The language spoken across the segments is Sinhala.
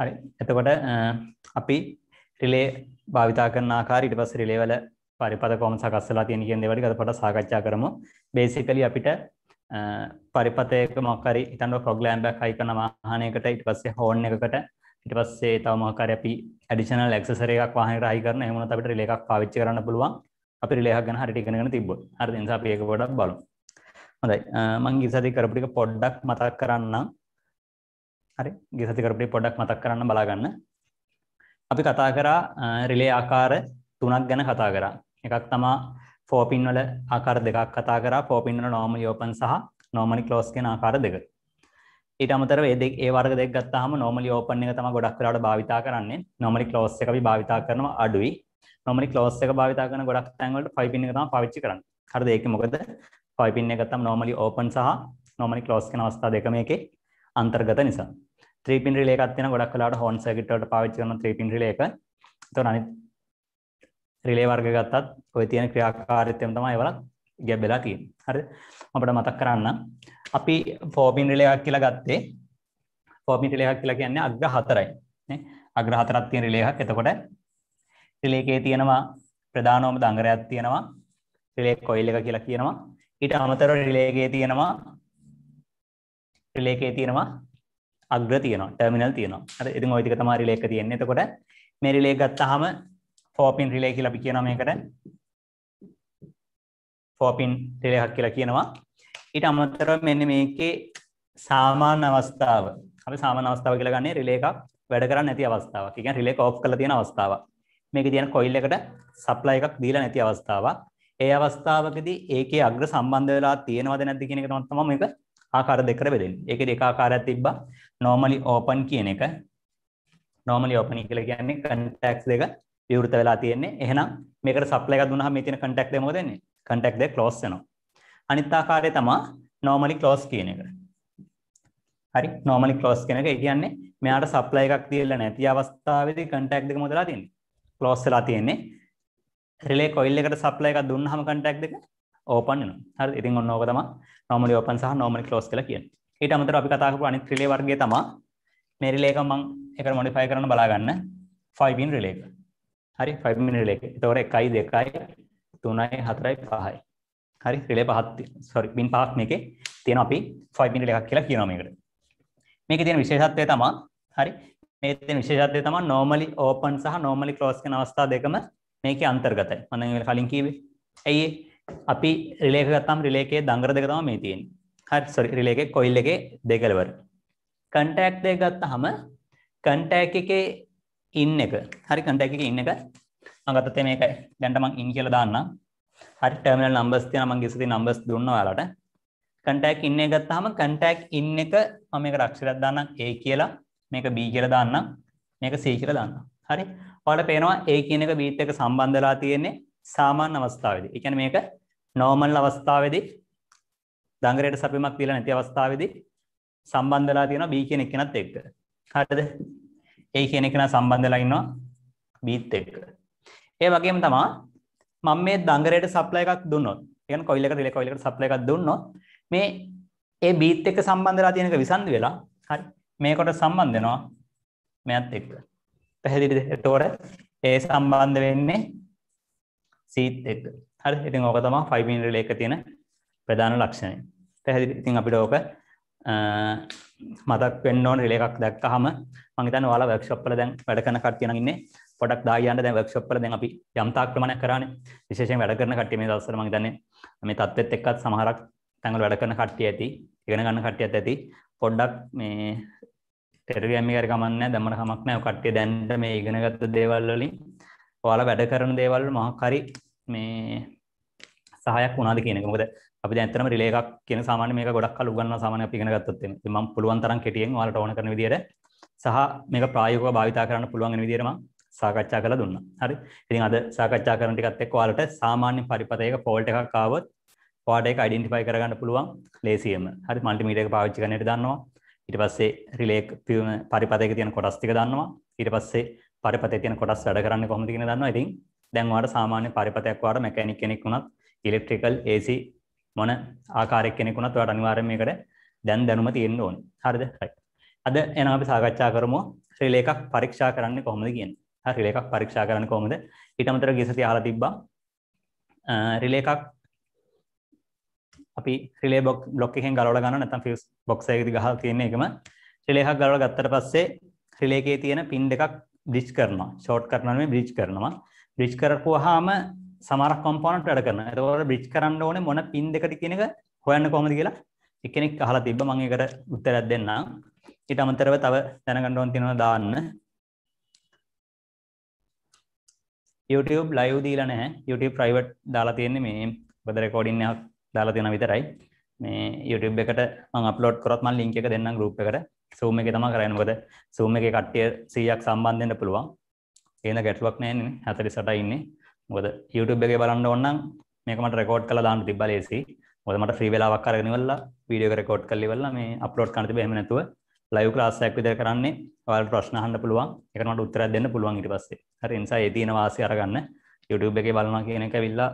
හරි එතකොට අපි රිලේ භාවිතා කරන ආකාරය ඊට පස්සේ රිලේ වල පරිපත කොහොමද සකස් වෙලා තියෙන්නේ කියන දේවල් ටික අදට සාකච්ඡා කරමු. බේසිකලි අපිට පරිපතයක මොකක් හරි හිතන්න ප්‍රොග්‍රෑම් එකක් හයි කරන වාහනයකට ඊට පස්සේ හෝන් එකකට ඊට පස්සේ තව මොකක් හරි අපි ඇඩිෂනල් ඇක්සසරි එකක් වාහනයකට හයි කරන එහෙම නැත්නම් අපිට රිලේ එකක් පාවිච්චි කරන්න පුළුවන්. අපි රිලේ එකක් ගැන හරියට ඉගෙනගෙන තිබ්බොත්. හරිද? ඒ නිසා අපි ඒක පොඩ්ඩක් බලමු. හොඳයි. මම ගිසදී කරපු ටික පොඩ්ඩක් මතක් කරන්නම්. හරි ගෙසති කරපටි පොඩක් මතක් කරන්න බලාගන්න අපි කතා කරා රිලේ ආකාර තුනක් ගැන කතා කරා එකක් තමා ෆෝපින් වල ආකාර දෙකක් කතා කරා ෆෝපින් වල නෝමලි ඕපන් e සහ නෝමලි ක්ලෝස් කියන ආකාර දෙක ඊට අමතරව ඒ දෙක ඒ වර්ග දෙක ගත්තාම නෝමලි ඕපන් එක තමයි ගොඩක් වෙලාවට භාවිතා කරන්නේ නෝමලි ක්ලෝස් එක අපි භාවිතා කරනවා අඩුයි නෝමලි ක්ලෝස් එක භාවිතා කරන ගොඩක් තැන් වලට ෆයිව් පින් එක තමයි පාවිච්චි කරන්නේ හරිද ඒක මොකද ෆයිපින් එකත්තම් නොමලි ඕපන් සහ නොමලි කලෝස් කෙන අවස්ථා දෙක මේකේ අන්තර්ගත නිසා ත්‍රීපින් රිලේ එකක් තියෙනවා ගොඩක් වෙලාවට හොන් සර්කිට් වලට පාවිච්චි කරන ත්‍රීපින් රිලේ එක. එතකොට අනිත් රිලේ වර්ග ගත්තත් ඔය තියෙන ක්‍රියාකාරීත්වයම තමයි ඒවලත් ගැබ් වෙලා තියෙන්නේ. හරිද? අපිට මතක් කරන්න අපි ෆෝපින් රිලේ එකක් කියලා ගත්තේ ෆෝපින් රිලේ එකක් කියලා කියන්නේ අග්‍ර හතරයි. නේ? අග්‍ර හතරක් තියෙන රිලේ එකක්. එතකොට රිලේ එකේ තියෙනවා ප්‍රධානම දඟරයක් තියෙනවා. රිලේ කොයිල් එක කියලා කියනවා. ඊට අමතරව රිලේ එකේ තියෙනවා රිලේ එකේ තියෙනවා අග්‍ර තියනවා ටර්මිනල් තියනවා ඉතින් ඔයිතික තමා රිලේක තියෙන්නේ එතකොට මේ රිලේ ගත්තාම ෆෝපින් රිලේ කියලා අපි කියනවා මේකට ෆෝපින් රිලේ එකක් කියලා කියනවා ඊට අමතරව මෙන්න මේකේ සාමාන්‍ය අවස්ථාව අපි සාමාන්‍ය අවස්ථාව කියලා ගන්නේ රිලේ එකක් වැඩ කරන්නේ නැති අවස්ථාවක්. ඒ කියන්නේ රිලේ කෝප් කරලා තියෙන අවස්ථාවක්. මේකේ තියෙන කොයිල් එකට සප්ලයි එකක් දීලා නැති අවස්ථාවක්. ඒ අවස්ථාවකදී ඒකේ අග්‍ර සම්බන්ධ වෙලා තියෙනවද නැද්ද කියන එක තමයි මේක ආකාර දෙකකට බෙදෙන්නේ. ඒකේ එක ආකාරයක් තිබ්බා. normally open කියන එක normally open කියලා කියන්නේ contacts දෙක විවෘත වෙලා තියෙන්නේ. එහෙනම් මේකට supply එකක් දුන්නාම මේ තියෙන contact දෙක මොකද වෙන්නේ? contact දෙක close වෙනවා. අනිත් ආකාරය තමයි normally close කියන එක. හරි normally close කියන එක ඒ කියන්නේ මෙයාට supply එකක් තියලා නැති අවස්ථාවේදී contact දෙක මොදලා තියෙන්නේ? close වෙලා තියෙන්නේ. relay coil එකට supply එකක් දුන්නාම contact දෙක open වෙනවා. හරි ඉතින් ඔන්න ඕක තමයි normally open සහ normally close කියලා කියන්නේ. ඊට අමතර අපි කතා කරපු අනිත් රිලේ වර්ගය තමයි මේ රිලේ එක මම එකට මොඩිෆයි කරන්න බලා ගන්න 5 pin රිලේ එක. හරි 5 pin රිලේ එක. ඒතකොට 1යි 2යි 3යි 4යි 5යි. හරි රිලේ පහක් sorry pin පහක් මේකේ තියෙන අපි 5 pin රිලේ එකක් කියලා කියනවා මේකට. මේකේ තියෙන විශේෂත්වය තමයි හරි මේ තියෙන විශේෂත්වය තමයි normally open සහ normally close කියන අවස්ථා දෙකම මේකේ අන්තර්ගතයි. මම කලින් කිව්වේ. ඇයි අපි රිලේ එක ගත්තාම රිලේ එකේ දඟර දෙක තමයි මේ තියෙන්නේ. හරි සොරි රිලේ එකේ කොයිල් එකේ දෙකලවර කන්ටැක්ට් එක ගත්තාම කන්ටැක්ට් එකේ ඉන් එක හරි කන්ටැක්ට් එකේ ඉන් එක මම ගත්තත් මේකයි දැන් මම ඉන් කියලා දාන්නම් හරි ටර්මිනල් නම්බර්ස් තියෙනවා මම ගිස්සදී නම්බර්ස් දුන්නා ඔයාලට කන්ටැක්ට් ඉන් එක ගත්තාම කන්ටැක්ට් ඉන් එක මම මේකට අක්ෂරයක් දාන්නම් A කියලා මේක B කියලා දාන්නම් මේක C කියලා දාන්නම් හරි ඔයාලට පේනවා A කියන එක B එක සම්බන්ධලා තියෙන්නේ සාමාන්‍ය අවස්ථාවේදී. ඒ කියන්නේ මේක normal අවස්ථාවේදී දඟරයට සැපයමක් තියලා නැති අවස්ථාවේදී සම්බන්ධ වෙලා තියෙනවා B කියන එක්කෙනත් එක්ක. හරිද? A කියන එක්කෙනා සම්බන්ධ වෙලා ඉන්නවා B ත් එක්ක. ඒ වගේම තමයි මම මේ දඟරයට සප්ලයි එකක් දුන්නොත්, ඒ කියන්නේ කොයිල් එකට රිලේ කොයිල් එකට සප්ලයි එකක් දුන්නොත් මේ ඒ B ත් එක්ක සම්බන්ධ වෙලා තියෙන එක විසන්දි වෙලා හරි මේකට සම්බන්ධ වෙනවා මෙයත් එක්ක. පැහැදිලිද? එතකොට ඒ සම්බන්ධ වෙන්නේ C ත් එක්ක. හරි? ඉතින් ඕක තමයි 5 මිනරල් එක තියෙන ප්‍රධාන ලක්ෂණය. පැහැදිලි ඉතින් අපිට ඕක මතක් වෙන්නෝන් රිලේකක් දැක්ක හම මගේතන් වාලා වැක්ෂප්ල දැන් වැඩ කන කටයන ඉන්න පොඩක් දායන්න දැ වැක්ෂප්ල දැන් අපි යම්තාක්‍රමණය කරන විශේෂෙන් වැඩ කරන කටීමේ දස්සර මගේතන්න මේ තත්වත් එක්කත් සමහරක් තැඟල් වැඩ කරන කට්ටිය ඇති ඉගෙන ගන්න කට්ටියත් ඇති පොඩ්ඩක් මේ ටෙරවියම්මිකර ගමන්න දැමට හමක් නෑ කට්ටිය දැන්ට මේ ඉගෙනගත්ත දේවල්වලින් ඔයාලා වැඩ කරන දේවල් මහකරි මේ සහයක් වුණාද කියනක මොකද අපි දැන් ඇත්තටම රිලේ එකක් කියන සාමාන්‍ය මේක ගොඩක් කල් උගන්වන සාමාන්‍ය අපි ඉගෙන ගත්තොත් එමේ. ඉතින් මම පුළුවන් තරම් කෙටියෙන් ඔයාලට ඕන කරන විදියට සහ මේක ප්‍රායෝගිකව භාවිතා කරන්න පුළුවන් වෙන විදියට මම සාකච්ඡා කරලා දුන්නා. හරි. ඉතින් අද සාකච්ඡා කරන ටිකත් එක්ක ඔයාලට සාමාන්‍ය පරිපථයක ෆෝල්ට් එකක් ආවොත් ඔයාට ඒක ඩෙන්ටිෆයි කරගන්න පුළුවන් ලේසියෙන්ම හරි මල්ටිමීඩිය එක පාවිච්චි කරන හැටි දන්නවා ඊට පස්සේ රිලේ පරිපථයක තියෙන කොටස් ටික දන්නවා ඊට පස්සේ පරිපථයේ තියෙන කොටස් වැඩ කරන්නේ කොහොමද කියන දන්නවා ඉතින් දැන් ඔයාට සාමාන්‍ය පරිපථයක් ඔයාට මෙකැනික් කෙනෙක් වුණත් ඉලෙක්ට්‍රිකල් AC මොන ආකාරයක් කෙනෙකුණත් ඔයාට අනිවාර්යෙන් මේකට දැන් දැනුම තියෙන්න ඕනේ. හරිද? right. අද එනවා අපි සාකච්ඡා කරමු ශ්‍රී ලේඛක් පරීක්ෂා කරන්නේ කොහොමද කියන්නේ. හරි ශ්‍රී ලේඛක් පරීක්ෂා කරන්නේ කොහොමද? ඊට අමතරව ගිය සතියේ අහලා තිබ්බා රිලේ එකක් අපි රිලේ බොක් බ්ලොක් එකෙන් ගලවලා ගන්න නැත්නම් ෆියුස් බොක්ස් එකකදී ගහලා තියෙන එකම රිලේ එකක් ගලවලා ගත්තට පස්සේ රිලේ එකේ තියෙන පින් දෙකක් බ්‍රිජ් කරනවා ෂෝට් කරනවා නෙමෙයි බ්‍රිජ් කරනවා බ්‍රිජ් කරපුවාම සමරක් කොම්පනට වැඩ කරන ඇතවට බ්‍රිච් කරන්න ඕන මොන පින් දෙකට කියනක හොයන්න කොමද කියලා එකනෙක් අහලා තිබ මංකට උත්තරැත් දෙන්න ඉට අමතරව තව දැනගණ්ඩුවන් තියෙනවා දාන්න YouTube ලයිව් දීලා නැහැ YouTube ප්‍රයිවට් දාලා තියෙන්නේ මේ බද රෙකෝඩින් එකක් දාලා තියෙන විතරයි මේ YouTube එකට මම අප්ලෝඩ් කරොත් මම link එක දෙන්නම් group එකට Zoom එකේ තමයි කරන්නේ මොකද Zoom එකේ කට්ටිය 100ක් සම්බන්ධ වෙන්න පුළුවන් එන ගැටලුවක් නැහැ නේ 48 ඉන්නේ මොකද YouTube එකේ බලන්න ඕන නම් මේක මට රෙකෝඩ් කරලා දාන්න තිබ්බා ලේසි. මොකද මට ෆ්‍රී වෙලාවක් අරගෙන ඉවරලා වීඩියෝ එක රෙකෝඩ් කරලා ඉවරලා මේ අප්ලෝඩ් කරන්න තිබ්බ එහෙම නැතුව ලයිව් ක්ලාස් එකක් විදිහට කරන්නේ ඔයාලට ප්‍රශ්න අහන්න පුළුවන්. ඒකට මට උත්තරයක් දෙන්න පුළුවන් ඊට පස්සේ. හරි ඒ නිසා ඒ තියෙන වාසිය අරගන්න YouTube එකේ බලනවා කියන එක ඇවිල්ලා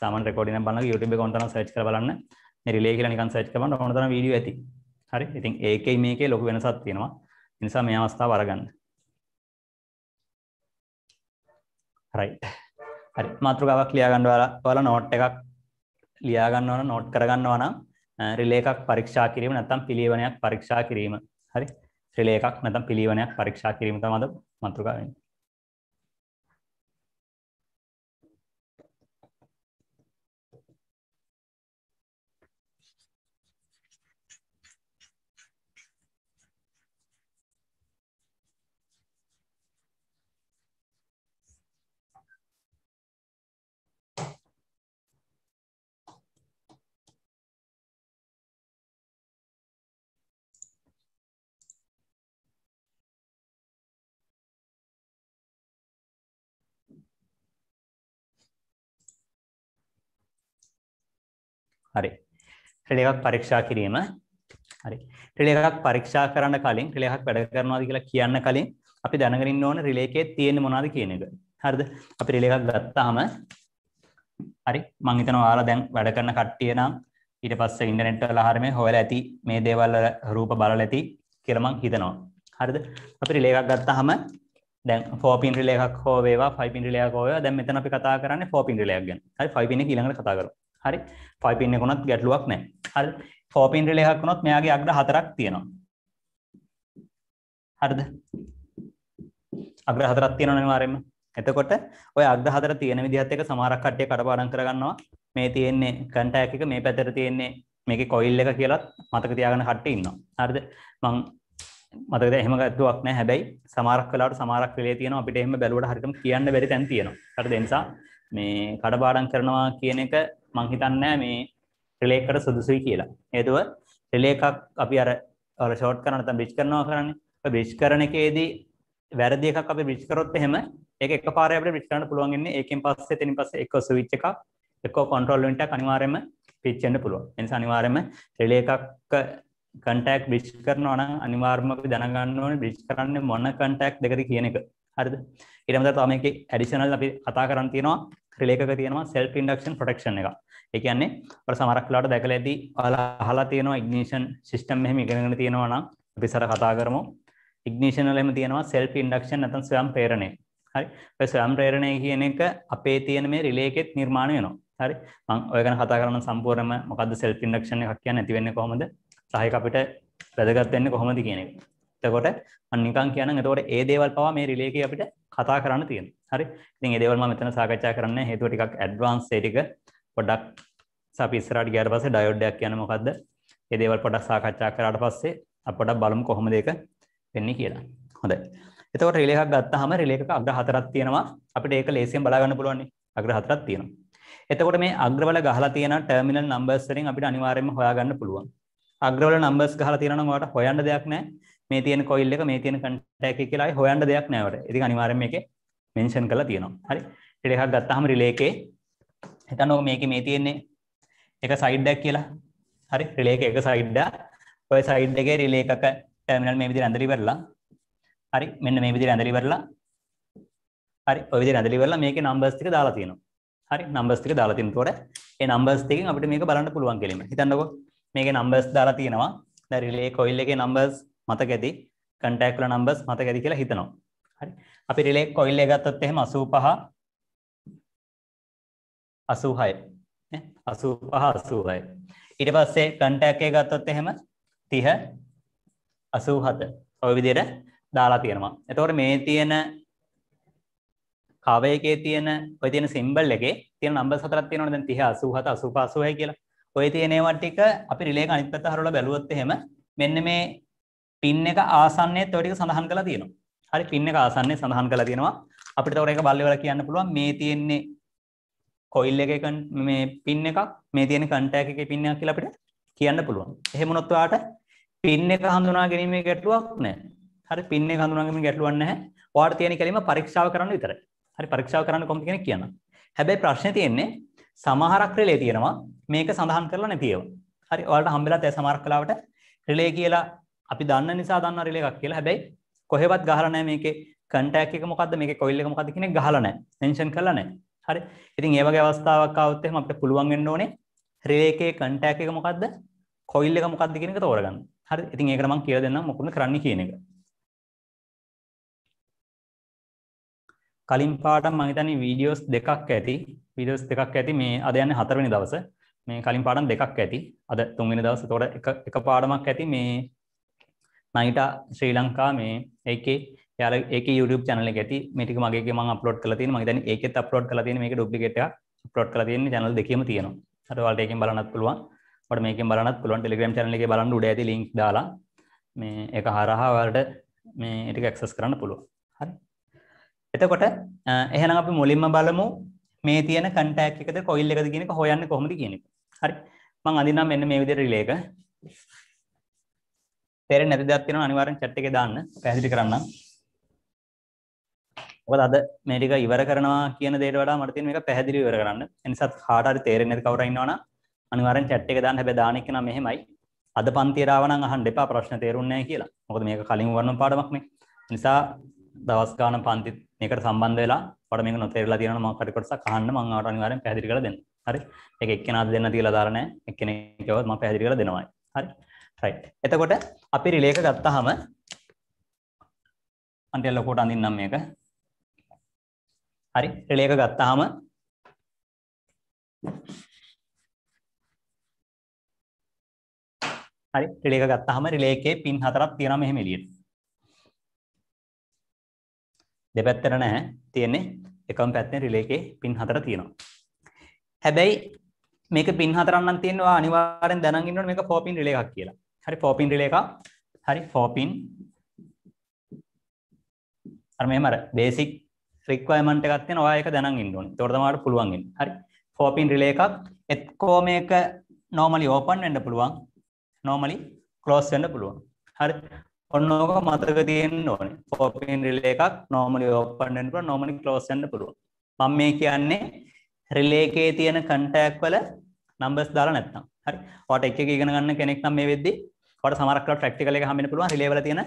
සාමාන්‍ය රෙකෝඩින් එකක් බලනවා YouTube එකේ කොන්ටන සර්ච් කරලා බලන්න. මේ රිලේ කියලා නිකන් සර්ච් කරපන්න ඕන තරම් වීඩියෝ ඇති. හරි. ඉතින් ඒකේ මේකේ ලොකු වෙනසක් තියෙනවා. ඒ නිසා මේ අවස්ථාව අරගන්න. right හරි මාතෘකාවක් ලියාගන්න වල නෝට් එකක් ලියාගන්න ඕන නෝට් කරගන්නවා නම් රිලේ එකක් පරීක්ෂා කිරීම නැත්නම් පිළිවෙණයක් පරීක්ෂා කිරීම හරි රිලේ එකක් නැත්නම් පිළිවෙණයක් පරීක්ෂා කිරීම තමයි මාතෘකාව වෙන්නේ හරි. ටෙලි එකක් පරීක්ෂා කිරීම. හරි. ටෙලි එකක් පරීක්ෂා කරන්න කලින් ටෙලි එකක් වැඩ කරනවාද කියලා කියන්න කලින් අපි දැනගෙන ඉන්න ඕන රිලේ එකේ තියෙන්නේ මොනවද කියන එක. හරිද? අපි රිලේ එකක් ගත්තාම හරි මම හිතනවා ඔයාලා දැන් වැඩ කරන කට්ටිය නම් ඊට පස්සේ ඉන්ටර්නෙට් වල හරිය මේ හොයලා ඇති මේ දේවල් රූප බලලා ඇති කියලා මම හිතනවා. හරිද? අපි රිලේ එකක් ගත්තාම දැන් 4 pin relay එකක් හෝ වේවා 5 pin relay එකක් හෝ වේවා දැන් මෙතන අපි කතා කරන්නේ 4 pin relay එකක් ගැන. හරි 5 pin එක ඊළඟට කතා කරමු. හරි පයිපින්න කොනත් ගැටලුවක් නෑ හරි ෆෝපින් රිලේහක් වුණොත් මෙයාගේ අග්‍ර හතරක් තියෙනවා හරිද අග්‍ර හතරක් තියෙනවා අනිවාර්යයෙන්ම එතකොට ඔය අග්‍ර හතර තියෙන විදිහත් එක සමහරක් කට්ටිය කඩපාඩම් කරගන්නවා මේ තියෙන්නේ කන්ටැක් එක මේ පැත්තට තියෙන්නේ මේකේ කොයිල් එක කියලත් මතක තියාගන්න කට්ටිය ඉන්නවා හරිද මං මතකද එහෙම ගැටලුවක් නැහැ හැබැයි සමහරක් වෙලාවට සමහරක් වෙලේ තියෙනවා අපිට එහෙම බැලුවට හරියටම කියන්න බැරි තැන් තියෙනවා හරිද ඒ නිසා මේ කඩපාඩම් කරනවා කියන එක මං හිතන්නේ මේ රිලේකට සුදුසුයි කියලා. හේතුව රිලේ එකක් අපි අර අර ෂෝට් කරන නැත්නම් බ්‍රිජ් කරනවා කරන්නේ. ඔය බ්‍රිජ් කරන එකේදී වැරදි එකක් අපි බ්‍රිජ් කරොත් එහෙම ඒක එකපාරයි අපිට බ්‍රිජ් කරන්න පුළුවන් ඉන්නේ. ඒකෙන් පස්සේ එතනින් පස්සේ එක්ක ස්විච් එකක් එක්ක කන්ට්‍රෝල් යුනිට් එකක් අනිවාර්යයෙන්ම පිච් වෙන්න පුළුවන්. ඒ නිසා අනිවාර්යයෙන්ම රිලේ එකක් කන්ටැක්ට් බ්‍රිජ් කරනවා නම් අනිවාර්යයෙන්ම අපි දැනගන්න ඕනේ බ්‍රිජ් කරන්නේ මොන කන්ටැක්ට් දෙකද කියන එක. හරිද? ඊට මතක තමයි මේකේ ඇඩිෂනල් අපි කතා කරන් තියෙනවා ශ්‍රලේක තියෙනවා සෙල් ඉන්ඩක්ෂන් ප්‍රටක්ෂන් එක එකන්නේ පර සමරක්ලාට දැකල ඇති අහලා තියෙනවා ඉගනිෂන් සිිස්ටම් මෙහම ඉගෙනගෙන තියෙනවන පිසර කතා කරමු ඉගනිෂනලම තියෙනවා සෙල් ඉන්ඩක්ෂන් ඇතන් ස්වයම් පේරණය හරි ස්වයම් ප්‍රේරණය කියන එක අපේ තියෙන මේ රිලේකෙත් නිර්මාණය වෙනවා හරි මං ඔයගන කතා කරන සම්පූර්ණම මොකද සෙල් ඉන්ඩක්ෂණ එකක් කියන්න ඇතිවෙන්න කොමද සහයක අපිට වැදගත්වෙන්න කොහොමද කියන එක තකොට අනිකන් කියන එතකොට ඒ දේවල් පවා මේ රිලේක අපිට කතා කරන්න තියෙනවා හරි ඉතින් ඒ දේවල් මම මෙතන සාකච්ඡා කරන්නේ හේතුව ටිකක් ඇඩ්වාන්ස් ඒ ටික පොඩ්ඩක් අපි ඉස්සරහට ගියාට පස්සේ ඩයෝඩ් එකක් කියන්නේ මොකද්ද ඒ දේවල් පොඩ්ඩක් සාකච්ඡා කරාට පස්සේ අපි පොඩ්ඩක් බලමු කොහොමද ඒක වෙන්නේ කියලා හොඳයි එතකොට රිලේ එකක් ගත්තාම රිලේ එකක අග්‍ර හතරක් තියෙනවා අපිට ඒක ලේසියෙන් බලා ගන්න පුළුවන් නේ අග්‍ර හතරක් තියෙනවා එතකොට මේ අග්‍රවල ගහලා තියෙන ටර්මිනල් නම්බර්ස් වලින් අපිට අනිවාර්යයෙන්ම හොයාගන්න පුළුවන් අග්‍රවල නම්බර්ස් ගහලා තියෙනවා නම් ඔයාලට හොයන්න දෙයක් නැහැ මේ තියෙන කොයිල් එක මේ තියෙන කන්ටැක්ට් එක කියලා හොයන්න දෙයක් නැහැ ඔයාලට ඉතින් අනිවාර්යයෙන් මේකේ මෙන්ෂන් කළ තියෙනවා හරි ට එකක් ගත්තහම රිලේකේ හිතන්න ඕක මේක මේ තියෙන්නේ එක සයිඩ්ඩක් කියලා හරි රිලේක එක සයිඩ්ඩා ඔය සයිඩ් එකේ රිලේ එකක ටර්මිනල් මේ විදිහට ඇඳලි කරලා හරි මෙන්න මේ විදිහට ඇඳලි කරලා හරි ඔය විදිහට ඇඳලි කරලා මේකේ නම්බර්ස් ටික දාලා තියෙනවා හරි නම්බස් ටික දාලා තියෙන උඩ ඒ නම්බස් ටිකෙන් අපිට මේක බලන්න පුළුවන් කෙලින්ම හිතන්නකෝ මේකේ නම්බස් දාලා තියෙනවා දැන් රිලේ කොයිල් එකේ නම්බස් මතක ඇති කන්ටැක්ට් වල නම්බස් මතක ඇති කියලා හිතනවා හරි අපි රිලේ කොයිල් එක ගත්තොත් එහෙම 85 86 85 86 ඊට පස්සේ කන්ටැක්ට් එක ගත්තොත් එහෙම 30 87 ඔය විදිහට දාලා තියෙනවා. එතකොට මේ තියෙන කව එකේ තියෙන ඔය තියෙන සිම්බල් එකේ තියෙන නම්බර් හතරක් තියෙනවනේ දැන් 30 87 85 86 කියලා. ඔය තියෙන ඒවා ටික අපි රිලේ එක අනිත් පැත්ත හරවලා බැලුවොත් එහෙම මෙන්න මේ පින් එක ආසන්නයේත් ඔය ටික සඳහන් කරලා තියෙනවා. හරි පින්න එක ආසන්නේ සඳහන් කළ තියෙනවා අපිට තවර එක බල්ලවල කියන්න පුළුවන් මේ තියෙන්නේ කොයිල් එක මේ පින් එකක් මේ තියෙන කන්ටෑක් එකේ පින් එකක් කියලා අපිට කියන්න පුළුවන් එහෙම වුණොත් ඔයාට පින් එක හඳුනා ගැනීමේ ගැටලුවක් නැහැ හරි පින් එක හඳුනා ගැනීමේ ගැටලුවක් නැහැ ඔයාට තියෙන කැලීම පරීක්ෂාව කරන්න විතරයි හරි පරීක්ෂාව කරන්න කොහොමද කියන කියන්න හැබැයි ප්‍රශ්නේ තියෙන්නේ සමහරක් රිලේ තියෙනවා මේක සඳහන් කරලා නැති ඒවා හරි ඔයාලට හම්බෙලා තේ සමහරක් කලාවට රිලේ කියලා අපි දන්න නිසා දන්න රිලේ එකක් කියලා හැබැයි කොහෙවත් ගහලා නැහැ මේකේ කන්ටැක්ට් එක මොකද්ද මේකේ කොයිල් එක මොකද්ද කියන එක ගහලා නැහැ. මෙන්ෂන් කරලා නැහැ. හරි. ඉතින් ඒ වගේ අවස්ථාවක් ආවොත් එහෙම අපිට පුළුවන් වෙන්න ඕනේ රිලේ එකේ කන්ටැක්ට් එක මොකද්ද කොයිල් එක මොකක්ද කියන එක තෝරගන්න. හරි. ඉතින් ඒකට මම කියලා දෙන්නම් මොකද කරන්න කියන එක. කලින් පාඩම් මම හිතන්නේ වීඩියෝස් දෙකක් ඇති. වීඩියෝස් දෙකක් ඇති මේ අද යන්නේ හතරවෙනි දවසේ. මේ කලින් පාඩම් දෙකක් ඇති. අද තුන්වෙනි දවසේ. ඒතකොට එක එක පාඩමක් ඇති මේ නයිට ශ්‍රී ලංකා මේ ඒකේ යාල ඒක YouTube චැනල ඇති මේක මගේ ම අපලෝඩ් කල තියෙන මගේ දැන් ඒකෙත් අපලෝඩ් කළ තියෙන මේක ඩුප්ලිකේට් එක අපලෝඩ් කළ තියෙන channel දෙකේම තියෙනවා අර ඔයාලට ඒකෙන් බලන්නත් පුළුවන් ඔයාලට මේකෙන් බලන්නත් පුළුවන් Telegram channel එකේ බලන්න උඩ ඇති link දාලා මේ ඒක හරහා ඔයාලට මේ ටික access කරන්න පුළුවන් හරි එතකොට එහෙනම් අපි මුලින්ම බලමු මේ තියෙන කන්ටැක්ට් එකද කොයිල් එකද කියන එක හොයන්නේ කොහොමද කියන එක හරි මම අඳින්නම් මෙන්න මේ විදිහට රිලේ එක තේරෙන්නේ නැති දේවල් තියෙනවා අනිවාර්යෙන් chat එකේ දාන්න පැහැදිලි කරන්නම්. මොකද අද මේ ටික ඉවර කරනවා කියන දේට වඩා මට තියෙන මේක පැහැදිලිව ඉවර කරන්න. ඒ නිසාත් කාට හරි තේරෙන්නේ නැති කවුරු ඉන්නවනම් අනිවාර්යෙන් chat එක දාන්න හැබැයි දාන එක නම් මෙහෙමයි. අද පන්තියට ආව නම් අහන්න එපා ප්‍රශ්න තේරුන්නේ නැහැ කියලා. මොකද මේක කලින් වරන පාඩමක් නේ. නිසා දවස් ගාන පන්ති මේකට සම්බන්ධ වෙලා මට මේක නොතේරලා තියෙනවා නම් මම කට කොටසක් අහන්න මම ආවට අනිවාර්යෙන් පැහැදිලි කරලා දෙන්න. හරි ඒක එක්කෙනාද දෙන්න තියලා දාලා නැහැ එක්කෙනෙක්ව මම පැහැදිලි කරලා දෙනවායි හරි රයිට් එතකොට අපි රිලේක ගත්තාම අන්ට ලොකෝට අඳින්නම් මේක හරි රිලේක ගත්තාම හරි රිලේක ගත්තාම රිලේකේ පින් හතරක් තියෙනවා මෙහෙම එළියට දෙපැත්තට නැහැ තියෙන්නේ එකම පැත්තෙන් රිලේකේ පින් හතර තියෙනවා හැබැයි මේක පින් හතරක් නම් තියෙනවා අනිවාර්යෙන් දැනන් ඉන්න ඕනේ මේක 4 පින් රිලේ එකක් කියලා හරි 4 පින් රිලේ එකක්. හරි 4 පින්. අර මෙහෙම අර බේසික් රික්වයර්මන්ට් එකක් තියෙන ඔයා ඒක දැනන් ඉන්න ඕනේ. ඒතකොට තමයි අපට පුළුවන් ඉන්නේ. හරි. 4 පින් රිලේ එකක්. එක්කෝ මේක normally open වෙන්න පුළුවන්. normally close වෙන්න පුළුවන්. හරි. ඔන්න ඕක මතක තියෙන්න ඕනේ. 4 pin relay එකක් normally open වෙන්න පුළුවන්, normally close වෙන්න පුළුවන්. මම මේ කියන්නේ relay එකේ තියෙන contact වල numbers දාලා නැත්නම්. හරි. ඔයාලට එක එක ඉගෙන ගන්න කෙනෙක් නම් මේ වෙද්දී ඔයාලට සමහරක් වෙලාවට ප්‍රැක්ටිකල් එක හම්බෙන්න පුළුවන් රිලේ වල තියෙන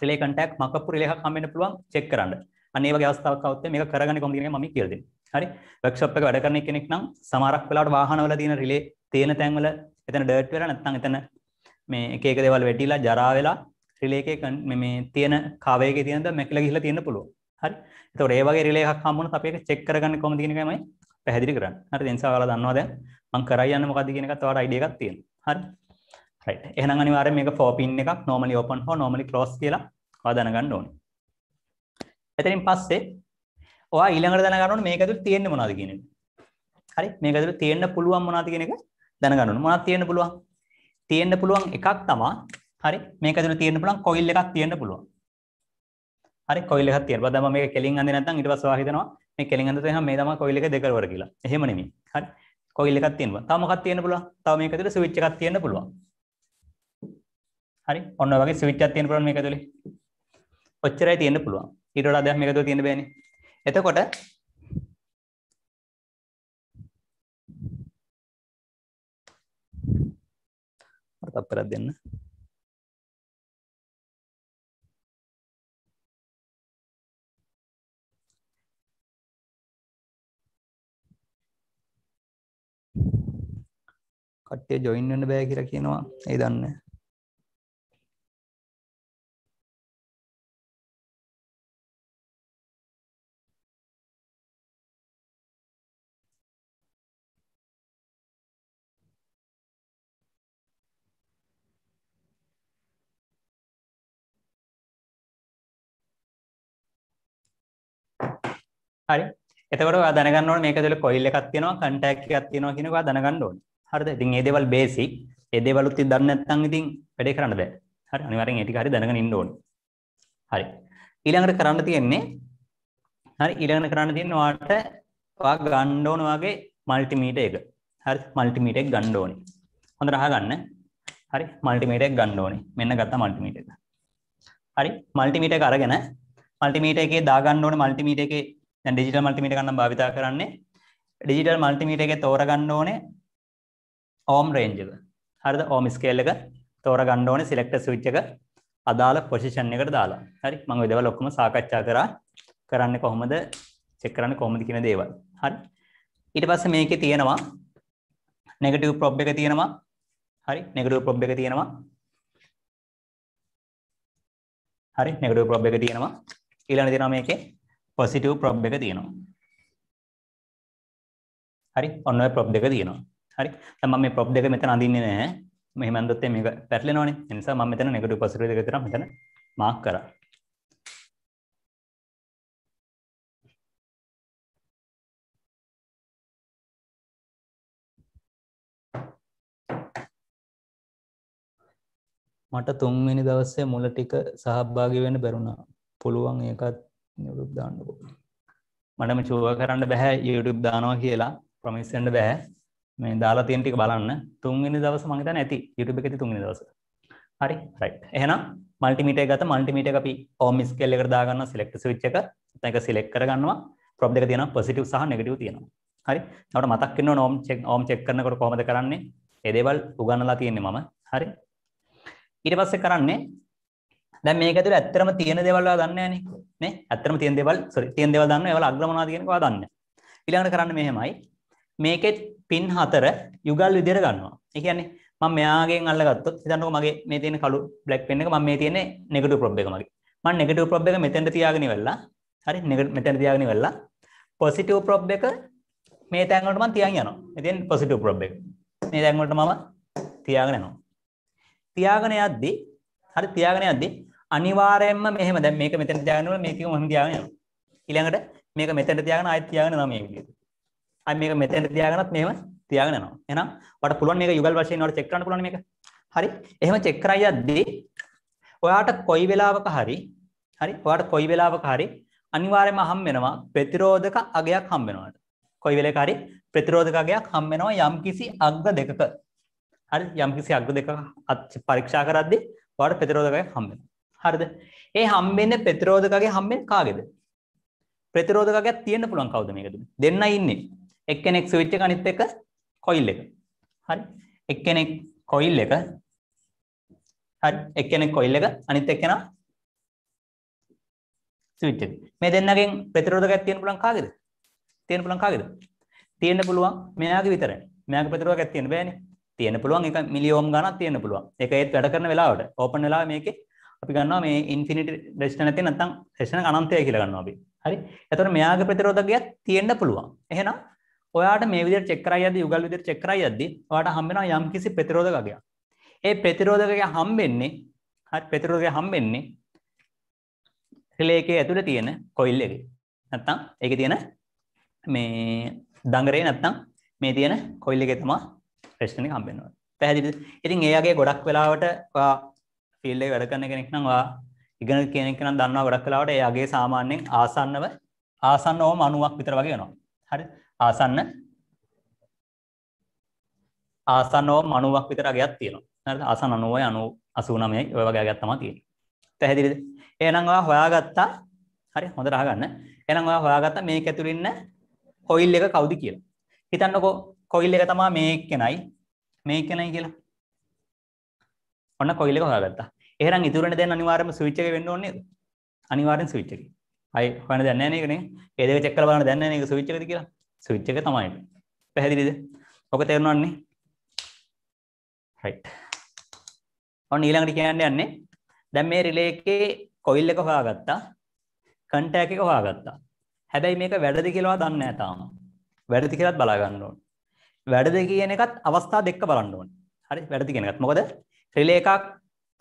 රිලේ කන්ටැක්ට් මකප්පු රිලේ එකක් හම්බෙන්න පුළුවන් චෙක් කරන්න. අන්න ඒ වගේ අවස්ථාවක් આવොත් මේක කරගන්නේ කොහොමද කියන එක මම කියලා දෙන්නේ. හරි වර්ක්ෂොප් එක වැඩ කරන කෙනෙක් නම් සමහරක් වෙලාවට වාහන වල තියෙන රිලේ තියෙන තැන් වල එතන ඩර්ට් වෙලා නැත්නම් එතන මේ එක එක දේවල් වැටිලා ජරා වෙලා රිලේ එකේ මේ තියෙන කවයකේ තියෙනද මැකිලා ගිහිලා තියෙන්න පුළුවන්. හරි එතකොට ඒ වගේ රිලේ එකක් හම්බුනොත් අපි ඒක චෙක් කරගන්න කොහොමද කියන එකමයි පැහැදිලි කරන්නේ හරි දැන් සාගලා දන්නවා දැන් මම කරයි යන්නේ මොකද්ද කියන එකත් ඔයාලට අයිඩියා එකක් තියෙනවා හරි එහන අනිවාර මේක ෆෝපින් එකක් නෝමලි ඕපන් හෝ නොමලි කලෝස් කියලා දැනගන්න ඕන එතරින් පස්සේ ඔයා ඊළඟට දැනගන්න මේක ඇතුළේ තියෙන්නේ මොනවද කියන එක. හරි මේක ඇතුළේ තියෙන්න පුළුවන් මොනවද කියන එක දැනගන්න ඕන. මොනවද තියෙන්න පුළුවන්? තියෙන්න පුළුවන් එකක් තමයි හරි මේක ඇතුළේ තියෙන්න පුළුවන් කොයිල් එකක් තියෙන්න පුළුවන්. හරි කොයිල් එකක් තියෙනවා. දැන් මම මේක කෙලින් අඳේ නැත්නම් ඊට පස්සේ ඔයා හිතනවා මේ කෙලින් අඳ තේහම මේ තමයි කොයිල් එක දෙකවර කියලා. එහෙම නෙමෙයි. හරි. කොයිල් එකක් තියෙනවා. තව මොකක් තියෙන්න පුළුවන්? තව මේක ඇතුළේ ස්විච් එකක් තියෙන්න පුළුවන්. හරි ඔන්න වගේ ස්විච් එකක් තියෙන පුළුවන් මේක ඇතුලේ ඔච්චරයි තියෙන්න පුළුවන් ඊට වඩා දෙයක් මේක ඇතුලේ තියෙන්න බෑනේ එතකොට තත්පරයක් දෙන්න කට්ටිය ජොයින් වෙන්න බෑ කියලා කියනවා ඒ දන්නේ හරි එතකොට ඔයා දැනගන්න ඕනේ මේක ඇතුලේ කොයිල් එකක් තියෙනවා කන්ටැක්ට් එකක් තියෙනවා කියන එක ඔයා දැනගන්න ඕනේ හරිද ඉතින් මේ දේවල් බේසික් ඒ දේවලුත් ඉතින් දන්නේ නැත්නම් ඉතින් වැඩේ කරන්න බෑ හරි අනිවාර්යෙන් ඒ ටික හරි දැනගෙන ඉන්න ඕනේ හරි ඊළඟට කරන්න තියෙන්නේ හරි ඊළඟට කරන්න තියෙන්නේ ඔයාට ඔයා ගන්න ඕන වගේ මල්ටිමීටර් එක හරි මල්ටිමීටර් එක ගන්න ඕනේ හොඳට අහගන්න හරි මල්ටිමීටර් එක ගන්න ඕනේ මෙන්න ගත්තා මල්ටිමීටර් එක හරි මල්ටිමීටර් එක අරගෙන මල්ටිමීට එකේ දාගන්න ඕන මල්ටිමීට එකේ දැන් ඩිජිටල් මල්ටිමීට ගන්න භාවිතා කරන්නේ ඩිජිටල් මල්ටිමීට එකේ තෝරගන්න ඕනේ ඕම් රේන්ජ් එක. හරිද? ඕම් ස්කේල් එක තෝරගන්න ඕනේ සිලෙක්ටර් ස්විච් එක අදාළ පොසිෂන් එකට දාලා. හරි? මම ඔය දේවල් ඔක්කොම සාකච්ඡා කරා. කරන්නේ කොහොමද? චෙක් කරන්නේ කොහොමද කියන දේවල්. හරි? ඊට පස්සේ මේකේ තියෙනවා නෙගටිව් ප්‍රොබ් එක තියෙනවා. හරි? නෙගටිව් ප්‍රොබ් එක තියෙනවා. හරි? නෙගටිව් ප්‍රොබ් එක තියෙනවා. ඊළඟ තියෙනවා මේකේ පොසිටිව් ප්‍රොබ් එක තියෙනවා. හරි ඔන්න ඔය ප්‍රොබ් දෙක තියෙනවා. හරි දැන් මම මේ ප්‍රොබ් දෙක මෙතන අඳින්නේ නැහැ. මෙහෙම අඳොත් මේක පැටලෙනවනේ. ඒ නිසා මම මෙතන නෙගටිව් පොසිටිව් දෙක විතර මෙතන මාක් කරා. මට තුන්වෙනි දවස්සේ මුල ටික සහභාගී වෙන්න බැරුණා. පුළුවන් ඒකත් නිරුප් දාන්නකෝ මටම චුව කරන්න බැහැ යුටුප් දානවා කියලා ප්‍රමිස්සෙන්ට බැහැ මේ දාලා තියෙන්ටික බලන්න තුන්ගනි දවස මහිත නැති යුටුප එකති තුන්ගනි දවස හරි රයි් එහෙනම් මල්ටිමිට ගත මල්ටිමිට අපි ඕමිස් කෙල්ලෙ කරදාගන්න සිලෙක්ට විච්ච එක තැක සිලෙක් කරගන්නවා ප්‍රබ් එක තියෙන පොසිටව් සහ නෙගටව තියෙනවා හරි නට මතක්කන්න නෝම් චෙක් ඕම් චෙක් කරනකොට කොමද කරන්නේ එදේවල් උගන්නලා තියෙන්නේ මම හරි ඉට පස්සේ කරන්නේ දැන් මේක ඇතුළේ ඇත්තටම තියෙන දේවල් ඔයා දන්නේ නැහනේ. නේ? ඇත්තටම තියෙන දේවල් sorry තියෙන දේවල් දන්නවා. ඒවල අග්‍ර මොනවද කියන එක ඔයා දන්නේ. ඊළඟට කරන්නේ මෙහෙමයි. මේකෙත් පින් හතර යුගල් විදියට ගන්නවා. ඒ කියන්නේ මම මෙයාගෙන් අල්ලගත්තොත් හිතන්නකෝ මගේ මේ තියෙන කළු බ්ලැක් පෙන් එක මම මේ තියෙන්නේ නෙගටිව් ප්‍රොබ් එක මගේ. මම නෙගටිව් ප්‍රොබ් එක මෙතෙන්ට තියාගෙන ඉවරලා. හරි මෙතෙන්ට තියාගෙන ඉවරලා. පොසිටිව් ප්‍රොබ් එක මේ තැන් වලට මම තියන් යනවා. ඉතින් පොසිටිව් ප්‍රොබ් එක. මේ තැන් වලට මම තියාගෙන යනවා. තියාගෙන යද්දී හරි තියාගෙන යද්දි අනිවාර්යයෙන්ම මෙහෙම දැන් මේක මෙතන තියාගෙන යනවා මේක මොහොම තියාගෙන යනවා. ඊළඟට මේක මෙතන තියාගෙන ආයෙත් තියාගෙන යනවා මේ විදිහට. ආයි මේක මෙතන තියාගෙනත් මෙහෙම තියාගෙන යනවා. එහෙනම් ඔයාලට පුළුවන් මේක යුගල් වශයෙන් ඔයාලට චෙක් කරන්න පුළුවන් මේක. හරි. එහෙම චෙක් කරා යද්දී ඔයාට කොයි වෙලාවක හරි හරි ඔයාට කොයි වෙලාවක හරි අනිවාර්යයෙන්ම හම් වෙනවා ප්‍රතිරෝධක අගයක් හම් වෙනවා. කොයි වෙලේක හරි ප්‍රතිරෝධක අගයක් හම් වෙනවා යම්කිසි අග්ග දෙකක. හරි යම්කිසි අග්ග දෙකක පරීක්ෂා කරද්දී වාට ප්‍රතිරෝධකයක් හම්බෙන. හරිද? ඒ හම්බෙන්නේ ප්‍රතිරෝධකගේ හම්බෙන්නේ කාගේද? ප්‍රතිරෝධකයක් තියෙන්න පුළුවන් කවුද මේක තුනේ? දෙන්නයි ඉන්නේ. එක්කෙනෙක් ස්විච් එක අනිත් එක කොයිල් එක. හරි? එක්කෙනෙක් කොයිල් එක. හරි? එක්කෙනෙක් කොයිල් එක අනිත් එක්කෙනා ස්විච් එක. මේ දෙන්නගෙන් ප්‍රතිරෝධකයක් තියෙන්න පුළුවන් කාගේද? තියෙන්න පුළුවන් කාගේද? තියෙන්න පුළුවන් මෙයාගේ විතරයි. මෙයාගේ ප්‍රතිරෝධකයක් තියෙන්න බෑනේ. තියෙන පුළුවන් එක මිලියෝම් ගණක් තියෙන පුළුවන් එක ඒත් වැඩ කරන වෙලාවට ඕපන් වෙලා මේක අපි ගන්නවා මේ ඉන්ෆිනිට රෙස්ටන ඇති නැත්තම් රෙස්ටන අනන්තය කියලා ගන්නවා අපි හරි එතකොට මෙයාගේ ප්‍රතිරෝධකයක් තියෙන්න පුළුවන් එහෙනම් ඔයාට මේ විදිහට චෙක් කරයි යද්දි යුගල් විදිහට චෙක් කරයි යද්දි ඔයාට හම්බෙනවා යම්කිසි ප්‍රතිරෝධකයක් ඒ ප්‍රතිරෝධකය හම්බෙන්නේ හරි ප්‍රතිරෝධකය හම්බෙන්නේ රිලේ එකේ ඇතුලේ තියෙන කොයිල් එකේ නැත්තම් ඒකේ තියෙන මේ දඟරේ නැත්තම් මේ තියෙන කොයිල් එකේ තමයි ප්‍රේෂ්ණ කම්බෙන්වා පැහැදිලි ඉතින් ඒගේ ගොඩක් වෙලාවට ෆිල්ලේ වැඩ කරන කෙනෙක් නවා ඉගෙන කෙනෙක් නම් දන්නවා ගොඩක් වෙලාවට එයාගේ සාමාන්‍යයෙන් ආසන්නව ආසන්න ඕම 90ක් විතර වගේ වෙනවා හරි ආසන්න ආසන්න ඕම 90ක් විතර අගයක් තියෙනවා හරිද ආසන්න 90යි 89යි ඔය වගේ අගයක් තමයි තියෙන්නේ පැහැදිලිද එහෙනම් ඔයා හොයාගත්තා හරි හොඳට අහගන්න එහෙනම් ඔයා හොයාගත්තා මේක ඇතුළේ ඉන්න කොයිල් එක කවුද කියලා හිතන්නකෝ කොයිල් එක තමා මේ කෙනයි මේ කෙනයි කියලා ඔන්න කොයිල් එක හොයාගත්තා එහෙනම් ඉතුරුනේ දැන් අනිවාර්යයෙන්ම ස්විච් එක වෙන්න ඕනේ නේද අනිවාර්යෙන් ස්විච් එකේ අය හොයන්න දැන් නැහැ නේකනේ ඒ දෙක චෙක් කරලා බලන්න දැන් නැහැ නේක ස්විච් එකද කියලා ස්විච් එක තමයි පැහැදිලිද ඔක තේරුණාන්නේ රයිට් ඔන්න ඊළඟට කියන්න යන්නේ දැන් මේ රිලේ එකේ කොයිල් එක හොයාගත්තා කන්ටැක් එක හොයාගත්තා හැබැයි මේක වැරදි කියලා දන්නේ නැහැ තාම වැරදි කියලාත් බලා ගන්න ඕනේ වැඩද කියන එකත් අවස්ථා දෙක බලන්න ඕනේ. හරි වැඩද කියන එකත්. මොකද රිලේ එකක්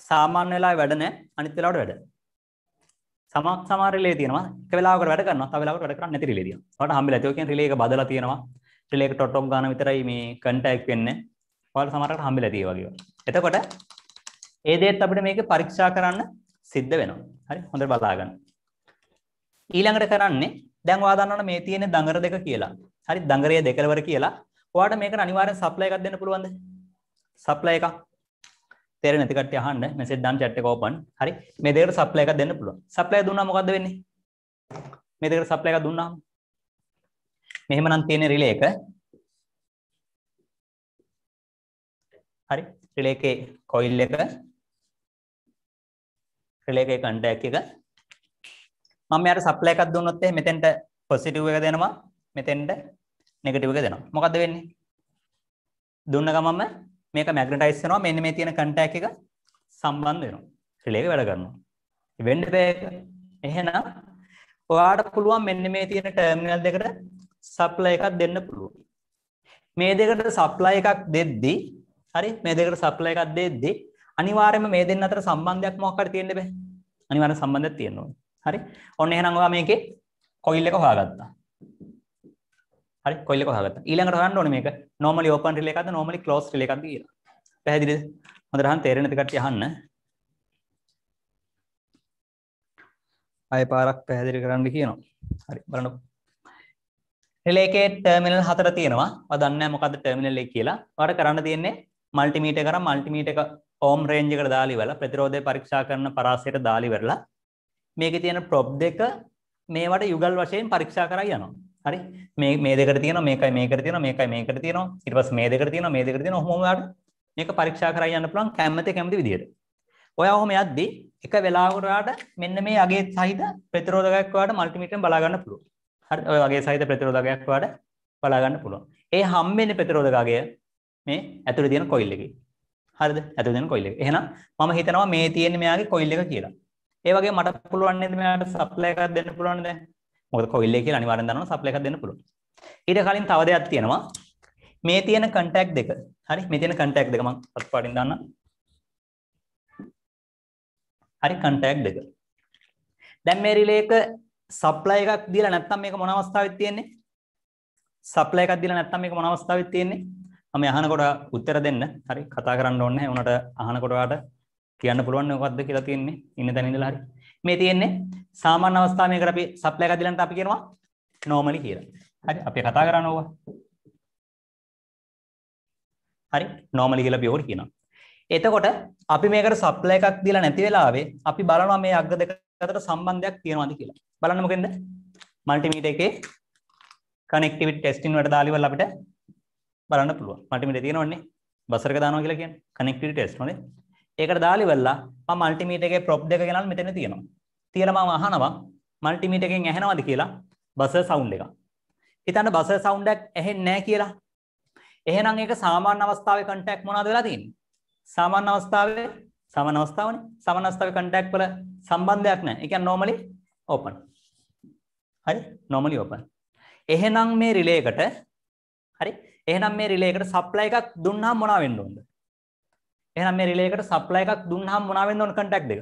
සාමාන්‍ය වෙලාවේ වැඩ නැහැ. අනිත් වෙලාවට වැඩ. සමහර සමහර රිලේ තියෙනවා. එක වෙලාවකට වැඩ කරනවා. තව වෙලාවකට වැඩ කරන්නේ නැති රිලේ තියෙනවා. ඔයාලට හම්බෙලා තියෙනවා කියන්නේ රිලේ එක බදලා තියෙනවා. රිලේ එක ටොට් ඔෆ් ගන්න විතරයි මේ කන්ටැක්ට් වෙන්නේ. ඔයාලට සමහරකට හම්බෙලා තියෙ වගේ. එතකොට ඒ දේත් අපිට මේක පරීක්ෂා කරන්න සිද්ධ වෙනවා. හරි හොඳට බලා ගන්න. ඊළඟට කරන්නේ දැන් ඔයා දන්නවනේ මේ තියෙන දඟර දෙක කියලා. හරි දඟරේ දෙකලවර කියලා ඔයාට මේකට අනිවාර්යෙන් සප්ලයි එකක් දෙන්න පුළුවන්ද? සප්ලයි එකක්. තේරෙන්නේ නැති කට්ටිය අහන්න මෙසේජ් දාන්න chat එක open. හරි. මේ දෙකට සප්ලයි එකක් දෙන්න පුළුවන්. සප්ලයි දුන්නා මොකද්ද වෙන්නේ? මේ දෙකට සප්ලයි එකක් දුන්නාම මෙහෙමනම් තියෙන රිලේ එක. හරි. රිලේ එකේ coil එක රිලේ එකේ contact එක මම යාට සප්ලයි එකක් දුන්නොත් එහෙනම් මෙතෙන්ට පොසිටිව් එක දෙනවා මෙතෙන්ට නෙගටිව් එක දෙනවා. මොකද්ද වෙන්නේ? දුන්න ගමන්ම මේක මැග්නටයිස් වෙනවා. මෙන්න මේ තියෙන කන්ටැක්ට් එක සම්බන්ධ වෙනවා. රිලේ එක වැඩ කරනවා. වෙන්න බෑ. එහෙනම් ඔයාට පුළුවන් මෙන්න මේ තියෙන ටර්මිනල් දෙකට සප්ලයි එකක් දෙන්න පුළුවන්. මේ දෙකට සප්ලයි එකක් දෙද්දී හරි මේ දෙකට සප්ලයි එකක් දෙද්දී අනිවාර්යයෙන්ම මේ දෙන්න අතර සම්බන්ධයක් මොකක් හරි තියෙන්න බෑ. අනිවාර්ය සම්බන්ධයක් තියෙන්න ඕනේ. හරි. ඔන්න එහෙනම් ඔයා මේකේ කොයිල් එක හොයාගත්තා. හරි කොයිල කොහගත්ත ඊළඟට හන්න ඕනේ මේක normally open relay එකක්ද normally closed relay එකක්ද කියලා. පැහැදිලිද? හොඳට අහන්න තේරෙන ටිකක් අහන්න. ආයෙ පාරක් පැහැදිලි කරන්න කියනවා. හරි බලන්න. relay එකේ terminal හතර තියෙනවා. ඔයා දන්නේ නැහැ මොකද්ද terminal එක කියලා. ඔයාට කරන්න තියෙන්නේ multimeter කරන් multimeter එක ohm range එකට දාලා ඉවරලා ප්‍රතිරෝධය පරීක්ෂා කරන පරාසයට දාලා ඉවරලා මේකේ තියෙන probe දෙක මේවට යුගල් වශයෙන් පරීක්ෂා කරලා යනවා. හරි මේ මේ දෙකට තියෙනවා මේකයි මේකට තියෙනවා මේකයි මේකට තියෙනවා ඊට පස්සේ මේ දෙකට තියෙනවා මේ දෙකට තියෙනවා ඔහොම ඔයාලට මේක පරීක්ෂා කරලා යන්න පුළුවන් කැමති කැමති විදියට. ඔයා ඔහොම යද්දී එක වෙලාවකට ඔයාට මෙන්න මේ අගේ සහිත ප්‍රතිරෝධකයක් ඔයාට මල්ටිමීටරෙන් බලා ගන්න පුළුවන්. හරි ඔය වගේ සහිත ප්‍රතිරෝධකයක් ඔයාට බලා ගන්න පුළුවන්. ඒ හම්බෙන්නේ ප්‍රතිරෝධකය මේ ඇතුලේ තියෙන කොයිල් එකේ. හරිද? ඇතුලේ තියෙන කොයිල් එක. එහෙනම් මම හිතනවා මේ තියෙන්නේ මෙයාගේ කොයිල් එක කියලා. ඒ වගේ මට පුළුවන් නේද මෙයාට සප්ලයි එකක් දෙන්න පුළුවන් නේද? මොකද කොයිල් එක කියලා අනිවාර්යෙන් දන්නවනම් සප්ලයි එකක් දෙන්න පුළුවන්. ඊට කලින් තව දෙයක් තියෙනවා. මේ තියෙන කන්ටැක්ට් දෙක. හරි මේ තියෙන කන්ටැක්ට් දෙක මම අත්පාඩින් දාන්න. හරි කන්ටැක්ට් දෙක. දැන් මේ රිලේ එක සප්ලයි එකක් දීලා නැත්නම් මේක මොන අවස්ථාවෙත් තියෙන්නේ? සප්ලයි එකක් දීලා නැත්නම් මේක මොන අවස්ථාවෙත් තියෙන්නේ? මම අහනකොට උත්තර දෙන්න. හරි කතා කරන්න ඕනේ නැහැ. උනට අහනකොට ඔයාලට කියන්න පුළුවන් නේ මොකද්ද කියලා තියෙන්නේ. ඉන්න තැන ඉඳලා හරි. මේ තියෙන්නේ සාමාන්‍ය අවස්ථාව මේකට අපි සප්ලයි එකක් දිලන්ට අපි කියනවා normally කියලා. හරි අපි කතා කරන්න ඕවා. හරි normally කියලා අපි ඕකට කියනවා. එතකොට අපි මේකට සප්ලයි එකක් දීලා නැති වෙලාවේ අපි බලනවා මේ අග්ග දෙක අතර සම්බන්ධයක් තියෙනවද කියලා. බලන්න මොකෙන්ද? මල්ටිමීටර් එකේ connectivity testing වලට දාලා ඉවරලා අපිට බලන්න පුළුවන්. මල්ටිමීටර් තියෙනවන්නේ. බසරක දානවා කියලා කියන්නේ connectivity test නේද? ඒකට දාලා ඉවරලා මම මල්ටිමීටර් එකේ prop දෙක ගෙනල්ලා මෙතන තියෙනවා. තියලා මම අහනවා මල්ටිමීටර් එකෙන් ඇහෙනවද කියලා බසර් සවුන්ඩ් එක. හිතන්න බසර් සවුන්ඩ් එකක් ඇහෙන්නේ නැහැ කියලා. එහෙනම් ඒක සාමාන්‍ය අවස්ථාවේ කන්ටැක්ට් මොනවද වෙලා තියෙන්නේ? සාමාන්‍ය අවස්ථාවේ සාමාන්‍ය අවස්ථාවනේ. සාමාන්‍ය අවස්ථාවේ කන්ටැක්ට් වල සම්බන්ධයක් නැහැ. ඒ කියන්නේ normally open. හරි? normally open. එහෙනම් මේ රිලේ එකට හරි? එහෙනම් මේ රිලේ එකට සප්ලයි එකක් දුන්නාම මොනවා වෙන්න ඕනද? එහෙනම් මේ රිලේ එකට සප්ලයි එකක් දුන්නාම මොනවා වෙන්න ඕන කන්ටැක්ට් දෙක?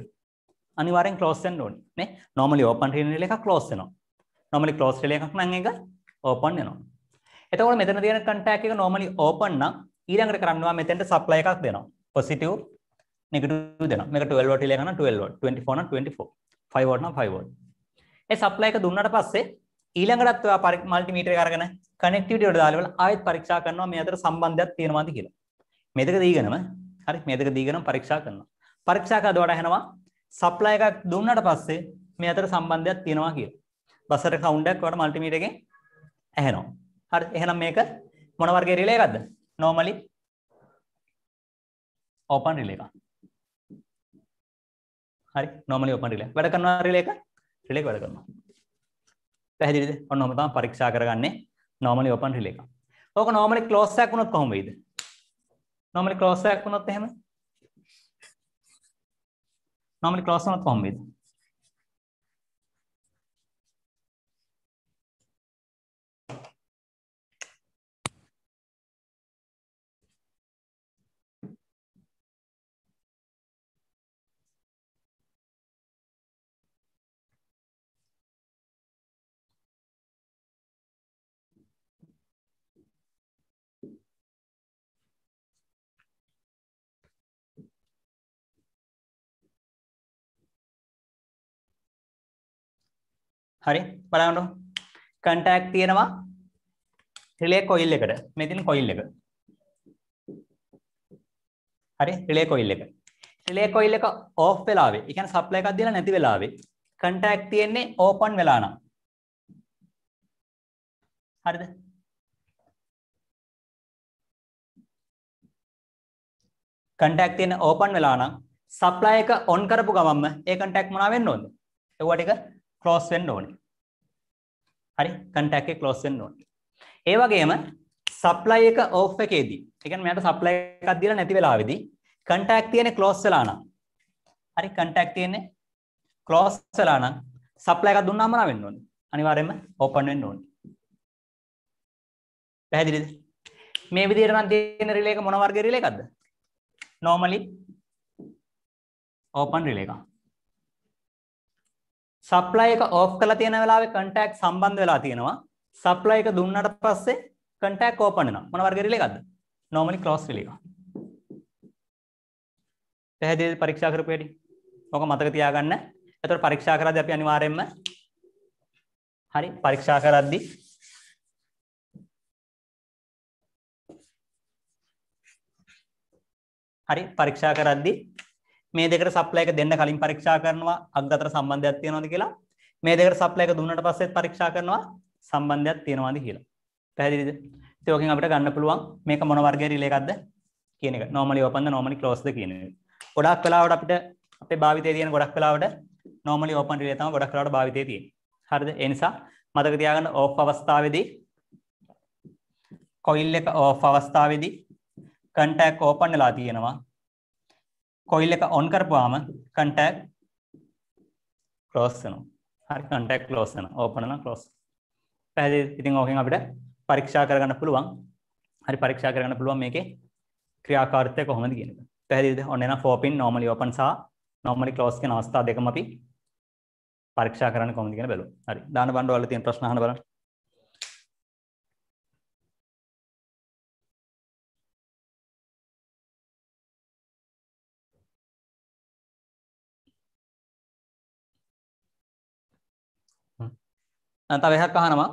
අනිවාරෙන් කලෝස්සෙන් ඕනි නේ නොමලි ඕපන් රිනල එක කලෝස් වෙනවා නොමලි කලෝස් රිල එකක් නම් එක ඕපන් වෙනවා එතකොට මෙතන තියෙන කන්ටැක්ට් එක නොමලි ඕපන් නම් ඊළඟට කරන්නවා මෙතෙන්ට සප්ලයි එකක් දෙනවා පොසිටිව් නෙගටිව් දෙනවා මේක 12 වොල්ට් රිල එක නම් 12 වොල්ට් 24 නම් 24 5 වොල්ට් නම් 5 වොල්ට් ඒ සප්ලයි එක දුන්නාට පස්සේ ඊළඟටත් ඔයා මල්ටිමීටර් එක අරගෙන කනෙක්ටිවිටි වලට දාලා ආයෙත් පරීක්ෂා කරනවා මේ අතර සම්බන්ධයක් තියෙනවද කියලා මේ දෙක දීගෙනම හරි මේ දෙක දීගෙනම පරීක්ෂා කරනවා පරීක්ෂා කරද්දී වඩා හෙනවා සප්ලයි එකක් දුන්නට පස්සේ මේ අතර සම්බන්ධයක් තියෙනවා කියලා. බසර සවුන්ඩ් එකක් වට මල්ටිමීටර් එකෙන් ඇහෙනවා. හරි එහෙනම් මේක මොන වර්ගයේ රිලේ එකක්ද? normally open relay එකක්. හරි normally open relay. වැඩ කරනවා relay එක? relay එක වැඩ කරනවා. පැහැදිලිද? ඔන්න ඔහම තමයි පරීක්ෂා කරගන්නේ normally open relay එක. ඕක normally close එකක් වුණොත් කොහොම වෙයිද? normally close එකක් වුණොත් එහෙම normally cross close one with හරි බලන්නකො කන්ටැක්ට් තියෙනවා රිලේ කොයිල් එකට මේ තියෙන කොයිල් එක හරි රිලේ කොයිල් එක රිලේ කොයිල් එක ඕෆ් වෙලාවේ ඒ කියන්නේ සප්ලයි එකක් දීලා නැති වෙලාවේ කන්ටැක්ට් තියෙන්නේ ඕපන් වෙලා නම් හරිද කන්ටැක්ට් තියෙන ඕපන් වෙලා නම් සප්ලයි එක ඔන් කරපු ගමන්ම ඒ කන්ටැක්ට් මොනවා වෙන්න ඕනද ඒවා ටික ක්ලෝස් වෙන්න ඕනේ. හරි කන්ටැක්ට් එක ක්ලෝස් වෙන්න ඕනේ. ඒ වගේම සප්ලයි එක ඕෆ් එකේදී. ඒ කියන්නේ මෙයාට සප්ලයි එකක් දීලා නැති වෙලාවේදී කන්ටැක්ට් තියෙන්නේ ක්ලෝස් වෙලා නම්. හරි කන්ටැක්ට් තියෙන්නේ ක්ලෝස් වෙලා නම් සප්ලයි එකක් දුන්නාම නා වෙන්න ඕනේ. අනිවාර්යයෙන්ම ඕපන් වෙන්න ඕනේ. පැහැදිලිද? මේ විදිහට නම් තියෙන රිලේ එක මොන වර්ගයේ රිලේ එකක්ද? normally open relay එකක්. සප්ලයි එක ඕෆ් කරලා තියෙන වෙලාවේ කන්ටැක්ට් සම්බන්ධ වෙලා තියෙනවා. සප්ලයි එක දුන්නට පස්සේ කන්ටැක්ට් ඕපන් වෙනවා. මොන වර්ග රිලේ එකක්ද? normally cross relay එකක්. පැහැදිලිද පරීක්ෂා කරපු හැටි? ඕක මතක තියාගන්න. එතකොට පරීක්ෂා කරද්දී අපි අනිවාර්යයෙන්ම හරි පරීක්ෂා කරද්දී හරි පරීක්ෂා කරද්දී මේ දෙකට සප්ලයි එක දෙන්න කලින් පරීක්ෂා කරනවා අග්ගතර සම්බන්ධයක් තියෙනවද කියලා මේ දෙකට සප්ලයි එක දුන්නට පස්සෙත් පරීක්ෂා කරනවා සම්බන්ධයක් තියෙනවද කියලා පැහැදිලිද ඉතින් ඔකෙන් අපිට ගන්න පුළුවන් මේක මොන වර්ගයේ රිලේ එකක්ද කියන එක normally open ද normally close ද කියන එක ගොඩක් වෙලාවට අපිට අපේ භාවිතයේ තියෙන ගොඩක් වෙලාවට normally open රිලේ තමයි ගොඩක් වෙලාවට භාවිතයේ තියෙන්නේ හරිද ඒ නිසා මතක තියාගන්න ඕෆ් අවස්ථාවේදී කොයිල් එක ඕෆ් අවස්ථාවේදී කන්ටැක්ට් ඕපන් වෙලා තියෙනවා කොයිල් එක ඔන් කරපුවාම කන්ටැක් ක්ලෝස් වෙනවා හරි කන්ටැක් ක්ලෝස් වෙනවා ඕපන් නම් ක්ලෝස් පැහැදිලි ඉතින් ඕකෙන් අපිට පරීක්ෂා කරගන්න පුළුවන් හරි පරීක්ෂා කරගන්න පුළුවන් මේකේ ක්‍රියාකාරීත්වය කොහොමද කියන එක පැහැදිලිද ඔන්න එන 4 pin normally open සහ normally close කියන අවස්ථා දෙකම අපි පරීක්ෂා කරන්න කොහොමද කියන බැලුවා හරි දාන බණ්ඩවල තියෙන ප්‍රශ්න අහන්න බලන්න තව එහත් අහනවා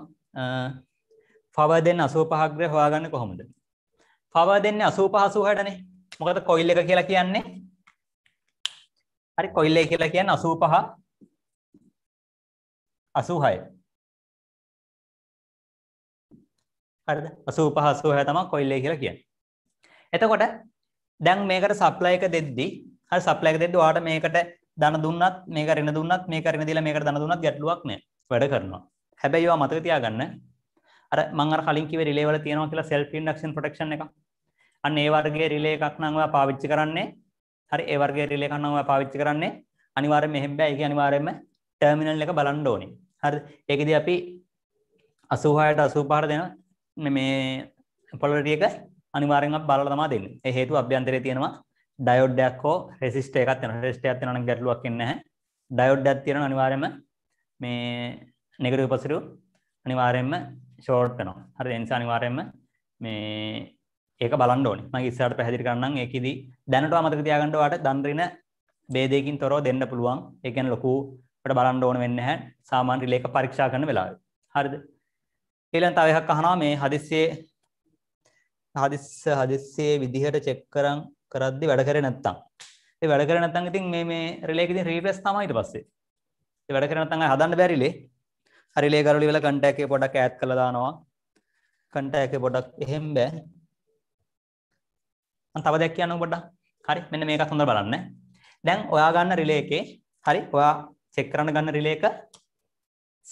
ෆව දෙන්න අසූ පහග්‍රය හොයාගන්න කොහොමද ෆව දෙන්න අසූ පහසූ හටනේ මොකද කොයිල් එක කියලා කියන්නේ හරි කොයිල්ලේ කියලා කියන්න අසූ පහ අසූහය හරිද අසූ පහ අසූහය තමා කොයිල්ලේ කියලා කියන්න එතකොට දැන් මේකට සප්ලයක දෙද්දී හරි සප්ලයක දෙද්දී ඔයාලට මේකට ධන දුන්නත් මේක රින දුන්නත් මේක රින දීලා මේකට ධන දුන්නත් ගැටලුවක් නෑ වැඩ කරනවා හැබැයිවා මතක තියාගන්න අර මංර කලින් කිව රිලේවල තියෙනවා කියලා සෙල්ෆ ඉන්ඩක්ෂන් ප්‍රොටෙක්ෂන් එක අන්න ඒ වර්ගයේ රිලේ එකක් නම් ඔයා පාවිච්චි කරන්නේ හරි ඒ වර්ගයේ රිලේ එකක් නම් ඔයා පාවිච්චි කරන්නේ අනිවාර්යයෙන්ම එහෙම බෑ ඒක අනිවාර්යයෙන්ම ටර්මිනල් එක බලන්න ඕනේ හරි ඒකෙදී අපි 86ට 85ට දෙන මේ පොලරිටි එක අනිවාර්යෙන් අප බලලා තමයි දෙන්නේ ඒ හේතුව අභ්‍යන්තරයේ තියෙනවා ඩයෝඩ් එකක් හෝ රෙසිස්ටර් එකක් තියෙනවා රෙසිස්ටර් එකක් තියෙනවා නම් ගැටලුවක් එන්නේ නැහැ ඩයෝඩ් එකක් තියෙනවා අනිවාර්යයෙන්ම මේ නෙගටිව් පොසිටිව් අනිවාර්යෙන්ම ෂෝට් වෙනවා. හරි ඒ නිසා අනිවාර්යෙන්ම මේ ඒක බලන්න ඕනේ. මම ඉස්සරහට පැහැදිලි කරන්නම් ඒකෙදි දැනට අමතක තියාගන්න ඔයාලට දන්රින ભેදයකින් තොරව දෙන්න පුළුවන්. ඒ කියන්නේ ලොකු අපිට බලන්න ඕන වෙන්නේ නැහැ. සාමාන්‍ය රිලේක පරීක්ෂා කරන වෙලාවේ. හරිද? ඊළඟ තව එකක් අහනවා මේ හදිස්සියේ හදිස්ස හදිස්සියේ විදිහට චෙක් කරන් කරද්දි වැඩ කරේ නැත්තම්. ඒ වැඩ කරේ නැත්තම් ඉතින් මේ මේ රිලේක ඉතින් රීෆ්‍රෙෂ් තමයි ඊට පස්සේ. ඒ වැඩ කරේ නැත්තම් ආය හදන්න බැරිලේ. හරිලේ ගරලි වෙලා කන්ටැක්ට් එක පොඩක් ඈඩ් කරලා දානවා කන්ටැක්ට් එක පොඩක් එහෙම බෑ මම තව දෙයක් කියන්නම් පොඩ්ඩක් හරි මෙන්න මේකත් හොඳට බලන්න දැන් ඔයා ගන්න රිලේ එකේ හරි ඔයා චෙක් කරන්න ගන්න රිලේ එක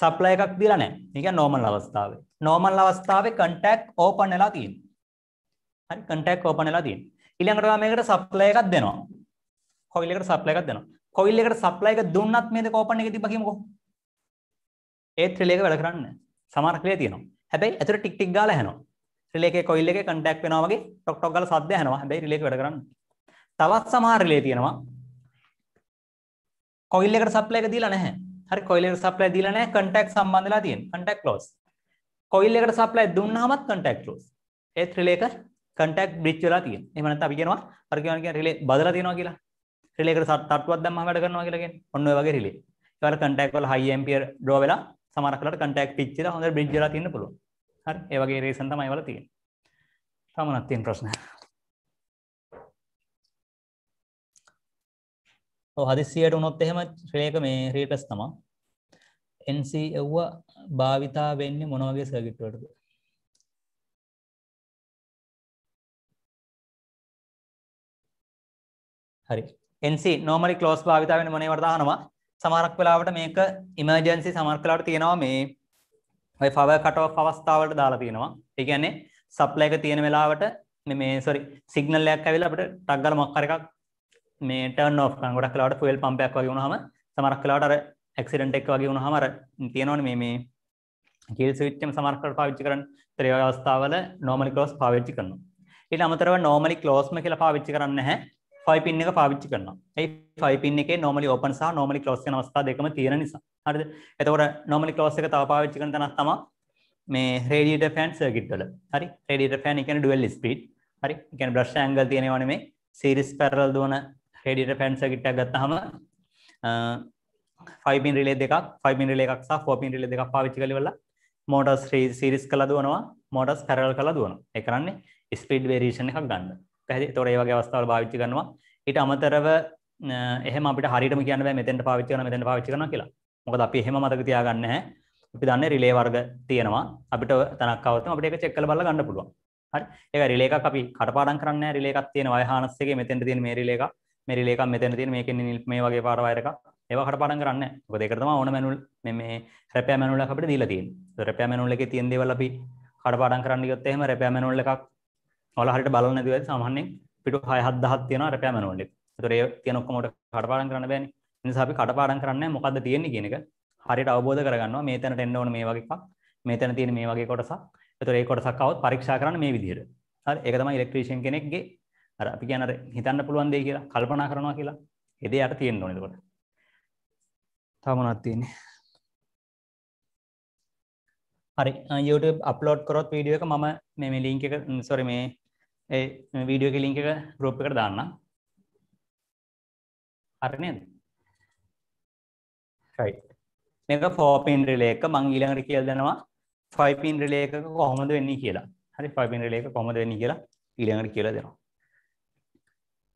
සප්ලයි එකක් දීලා නැහැ. ඒ කියන්නේ normal අවස්ථාවේ. normal අවස්ථාවේ contact open වෙලා තියෙනවා. හරි contact open වෙලා තියෙනවා. ඊළඟට ඔයා මේකට සප්ලයි එකක් දෙනවා. coil එකට සප්ලයි එකක් දෙනවා. coil එකට සප්ලයි එක දුන්නත් මේක open එකේ තිබ්බ කියමුකෝ. ඒ ත්‍රිලේක වැඩ කරන්නේ සමහර ක්‍රියා තියෙනවා. හැබැයි ඇතුළේ ටික් ටික් ගාලා ඇහෙනවා. රිලේකේ කොයිල් එකේ කන්ටැක්ට් වෙනවා වගේ ටොක් ටොක් ගාලා සද්ද ඇහෙනවා. හැබැයි රිලේක වැඩ කරන්නේ. තවත් සමහර රිලේ තියෙනවා. කොයිල් එකට සප්ලයි එක දීලා නැහැ. හරි කොයිල් එකට සප්ලයි දීලා නැහැ. කන්ටැක්ට් සම්බන්ධලා තියෙන. Contact close. කොයිල් එකට සප්ලයි දුන්නාමත් කන්ටැක්ට් ක්ලෝස්. ඒත් රිලේක කන්ටැක්ට් බ්‍රිජ් වෙලා තියෙන. එහෙම නැත්නම් අපි කියනවා අර කියනවා කියන රිලේ බදලා තියෙනවා කියලා. රිලේ එකට තට්ටුවක් දැම්මම වැඩ කරනවා කියලා කියන්නේ. ඔන්න ඔය වගේ රිලේ. ඒවල කන්ටැක්ට් වල high ampere draw වෙලා සමහර කලකට කන්ටැක්ට් පිච් එක හොඳට බ්‍රිජ් වෙලා තියෙන්න පුළුවන්. හරි. ඒ වගේ රේසන් තමයි වල තියෙන්නේ. සමනක් තියෙන ප්‍රශ්න. ඔව් හදිස්සියට වුණොත් එහෙම ශ්‍රී ලංක මේ රීටස් තමයි. NC එව්ව භාවිතා වෙන්නේ මොන වගේ සර්කිට් වලටද? හරි. NC normally close භාවිතා වෙන්නේ මොනේ වටද අහනවා? සමහරක් වෙලාවට මේක ඉමර්ජන්සි සමහරක් වෙලාවට තියෙනවා මේ ඔය power cut off අවස්ථාවලට දාලා තියෙනවා. ඒ කියන්නේ සප්ලයි එක තියෙන වෙලාවට මේ sorry සිග්නල් එකක් ඇවිල්ලා අපිට ටක් ගාලා මොකක් හරි එකක් මේ ටර්න් ඔෆ් කරන ගොඩක් වෙලාවට ෆුවල් පම්ප් එකක් වගේ වුණාම සමහරක් වෙලාවට අර ඇක්සිඩන්ට් එක වගේ වුණාම අර තියෙනවනේ මේ මේ කිල් ස්විච් එක සමහරක් වෙලාවට පාවිච්චි කරන ඒ වගේ අවස්ථාවල normally close පාවිච්චි කරනවා. ඊට අමතරව normally close ම කියලා පාවිච්චි කරන්නේ නැහැ. ෆයි පින් එක පාවිච්චි කරනවා ඇයි ෆයි පින් එකේ normally open සහ normally close කරන අවස්ථා දෙකම තියෙන නිසා හරිද එතකොට normally close එක තව පාවිච්චි කරන තැනක් තමයි මේ radiator fan circuit වල හරි radiator fan කියන්නේ dual speed හරි ඒ කියන්නේ brush angle තියෙනවා නෙමේ series parallel දුවන radiator fan circuit එකක් ගත්තාම 5 pin relay දෙකක් 5 pin relay එකක් සහ 4 pin relay දෙකක් පාවිච්චි කරලා ඉවරලා මෝටර්ස් සීරිස් කළා දුවනවා මෝටර්ස් පැරල් කළා දුවනවා ඒ කරන්නේ ස්පීඩ් වේරියේෂන් එකක් ගන්න පැදි තොර ඒ වගේ අවස්ථාවල භාවිතා කරනවා ඊට අමතරව එහෙම අපිට හරියටම කියන්න බෑ මෙතෙන්ට පාවිච්චි කරනවා මෙතෙන්ට පාවිච්චි කරනවා කියලා මොකද අපි එහෙම මතක තියාගන්නේ නැහැ අපි දන්නේ රිලේ වර්ග තියෙනවා අපිට තනක් අවස්ථම අපිට ඒක චෙක් කරලා බලලා ගන්න පුළුවන් හරි ඒක රිලේ එකක් අපි කටපාඩම් කරන්නේ නැහැ රිලේ එකක් තියෙනවා අය හානස් එකේ මෙතෙන්ට තියෙන මේ රිලේ එකක් මේ රිලේ එකක් මෙතෙන්ට තියෙන මේකෙන් මේ වගේ පාර වයර් එකක් ඒවා කටපාඩම් කරන්නේ නැහැ මොකද ඒක තමයි ඕන මැනුවල් මේ රැපෑ මැනුවල් එකක් අපිට දීලා තියෙන්නේ රැපෑ මැනුවල් එකේ තියෙන දේවල් අපි කඩපාඩම් කරන්න ගියොත් එහෙම රැපෑ මැනුවල් එකක් ඔයාලා හරියට බලන්න නැතුව ඇති සාමාන්‍යයෙන් පිටු 6-7000ක් තියෙනවා රැපෑ මැනුවල් එක. ඒතර ඒ තියෙන ඔක්කොම උඩ කටපාඩම් කරන්න බෑනේ. ඒ නිසා අපි කටපාඩම් කරන්නේ මොකද්ද තියෙන්නේ කියන එක හරියට අවබෝධ කරගන්නවා. මේ තැනට එන්න ඕන මේ වගේ එකක්. මේ තැන තියෙන මේ වගේ කොටසක්. ඒතර ඒ කොටසක් આવොත් පරීක්ෂා කරන්න මේ විදිහට. හරි ඒක තමයි ඉලෙක්ට්‍රීෂියන් කෙනෙක්ගේ අර අපි කියන අර හිතන්න පුළුවන් දෙය කියලා කල්පනා කරනවා කියලා. ඒ දේ යට තියෙන්න ඕනේ එතකොට. තව මොනවද තියෙන්නේ? හරි YouTube අප්ලෝඩ් කරොත් වීඩියෝ එක මම මේ මේ ලින්ක් එක සෝරි මේ ඒ වීඩියෝ එක ලින්ක එක ග්‍රෝප් එකට දාන්න හරි නේද right මේක 4 pin relay එක මම ඊළඟට කියලා දෙනවා 5 pin relay එක කොහොමද වෙන්නේ කියලා හරි 5 pin relay එක කොහොමද වෙන්නේ කියලා ඊළඟට කියලා දෙනවා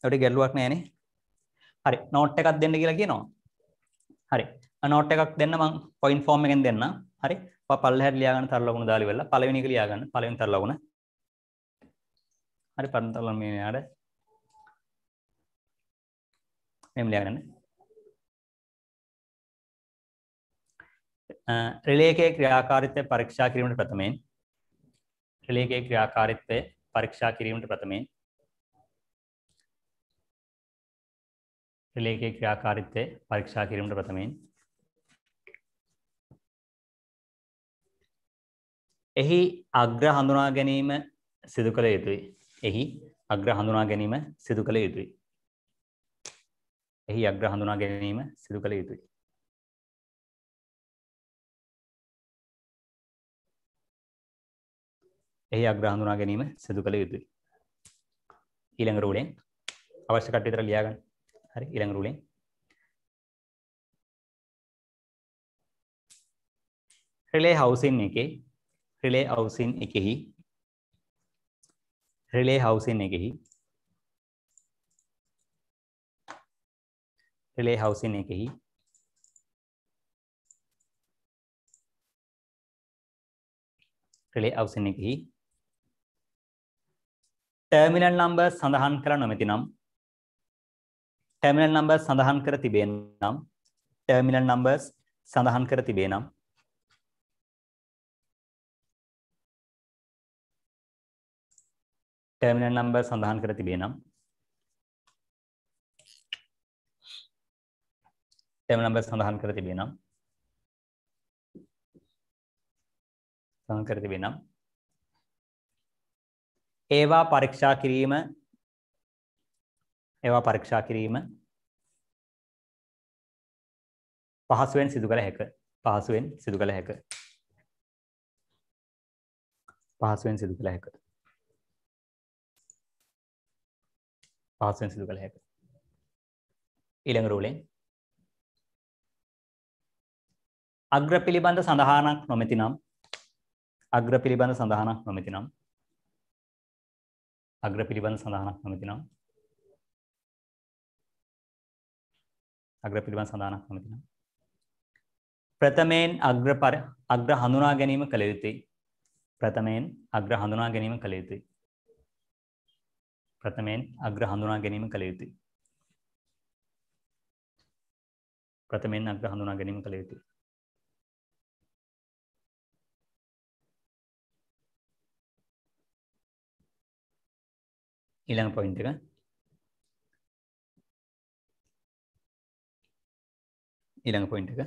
ඒකට ගැළලුවක් නැහැනේ හරි නෝට් එකක් දෙන්න කියලා කියනවා හරි නෝට් එකක් දෙන්න මම point form එකෙන් දෙන්න හරි පල්ලෙහාට ලියා ගන්න තරලගුණ දාලා ඉවරලා පළවෙනි එක ලියා ගන්න පළවෙනි තරලගුණ හරි පරන්තලන් මේ යාට මෙම ලියාගන්න රිලේකේ ක්‍රියාකාරිත්වය පරීක්ෂා කිරීමට ප්‍රථමයෙන් රිලේකේ ක්‍රියාකාරිත්වය පරීක්ෂා කිරීමට ප්‍රථමයෙන් රිලේකේ ක්‍රියාකාරිත්වය පරීක්ෂා කිරීමට ප්‍රථමයෙන් එහි අග්‍ර හඳුනා ගැනීම සිදු කළ යුතුයි එහි අග්‍ර හඳුනා ගැනීම සිදු කළ යුතුයි. එහි අග්‍ර හඳුනා ගැනීම සිදු කළ යුතුයි. එහි අග්‍ර හඳුනා ගැනීම සිදු කළ යුතුයි. ඊළඟ රූලෙන් අවශ්‍ය කට විතර ලියා ගන්න. හරි ඊළඟ රූලෙන් රිලේ හවුසින් එකේ රිලේ අවුසින් එකෙහි රිලේ හවසින් එකෙහි රිලේ හවසින් එකෙහි රිලේ අවසින් එකෙහි ටර්මිනල් නම්බර් සඳහන් කර නොමැති නම් ටර්මිනල් නම්බර් සඳහන් කර තිබේ නම් ටර්මිනල් නම්බර්ස් සඳහන් කර තිබේ නම් ටර්මිනල් නම්බර් සඳහන් කර තිබේ නම් ටර්මිනල් නම්බර් සඳහන් කර තිබේ නම් සඳහන් කර තිබේ නම් ඒවා පරීක්ෂා කිරීම ඒවා පරීක්ෂා කිරීම පහසුවෙන් සිදු කළ හැක පහසුවෙන් සිදු කළ හැක පහසුවෙන් සිදු කළ හැක පහසෙන් සිදු කළ හැක ඊළඟ රූලෙන් අග්‍ර පිළිබඳ සඳහානක් නොමැති නම් අග්‍ර පිළිබඳ සඳහනක් නොමැති නම් අග්‍ර පිළිබඳ සඳහනක් නොමැති නම් අග්‍ර පිළිබඳ සඳහනක් නොමැති නම් ප්‍රථමයෙන් අග්‍ර අග්‍ර හඳුනා ගැනීම කළ යුතුයි ප්‍රථමයෙන් අග්‍ර හඳුනා ගැනීම කළ යුතුයි ප්‍රථමයෙන් අග්‍ර හඳුනා ගැනීම කළ යුතුයි. ප්‍රථමයෙන් අග්‍ර හඳුනා ගැනීම කළ යුතුයි. ඊළඟ පොයින්ට් එක ඊළඟ පොයින්ට් එක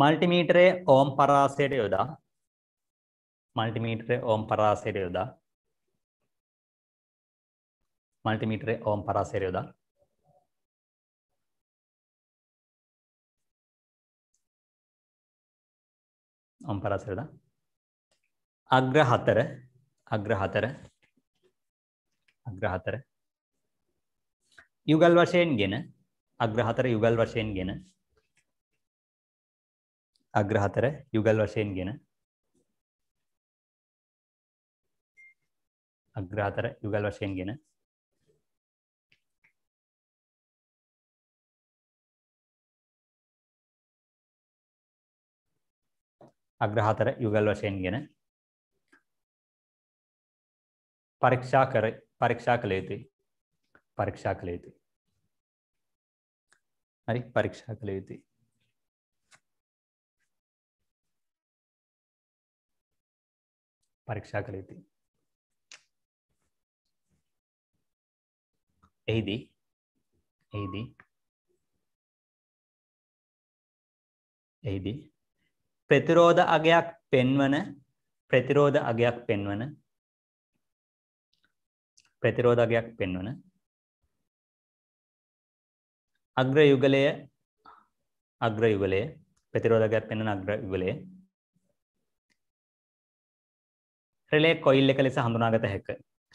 මල්ටිමීටරේ ඕම් පරාසයට යොදා මල්ටිමීටරේ ඕම් පරාසයට යොදා මල්ටිමීටරේ ඕම් පරාසයට යොදා ඕම් පරාසයට යොදා අග්‍ර හතර අග්‍ර හතර අග්‍ර හතර යුගල් වශයෙන් ගෙන අග්‍ර හතර යුගල් වශයෙන් ගෙන අග්‍ර හතර යුගල් වශයෙන් ගෙන අග්‍ර හතර යුගල් වශයෙන් ගෙන අග්‍ර හතර යුගල් වශයෙන් ගෙන පරීක්ෂා කර පරීක්ෂා කළ යුතුයි පරීක්ෂා කළ යුතුයි හරි පරීක්ෂා කළ යුතුයි පරීක්ෂා කළේති. එහිදී එහිදී එහිදී ප්‍රතිරෝධ අගයක් පෙන්වන ප්‍රතිරෝධ අගයක් පෙන්වන ප්‍රතිරෝධ අගයක් පෙන්වන අග්‍ර යුගලය අග්‍ර යුගලය ප්‍රතිරෝධ අගයක් පෙන්වන අග්‍ර යුගලය රෙලේ කොයිල් එක ලෙස හඳුනාගත හැක.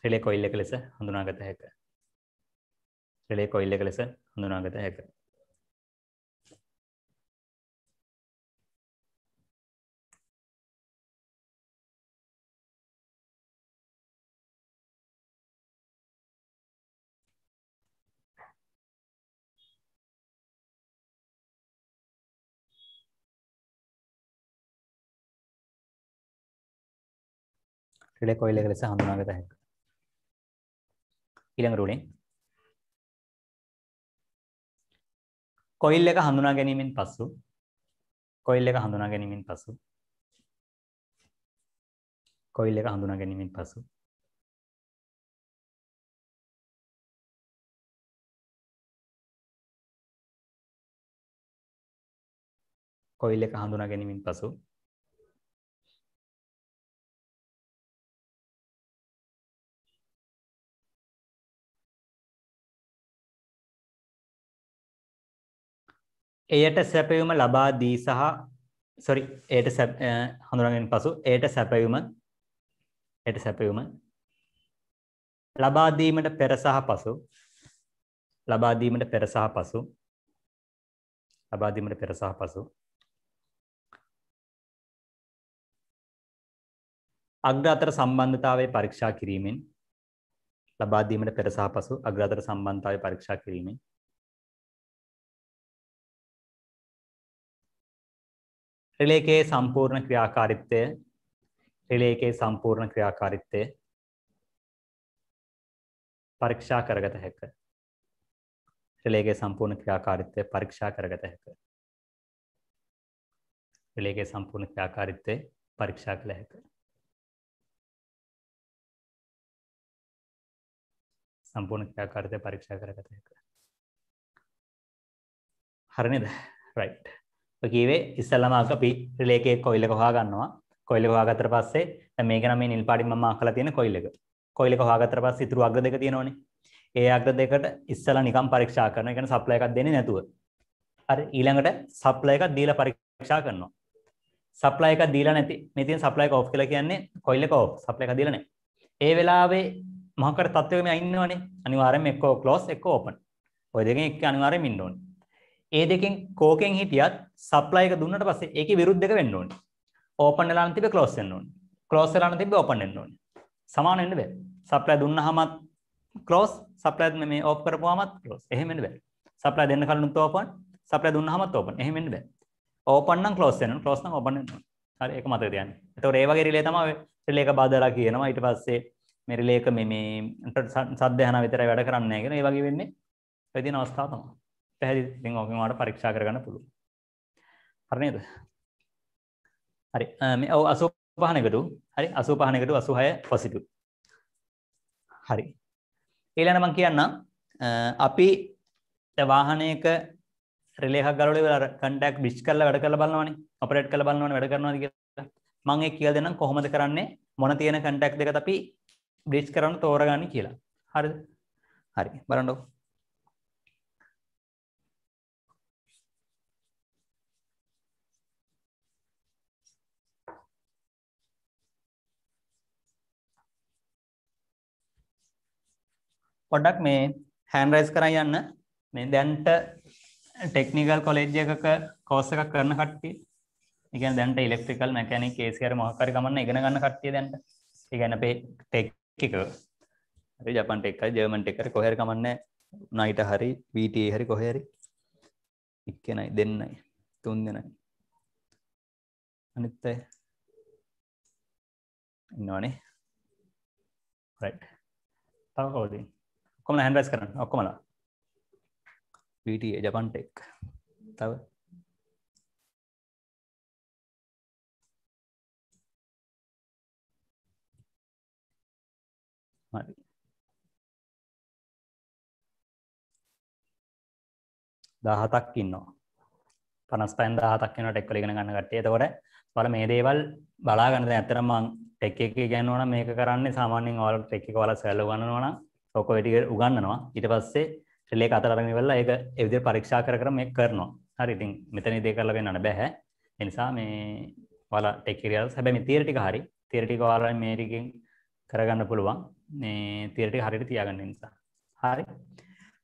රෙලේ කොයිල් එක ලෙස හඳුනාගත හැක. රෙලේ කොයිල් එක ලෙස හඳුනාගත හැක. රිලේ කොයිල් එක ලෙස හඳුනාගත හැකියි. ඊළඟ රූලෙන් කොයිල් එක හඳුනා ගැනීමෙන් පසු කොයිල් එක හඳුනා ගැනීමෙන් පසු කොයිල් එක හඳුනා ගැනීමෙන් පසු කොයිල් එක හඳුනා ගැනීමෙන් පසු එයට සැපයුම ලබා දී සහ සොරි එයට හඳුරගෙන් පසු එයට සැපයුම එයට සැපයුම ලබාදීමට පෙර සහ පසු ලබාදීමට පෙර සහ පසු ලබාදීමට පෙර සහ පසු අග්‍ර අතර සම්බන්ධතාවය පරීක්ෂා කිරීමෙන් ලබාදීමට පෙර සහ පසු අග්‍ර අතර සම්බන්ධතාවය පරීක්ෂා කිරීමෙන් රිලේකයේ සම්පූර්ණ ක්‍රියාකාරීත්වය රිලේකයේ සම්පූර්ණ ක්‍රියාකාරීත්වය පරීක්ෂා කරගත හැක. රිලේකයේ සම්පූර්ණ ක්‍රියාකාරීත්වය පරීක්ෂා කරගත හැක. රිලේකයේ සම්පූර්ණ ක්‍රියාකාරීත්වය පරීක්ෂා කළ හැක. සම්පූර්ණ ක්‍රියාකාරීත්වය පරීක්ෂා කරගත හැක. හරි නේද? right කීවේ ඉස්සල්ලම අපි රිලේකේ කොයිල් එක හොයාගන්නවා කොයිල් එක හොයාගත්තට පස්සේ දැන් මේක නම් මේ නිල් පාටින් මම අකලා තියෙන කොයිල් එක කොයිල් එක හොයාගත්තට පස්සේ ඉතුරු අග්‍ර දෙක තියෙනවනේ ඒ අග්‍ර දෙකට ඉස්සලා නිකන් පරීක්ෂා කරනවා ඒ කියන්නේ සප්ලයි එකක් දෙන්නේ නැතුව හරි ඊළඟට සප්ලයි එකක් දීලා පරීක්ෂා කරනවා සප්ලයි එකක් දීලා නැති මේ තියෙන සප්ලයි එක ඕෆ් කියලා කියන්නේ කොයිල් එක ඕෆ් සප්ලයි එක දීලා නැහැ ඒ වෙලාවේ මොකකට තත්ත්වෙක මේ ඉන්නවනේ අනිවාර්යෙන්ම එක්කෝ ක්ලෝස් එක්කෝ ඕපන් ඔය දෙකෙන් එක අනිවාර්යෙන්ම ඉන්න ඕනේ ඒ දෙකෙන් කෝකෙන් හිටියත් සප්ලයි එක දුන්නට පස්සේ ඒකේ විරුද්ධ එක වෙන්න ඕනේ. ඕපන් වෙලා නම් තිබ්බේ ක්ලෝස් වෙන්න ඕනේ. ක්ලෝස් වෙලා නම් තිබ්බේ ඕපන් වෙන්න ඕනේ. සමාන වෙන්න බෑ. සප්ලයි දුන්නාමත් ක්ලෝස්, සප්ලයි මේ ඕෆ් කරපුවාමත් ක්ලෝස්. එහෙම වෙන්න බෑ. සප්ලයි දෙන්න කලිනුත් ඕපන්, සප්ලයි දුන්නාමත් ඕපන්. එහෙම වෙන්න බෑ. ඕපන් නම් ක්ලෝස් වෙන්න ඕනේ. ක්ලෝස් නම් ඕපන් වෙන්න ඕනේ. හරි ඒක මතක තියන්න. ඒතකොට ඒ වගේ රිලේ තමයි රිලේ එක බාදලා කියනවා. ඊට පස්සේ මේ රිලේ එක මේ මේ සද්ද යන විතරයි වැඩ කරන්නේ නැහැ කියන ඒ වගේ වෙන්නේ. ඒ දින අවස්ථාව තමයි. පැහැදිලි ඉතින් ඕකෙන් ඔයාලට පරීක්ෂා කරගන්න පුළුවන් හරි නේද හරි මේ ඔව් 85 එකටු හරි 85 එකටු 86 පොසිටිව් හරි ඊළඟ මම කියන්නම් අපි වාහනයක රිලේ එකක් ගලවලා ඉවර කන්ටැක්ට් බිච් කරලා වැඩ කරලා බලනවනේ ඔපරේට් කරලා බලනවනේ වැඩ කරනවද කියලා මම ඒක කියලා දෙන්නම් කොහොමද කරන්නේ මොන තියෙන කන්ටැක්ට් දෙකත් අපි බ්‍රිජ් කරන්න තෝරගන්නේ කියලා හරිද හරි බලන්නකෝ පොඩ්ඩක් මේ හැන්රයිස් කරයි යන්න මේ දැන්ට ටෙක්නිකල් කොලෙජ් එකක කෝස එකක් කරන කට්ටි එක දැන්ට ඉලෙක්ට්‍රිකල් මැකැනි කේසිකර මොහකර ගමන්න ඉගෙන ගන්න කට්ටිය දැන්ට ඉගැන පේ ටෙක් එක ජපන්ට එක ජර්මන්ට එකර කොහර කමන්න නයිට හරි වීටේ හරි කොහරි එක්කෙනයි දෙන්නයි තුන් දෙනයි අනිත්තයි ඉන්නවානේ තව කවදින් කොම හැන්රස් කරන්න ඔක්කොමලා පීටේ ජපන්ටෙක් තව හරි දහතක් ඉන්නවා පනස් පයින් දහතක් වෙන ටෙක්වල ඉගෙන ගන්න කට්ටිය එතකොට බල මේ දේවල් බලාගන්න දැන් ඇත්තටම මම ටෙක් එක ඉගෙනනවා නම් මේක කරන්නේ සාමාන්‍යයෙන් ඔයාලට ටෙක් එක ඔයාලා සර්ලව් ගන්නනවා නම් ඔක්කො වැටික උගන්නනවා ඊට පස්සේ ශ්‍රලේ අතරගෙන වෙල්ලා ඒක එවිදිර පරීක්ෂා කර කර මේ කරනවා හරි ඉතින් මෙතන දේ කරලා වෙන්නන්න බැහැ එනිසා මේ වල ටෙක්කිරියල් හැබැයි මේ තියරටික හරි තියරටික වාලා මේටිකින් කරගන්න පුළුවන් මේ තියරටික හරියට තියාගන්න නිසා හරි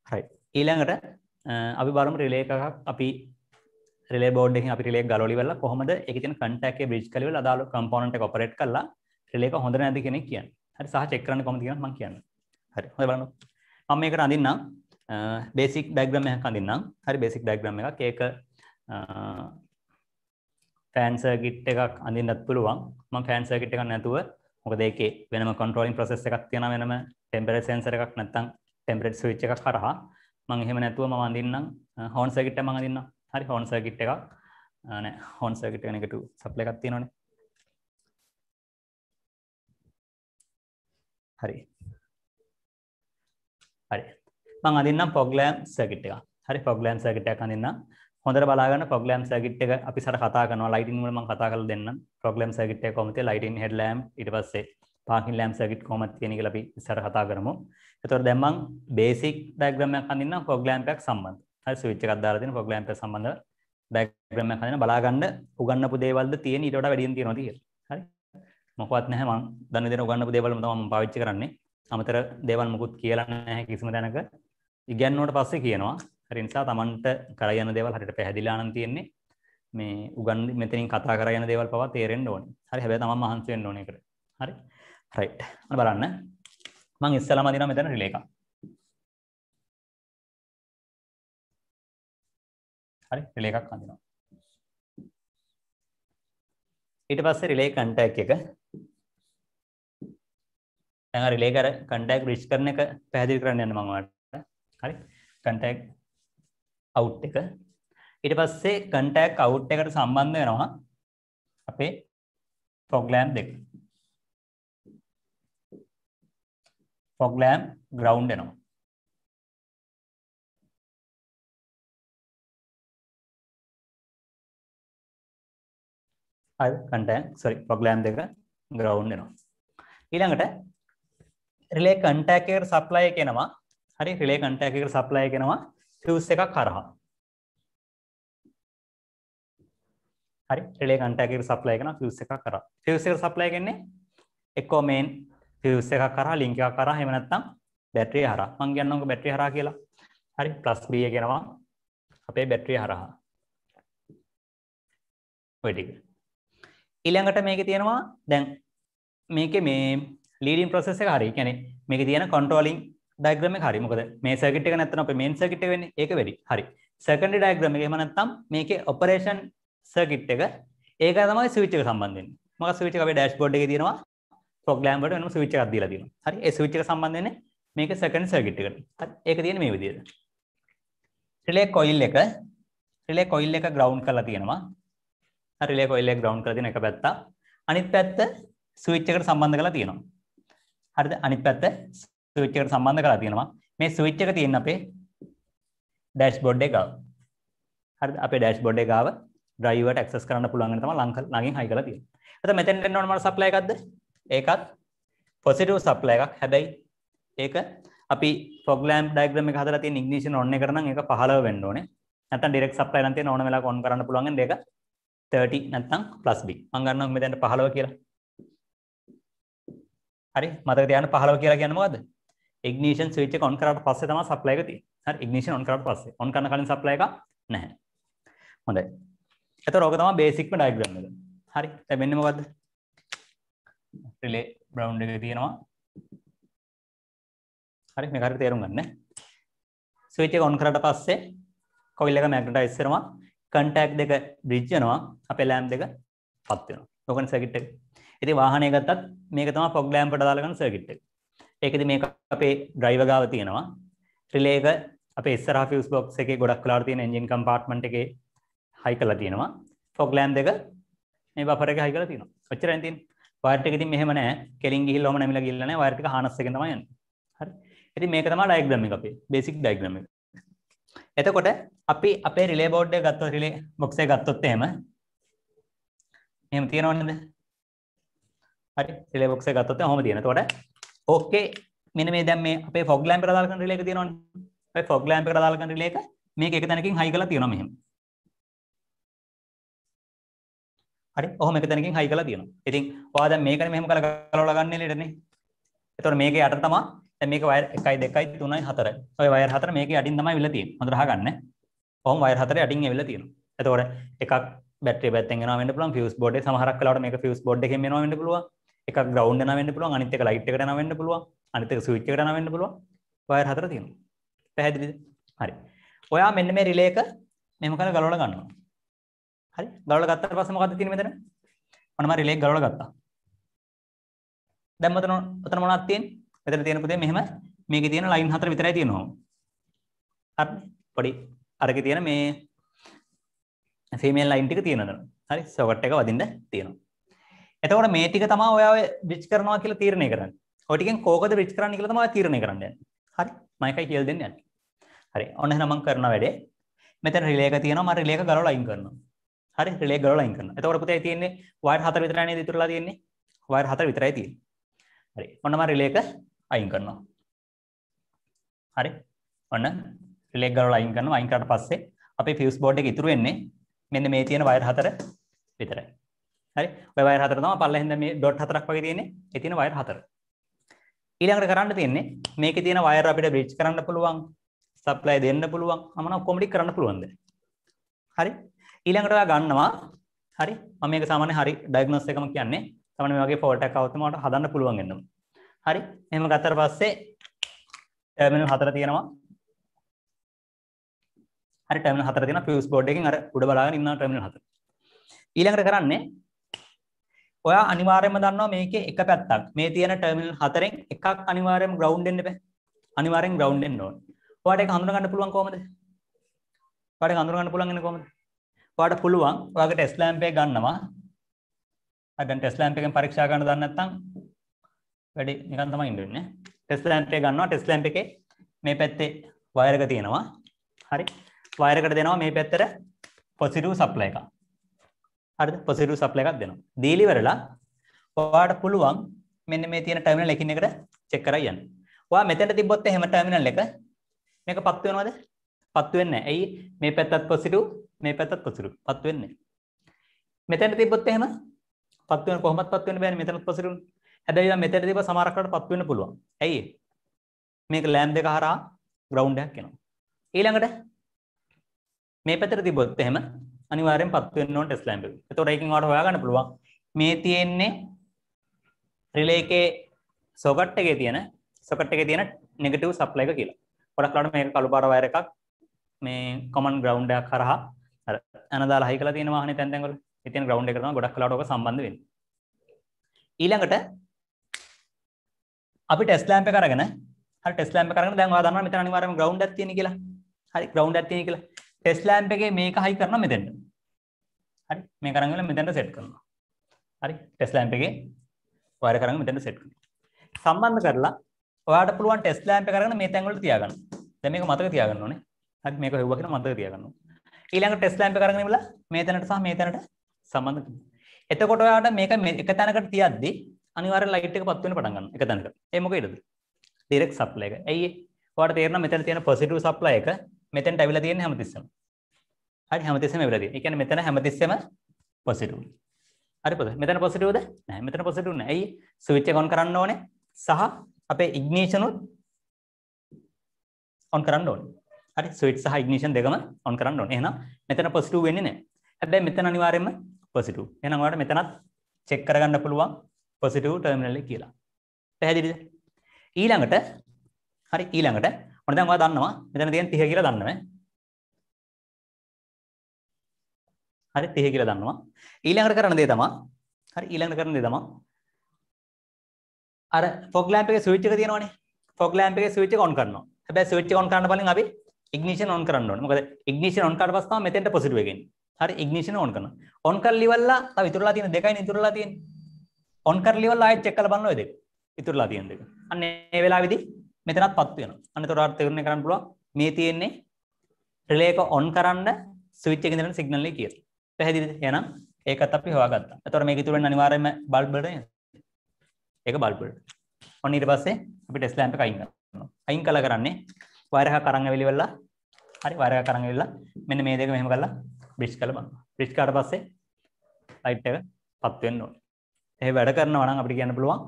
හරි ඊළඟට අපි බලමු රිලේ එකක් අපි රිලේ බෝඩ් එකකින් අපි රිලේ ගලවලි වෙලා කොහොමද ඒකේ තියෙන කන්ටැක්ට් එක බ්‍රිජ් කරලා අදාළ කම්පෝනන්ට් එක ඔපරේට් කරලා රිලේ එක හොඳ නැද්ද කියන එක කියන්නේ හරි සහ චෙක් කරන්න කොහොමද කියන මම කියන්නේ හරි හොය බලන්න මම මේකට අඳින්නම් බේසික් ඩයග්‍රෑම් එකක් අඳින්නම් හරි බේසික් ඩයග්‍රෑම් එකක් ඒක ෆෑන් සර්කිට් එකක් අඳින්නත් පුළුවන් මම ෆෑන් සර්කිට් එකක් නැතුව මොකද ඒකේ වෙනම කන්ට්‍රෝලින් ප්‍රොසෙස් එකක් තියෙනවා වෙනම ටෙම්පරේචර් සෙන්සර් එකක් නැත්නම් ටෙම්පරේචර් ස්විච් එකක් හරහා මම එහෙම නැතුව මම අඳින්නම් හෝන් සර්කිට් එක මම අඳින්නම් හරි හෝන් සර්කිට් එකක් නෑ හෝන් සර්කිට් එක නෙගටිව් සප්ලයි එකක් තියෙනවනේ හරි හරි මං අඳන්නම් පොග්ලෑම් සැකිට් එක හරි පොග්ලෑම් සැකිටයක් අඳන්න හොඳර බලාගන්න පොග්ලෑම් සැකිට් එක අපි සර කතා කරනවා ලයිටින් වල මං කතා කරලා දෙන්නම් පොග්ලෑම් සැකිට් එක කොහොමද ලයිටින් හෙඩ් ලෑම්ප් ඊට පස්සේ පාකින් ලෑම් සැකිට් කොහොමද කියන එක අපි ඉස්සර කතා කරමු එතකොට දැන් මං බේසික් ඩයග්‍රෑම් එකක් අඳින්නම් පොග්ලෑම්ප් එකක් සම්බන්ධ හරි ස්විච් එකක් දාලා දෙන පොග්ලෑම්ප් එක සම්බන්ධව ඩයග්‍රෑම් එකක් අඳින්න බලාගන්න උගන්නපු දේවල්ද තියෙන ඊට වඩා වැඩියෙන් තියෙනවා කියලා හරි මොකවත් නැහැ මං දන්න දෙන උගන්නපු දේවල් මම පාවිච්චි කරන්නේ අමතර දේවල් මුකුත් කියලා නැහැ කිසිම දැනක ඉගැන්නුවට පස්සේ කියනවා. හරි නිසා Tamanට කරා යන දේවල් හරියට පැහැදිලා නම් තියෙන්නේ. මේ උගන් මෙතනින් කතා කරා යන දේවල් පවා තේරෙන්න ඕනේ. හරි හැබැයි Taman මහන්සි වෙන්න ඕනේ ඒකට. හරි. රයිට්. අන්න බලන්න. මම ඉස්සලාම අදිනවා මෙතන රිලේ එකක්. හරි රිලේ එකක් අඳිනවා. ඊට පස්සේ රිලේ කන්ටැක්ට් එක දැන් හරි ලේකර කන්ටැක්ට් රිච් කරන එක පැහැදිලි කරන්න යන්න මම ඔයාලට හරි කන්ටැක්ට් අවුට් එක ඊට පස්සේ කන්ටැක්ට් අවුට් එකට සම්බන්ධ වෙනවා අපේ ප්‍රොග්‍රෑම් දෙක ප්‍රොග්‍රෑම් ග්‍රවුන්ඩ් එනවා හරි කන්ටැක්ට් සෝරි ප්‍රොග්‍රෑම් දෙක ග්‍රවුන්ඩ් එනවා ඊළඟට රිලේ කන්ටෑකර සප්ලය කෙනවා හරි රිලේ කන්ටෑකර සප්ලය කෙනවා ෆස් එකක් කරහා හරි රිලේ කන්ටෑකර සප්ලය කෙන ෆස් එකක් කර ෆස් එක සප්ලය කෙන්නේ එක්කෝ මේන් ෆස් එකක් කරා ලිංක එකක් කරා එහෙම නැත්නම් බැටරිය හරහා මං කියන්නම් ඔක බැටරිය හරහා කියලා හරි ප්ලස් B කියනවා අපේ බැටරිය හරහා ඔය ටික ඊළඟට මේකේ තියෙනවා දැන් මේකේ මේ ලීඩින් ප්‍රසෙස හරි කැනෙ මේක තියන කොන්ටෝලින් ඩයිග්‍රම හරි මොකද මේ සකිට් එක නැත්තන අප මේන් සකිට් එක වෙන්නේ ඒක වැඩි හරි සකන්ඩ් ඩයිග්‍රම එක එහෙම නැත්නම් මේකේ ඔපරේෂන් සර්කිට් එක ඒක තමයි ස්විච් එක සම්බන්ධ වෙන්නේ මොකද ස්විච් එක අපේ ඩෑෂ්බෝඩ් එකේ තියෙනවා ප්‍රොග්‍රෑම් වලට වෙනම ස්විච් එකක් දීලා තියෙනවා හරි ඒ ස්විච් එක සම්බන්ධ වෙන්නේ මේක සකන්ඩ් සර්කිට් එකට හරි ඒක තියෙන්නේ මේ විදිහට රිලේ කොයිල් එක රිලේ කොයිල් එක ග්‍රවුන්ඩ් කරලා තියෙනවා රිලේ කොයිල් එක ග්‍රවුන්ඩ් කරලා තියෙන එක පැත්ත අනිත් පැත්ත ස්විච් එකට සම්බන්ධ කරලා තියෙනවා හරිද අනිත් පැත්ත ස්විච් එකට සම්බන්ධ කරලා තියෙනවා මේ ස්විච් එක තියෙන අපේ ඩෑෂ්බෝඩ් එක ගාව හරිද අපේ ඩෑෂ්බෝඩ් එක ගාව ඩ්‍රයිවර්ට ඇක්සස් කරන්න පුළුවන් වෙන තමයි ලංක ළඟින් හයි කරලා තියෙන්නේ එතකොට මෙතෙන් එන්න ඕන මොන සප්ලයි එකක්ද ඒකත් පොසිටිව් සප්ලයි එකක් හැබැයි ඒක අපි ප්‍රොග්‍රෑම් ඩයග්‍රෑම් එක හදලා තියෙන ඉග්නිෂන් ඔන් එකට නම් ඒක 15 වෙන්න ඕනේ නැත්තම් ඩිරෙක්ට් සප්ලයි නම් තියෙන ඕන වෙලාවක ඔන් කරන්න පුළුවන් වෙන දෙක 30 නැත්තම් +b මම ගන්නවා මෙතෙන්ට 15 කියලා හරි මතක තියන්න 15 කියලා කියන්නේ මොකද්ද? ignition switch එක on කරාට පස්සේ තමයි supply එක තියෙන්නේ. හරි ignition on කරාට පස්සේ. on කරන කලින් supply එක නැහැ. හොඳයි. එතකොට ඕක තමයි basic diagram එක. හරි. දැන් මෙන්න මොකද්ද? relay ground එකේ තියෙනවා. හරි මේක හරියට තේරුම් ගන්න. ස්විච් එක on කරාට පස්සේ coil එක magnetize වෙනවා. contact දෙක bridge වෙනවා. අපේ lamp දෙක පත් වෙනවා. ඕකනේ circuit එක. ඉති වාහනය ගත්තත් මේක තම පොග්ලෑම්පට දාලගන්න සර්කිට් ඒකද මේ අපේ ඩ්‍රයිව ගාව තියෙනවා ්‍රිලේක අප ස්ර ිස් බොක් එක ගොඩක් කලාර තියෙන එජින් කම්පාර්ට්මට එක හයි කලා තියෙනවා ෆොග්ලෑම් දෙක මේ බපර එක හයිකල තියෙන ඔච්චර ඇතින් වාර්ට ඉතින් මෙහමන කෙලින් ගිල්ලොම නැමිල ගිල්ලන වාර්ට හනස්සකතමයන් හරි ඇති මේක තම ඩයික්්‍රම අපේ බෙසික් ඩයික්්‍රම එතකොට අපි අපේ රිලේ බෝඩ්ඩ ගත්ත රිලේ බොක්සේ ගත්තොත්තේම එම තියෙනවන්නද හරි රිලේ බොක්ස් එක ගත්තොත් ඔහොම තියෙන. එතකොට ඕකේ මෙන්න මේ දැන් මේ අපේ ෆොග් ලෑම්ප් එකට දාලා කරන රිලේ එක තියෙනවනේ. ඔය ෆොග් ලෑම්ප් එකට දාලා කරන රිලේ එක මේක එක තැනකින් හයි කරලා තියෙනවා මෙහෙම. හරි ඔහොම එක තැනකින් හයි කරලා තියෙනවා. ඉතින් ඔයා දැන් මේකනේ මෙහෙම කරලා ගලවලා ගන්න එළියටනේ. එතකොට මේකේ යට තමයි දැන් මේක වයර් 1යි 2යි 3යි 4යි. ඔය වයර් 4 මේකේ යටින් තමයි විල තියෙන්නේ. හොඳට අහගන්න. ඔහොම වයර් 4 යටින් ඇවිල්ලා තියෙනවා. එතකොට එකක් බැටරිය පැත්තෙන් එනවා වෙන්න පුළුවන්. ෆියුස් බෝඩ් එක සමහරක් වෙලාවට මේක ෆියුස් බෝඩ් එකෙන් එනවා වෙන්න පුළුවන්. එකක් ග්‍රවන්් නවෙන්න පුළුව අනිතක ලයිට් එකට නවෙන්න පුළුව අනිතක සවිච්ච කරන වෙන්න පුළුව වය හතර තියෙන පැහැදිලිද හරි ඔයා මෙන්න මේ රිලේක මෙම කල ගලෝල ගන්න හරි ගලල ගත්තර පසම ගත තින මෙතන මනම රිලේ ගලෝල ගත්තා දැම්මතන ඔතන මොනත් තියෙන් මෙතන තියෙන පුතේ මෙහෙම මේක තියෙන ලයින් හතර විතරයි තියෙනවා හරි පොඩි අරක තියෙන මේ ෆීමේල් ලයින් ටික තියෙනදන හරි සොකට් එක වදින්න තියෙනවා එතකොට මේ ටික තමයි ඔයාව බ්‍රිජ් කරනවා කියලා තීරණය කරන්නේ. ඔය ටිකෙන් කෝකද බ්‍රිජ් කරන්න කියලා තමයි තීරණය කරන්න යන්නේ. හරි. මම එකයි කියලා දෙන්න යන්නේ. හරි. ඔන්න එහෙනම් මම කරන වැඩේ. මෙතන රිලේ එක තියෙනවා. මම රිලේ එක ගලවලා අයින් කරනවා. හරි රිලේ ගලවලා අයින් කරනවා. එතකොට පුතේ තියෙන්නේ වයර් හතර විතරයි නේද ඉතුරුලා තියෙන්නේ? වයර් හතර විතරයි තියෙන්නේ. හරි. ඔන්න මම රිලේ එක අයින් කරනවා. හරි. ඔන්න රිලේ එක ගලවලා අයින් කරනවා. අයින් කරාට පස්සේ අපේ ෆියුස් බෝඩ් එක ඉතුරු වෙන්නේ මෙන්න මේ තියෙන වයර් හතර විතරයි. හරි ඔයවයි හතරතම පල්ලහිද මේ ඩොට් හතරක් වගේ තියන්නේ එතින වයර් හතර ඊළඟට කරන්න තියන්නේ මේක තියෙන වයර් අපිට බ්‍රිච් කරන්න පුළුවන් සප්ලයි දෙන්න පුළුවන් අමන කොමඩි කරන්න පුළුවන්ද හරි ඊළඟට ඔයා ගන්නවා හරි මම මේක සාමාන්‍ය හරි ඩයග්නොස් එකම කියන්නේ සාමාන්‍ය මේ වගේ ෆෝල්ට් එකක් આવුවම මට හදන්න පුළුවන් වෙනවා හරි එහෙම ගත්තට පස්සේ ටර්මිනල් හතර තියෙනවා හරි ටර්මිනල් හතර තියෙනවා ෆියුස් බෝඩ් එකෙන් අර උඩ බලාගෙන ඉන්න ටර්මිනල් හතර ඊළඟට කරන්නේ ඔයා අනිවාර්යයෙන්ම දන්නවා මේකේ එක පැත්තක් මේ තියෙන ටර්මිනල් හතරෙන් එකක් අනිවාර්යයෙන්ම ග්‍රවුන්ඩ් වෙන්න බෑ. අනිවාර්යෙන් ග්‍රවුන්ඩ් වෙන්න ඕන. ඔයාට ඒක හඳුනගන්න පුළුවන් කොහමද? ඔයාට ඒක හඳුනගන්න පුළුවන් වෙන්නේ කොහමද? ඔයාට පුළුවන් ඔයාගේ ටෙස්ට් ලෑම්ප් එක ගන්නවා. අද දැන් ටෙස්ට් ලෑම්ප් එකෙන් පරීක්ෂා කරන්න දන්නේ නැත්නම් වැඩි නිකන් තමයි ඉන්න වෙන්නේ. ටෙස්ට් ලෑම්ප් එක ගන්නවා. ටෙස්ට් ලෑම්ප් එකේ මේ පැත්තේ වයර් එක තියෙනවා. හරි. වයර් එකට දෙනවා මේ පැත්තට පොසිටිව් සප්ලයි එකක්. හරිද පොසිටිව් සප්ලයි එකක් දෙනවා. දීලි වෙරලා ඔයාට පුළුවන් මෙන්න මේ තියෙන ටර්මිනල් එකින් එකට චෙක් කරලා යන්න. ඔයා මෙතන තිබ්බොත් එහෙම ටර්මිනල් එක මේක පත්තු වෙනවද? පත්තු වෙන්නේ නැහැ. ඇයි? මේ පැත්තත් පොසිටිව් මේ පැත්තත් පොසිටිව්. පත්තු වෙන්නේ නැහැ. මෙතන තිබ්බොත් එහෙම පත්තු වෙන කොහොමවත් පත්තු වෙන්න බෑනේ මෙතනත් පොසිටිව්. හැබැයි මෙතන තිබ්බ සමහරක් වලට පත්තු වෙන්න පුළුවන්. ඇයි? මේක ලෑම් දෙක හරහා ග්‍රවුන්ඩ් එකක් එනවා. ඊළඟට මේ පැත්තට තිබ්බොත් එහෙම අනිවාරෙන් පත්වන්න ටෙස් ලැම්ප තොරකින් වට හොයාගන්න පුළුවන් මේ තියෙන්නේ රිලේකේ සොකට් එක තියෙන සොකට් එක තියෙන නෙගටව් සප්ලයක කියලා පොඩක්ලට මේ කළුපාර වයර එකක් මේ කොමන් ග්‍රවන්්ඩයක් කරහා ඇනදා හි කල තියෙන වාහන තැන්තැගල ඉතින් ග්‍රවන්් එකන ගොඩක් කලාටක සම්බන්ධ වෙන ඊළඟට අපි ටෙස් ලෑම්ප කරගෙන ටෙස් ලෑම්ප කරන දැන් වාදන්න මෙතන අනිවාර්යයෙන්ම ග්‍රවුන්ඩ් එකක් තියෙන කියලා හරි ග්‍රවුන්ඩ් එකක් තියෙන කියලා ටෙස් ලෑම්ප් එකේ මේක හයි කරනවා මෙතෙන්ට. හරි මේක අරන් ගිහලා මෙතෙන්ට සෙට් කරනවා. හරි ටෙස් ලෑම්ප් එකේ වයර් කරන් මෙතෙන්ට සෙට් කරනවා. සම්බන්ධ කරලා ඔයාට පුළුවන් ටෙස් ලෑම්ප් එක අරගෙන මේ තැන් වලට තියාගන්න. දැන් මේක මතක තියාගන්න ඕනේ. හරි මේක හෙව්වා කියන මතක තියාගන්න ඕනේ. ඊළඟ ටෙස් ලෑම්ප් එක අරගෙන ඉවලා මේ තැනට සහ මේ තැනට සම්බන්ධ කරනවා. එතකොට ඔයාට මේක එක තැනකට තියද්දි අනිවාර්යෙන් ලයිට් එක පත් වෙන්න පටන් ගන්නවා එක තැනකට. ඒ මොකේදද? ඩිරෙක්ට් සප්ලයි එක. ඇයි ඒ? ඔයාට තේරෙනවා මෙතන තියෙන පොසිටිව් සප්ලයි එක මෙතෙන් ඇවිල්ලා තියෙන්නේ හැමතිස්සම. හරි හැමතිස්සම ඇවිල්ලා තියෙන්නේ. ඒ කියන්නේ මෙතන හැමතිස්සම පොසිටිව්. හරි පොද. මෙතන පොසිටිව්ද? නැහැ මෙතන පොසිටිව් නැහැ. ඇයි? ස්විච් එක ඔන් කරන්න ඕනේ. සහ අපේ ඉග්නිෂන් උත් ඔන් කරන්න ඕනේ. හරි ස්විච් සහ ඉග්නිෂන් දෙකම ඔන් කරන්න ඕනේ. එහෙනම් මෙතන පොසිටිව් වෙන්නේ නැහැ. හැබැයි මෙතන අනිවාර්යයෙන්ම පොසිටිව්. එහෙනම් ඔයාලට මෙතනත් චෙක් කරගන්න පුළුවන් පොසිටිව් ටර්මිනල් එක කියලා. පැහැදිලිද? ඊළඟට හරි ඊළඟට ඔන්න දැන් ඔයා දන්නවා මෙතන තියෙන 30 කියලා දන්නවද? හරි 30 කියලා දන්නවා. ඊළඟට කරන දේ තමයි හරි ඊළඟට කරන දේ තමයි අර ෆොග් ලෑම්ප් එකේ ස්විච් එක තියෙනවනේ. ෆොග් ලෑම්ප් එකේ ස්විච් එක ඔන් කරනවා. හැබැයි ස්විච් එක ඔන් කරන්න බලෙන් අපි ඉග්නිෂන් ඔන් කරන්න ඕනේ. මොකද ඉග්නිෂන් ඔන් කරලා පස්සෙ තමයි මෙතෙන්ට පොසිටිව් එක එන්නේ. හරි ඉග්නිෂන් ඔන් කරනවා. ඔන් කරලා ඉවරලා තව ඉතුරුලා තියෙන දෙකයිනේ ඉතුරුලා තියෙන්නේ. ඔන් කරලා ඉවරලා ආයෙත් චෙක් කරලා බලන්න ඔය දෙක. ඉතුරුලා තියෙන දෙක. අන්න ඒ වෙලාවේදී මෙතනත් පත්තු වෙනවා. අනතර ඔයාලට තේරුම් ගන්න පුළුවන් මේ තියෙන්නේ රිලේ එක ඔන් කරන්න ස්විච් එකේ ඉඳලා සිග්නල් එක කියලා. පැහැදිලිද? එහෙනම් ඒකත් අපි හොයාගත්තා. එතකොට මේක ඉතුරු වෙන්නේ අනිවාර්යයෙන්ම බල්බ් වලට. ඒක බල්බ් වලට. ඔන්න ඊට පස්සේ අපි ටෙස් ලෑම්ප් එක අයින් කරනවා. අයින් කළා කරන්නේ වයර් එකක් අරන් ඇවිලිවලා හරි වයර් එකක් අරන් ඇවිල්ලා මෙන්න මේ දෙක මෙහෙම කරලා බ්‍රිජ් කරලා බලනවා. බ්‍රිජ් කරාට පස්සේ ලයිට් එක පත් වෙන්න ඕනේ. එහෙ වැඩ කරනවා නම් අපිට කියන්න පුළුවන්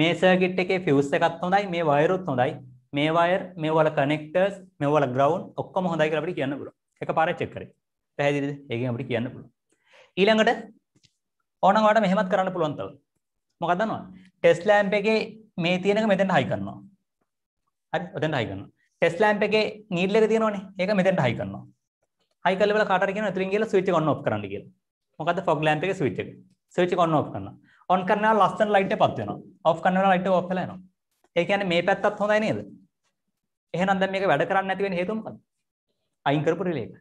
මේ සර්කිට් එකේ ෆියුස් එකත් හොඳයි මේ වයරුත් හොඳයි මේ වයර් මේ වල කනෙක්ටර්ස් මේ වල ග්‍රවුන්ඩ් ඔක්කොම හොඳයි කියලා අපිට කියන්න පුළුවන්. එකපාරට චෙක් කරේ. පැහැදිලිද? ඒකෙන් අපිට කියන්න පුළුවන්. ඊළඟට ඕනනම් ඔයාලට මෙහෙමත් කරන්න පුළුවන් තව. මොකක්ද දන්නවද? ටෙස්ට් ලෑම්ප් එකේ මේ තියෙනක මෙතෙන්ට හයි කරනවා. හරි? ඔතෙන්ට හයි කරනවා. ටෙස්ට් ලෑම්ප් එකේ නීඩල් එක තියෙනවනේ. ඒක මෙතෙන්ට හයි කරනවා. හයි කරලා කාට හරි කියනවා එතනින් ගිහලා ස්විච් එක ඔන් ඔෆ් කරන්න කියලා. මොකද්ද ෆොග් ලෑම්ප් එකේ ස්විච් එක. ස්විච් එක ඔන් ඔෆ් කරනවා. ඔන් කරනවා ලස්සන ලයිට් එක පත් වෙනවා. ඔෆ් කරනවා ලයිට් එක ඔෆ් වෙලා යනවා. ඒ කියන්නේ මේ පැත්තත් හොඳයි නේද? එහෙනම් දැන් මේක වැඩ කරන්නේ නැති වෙන හේතුව මොකද? අයින් කරපු රිලේ එක.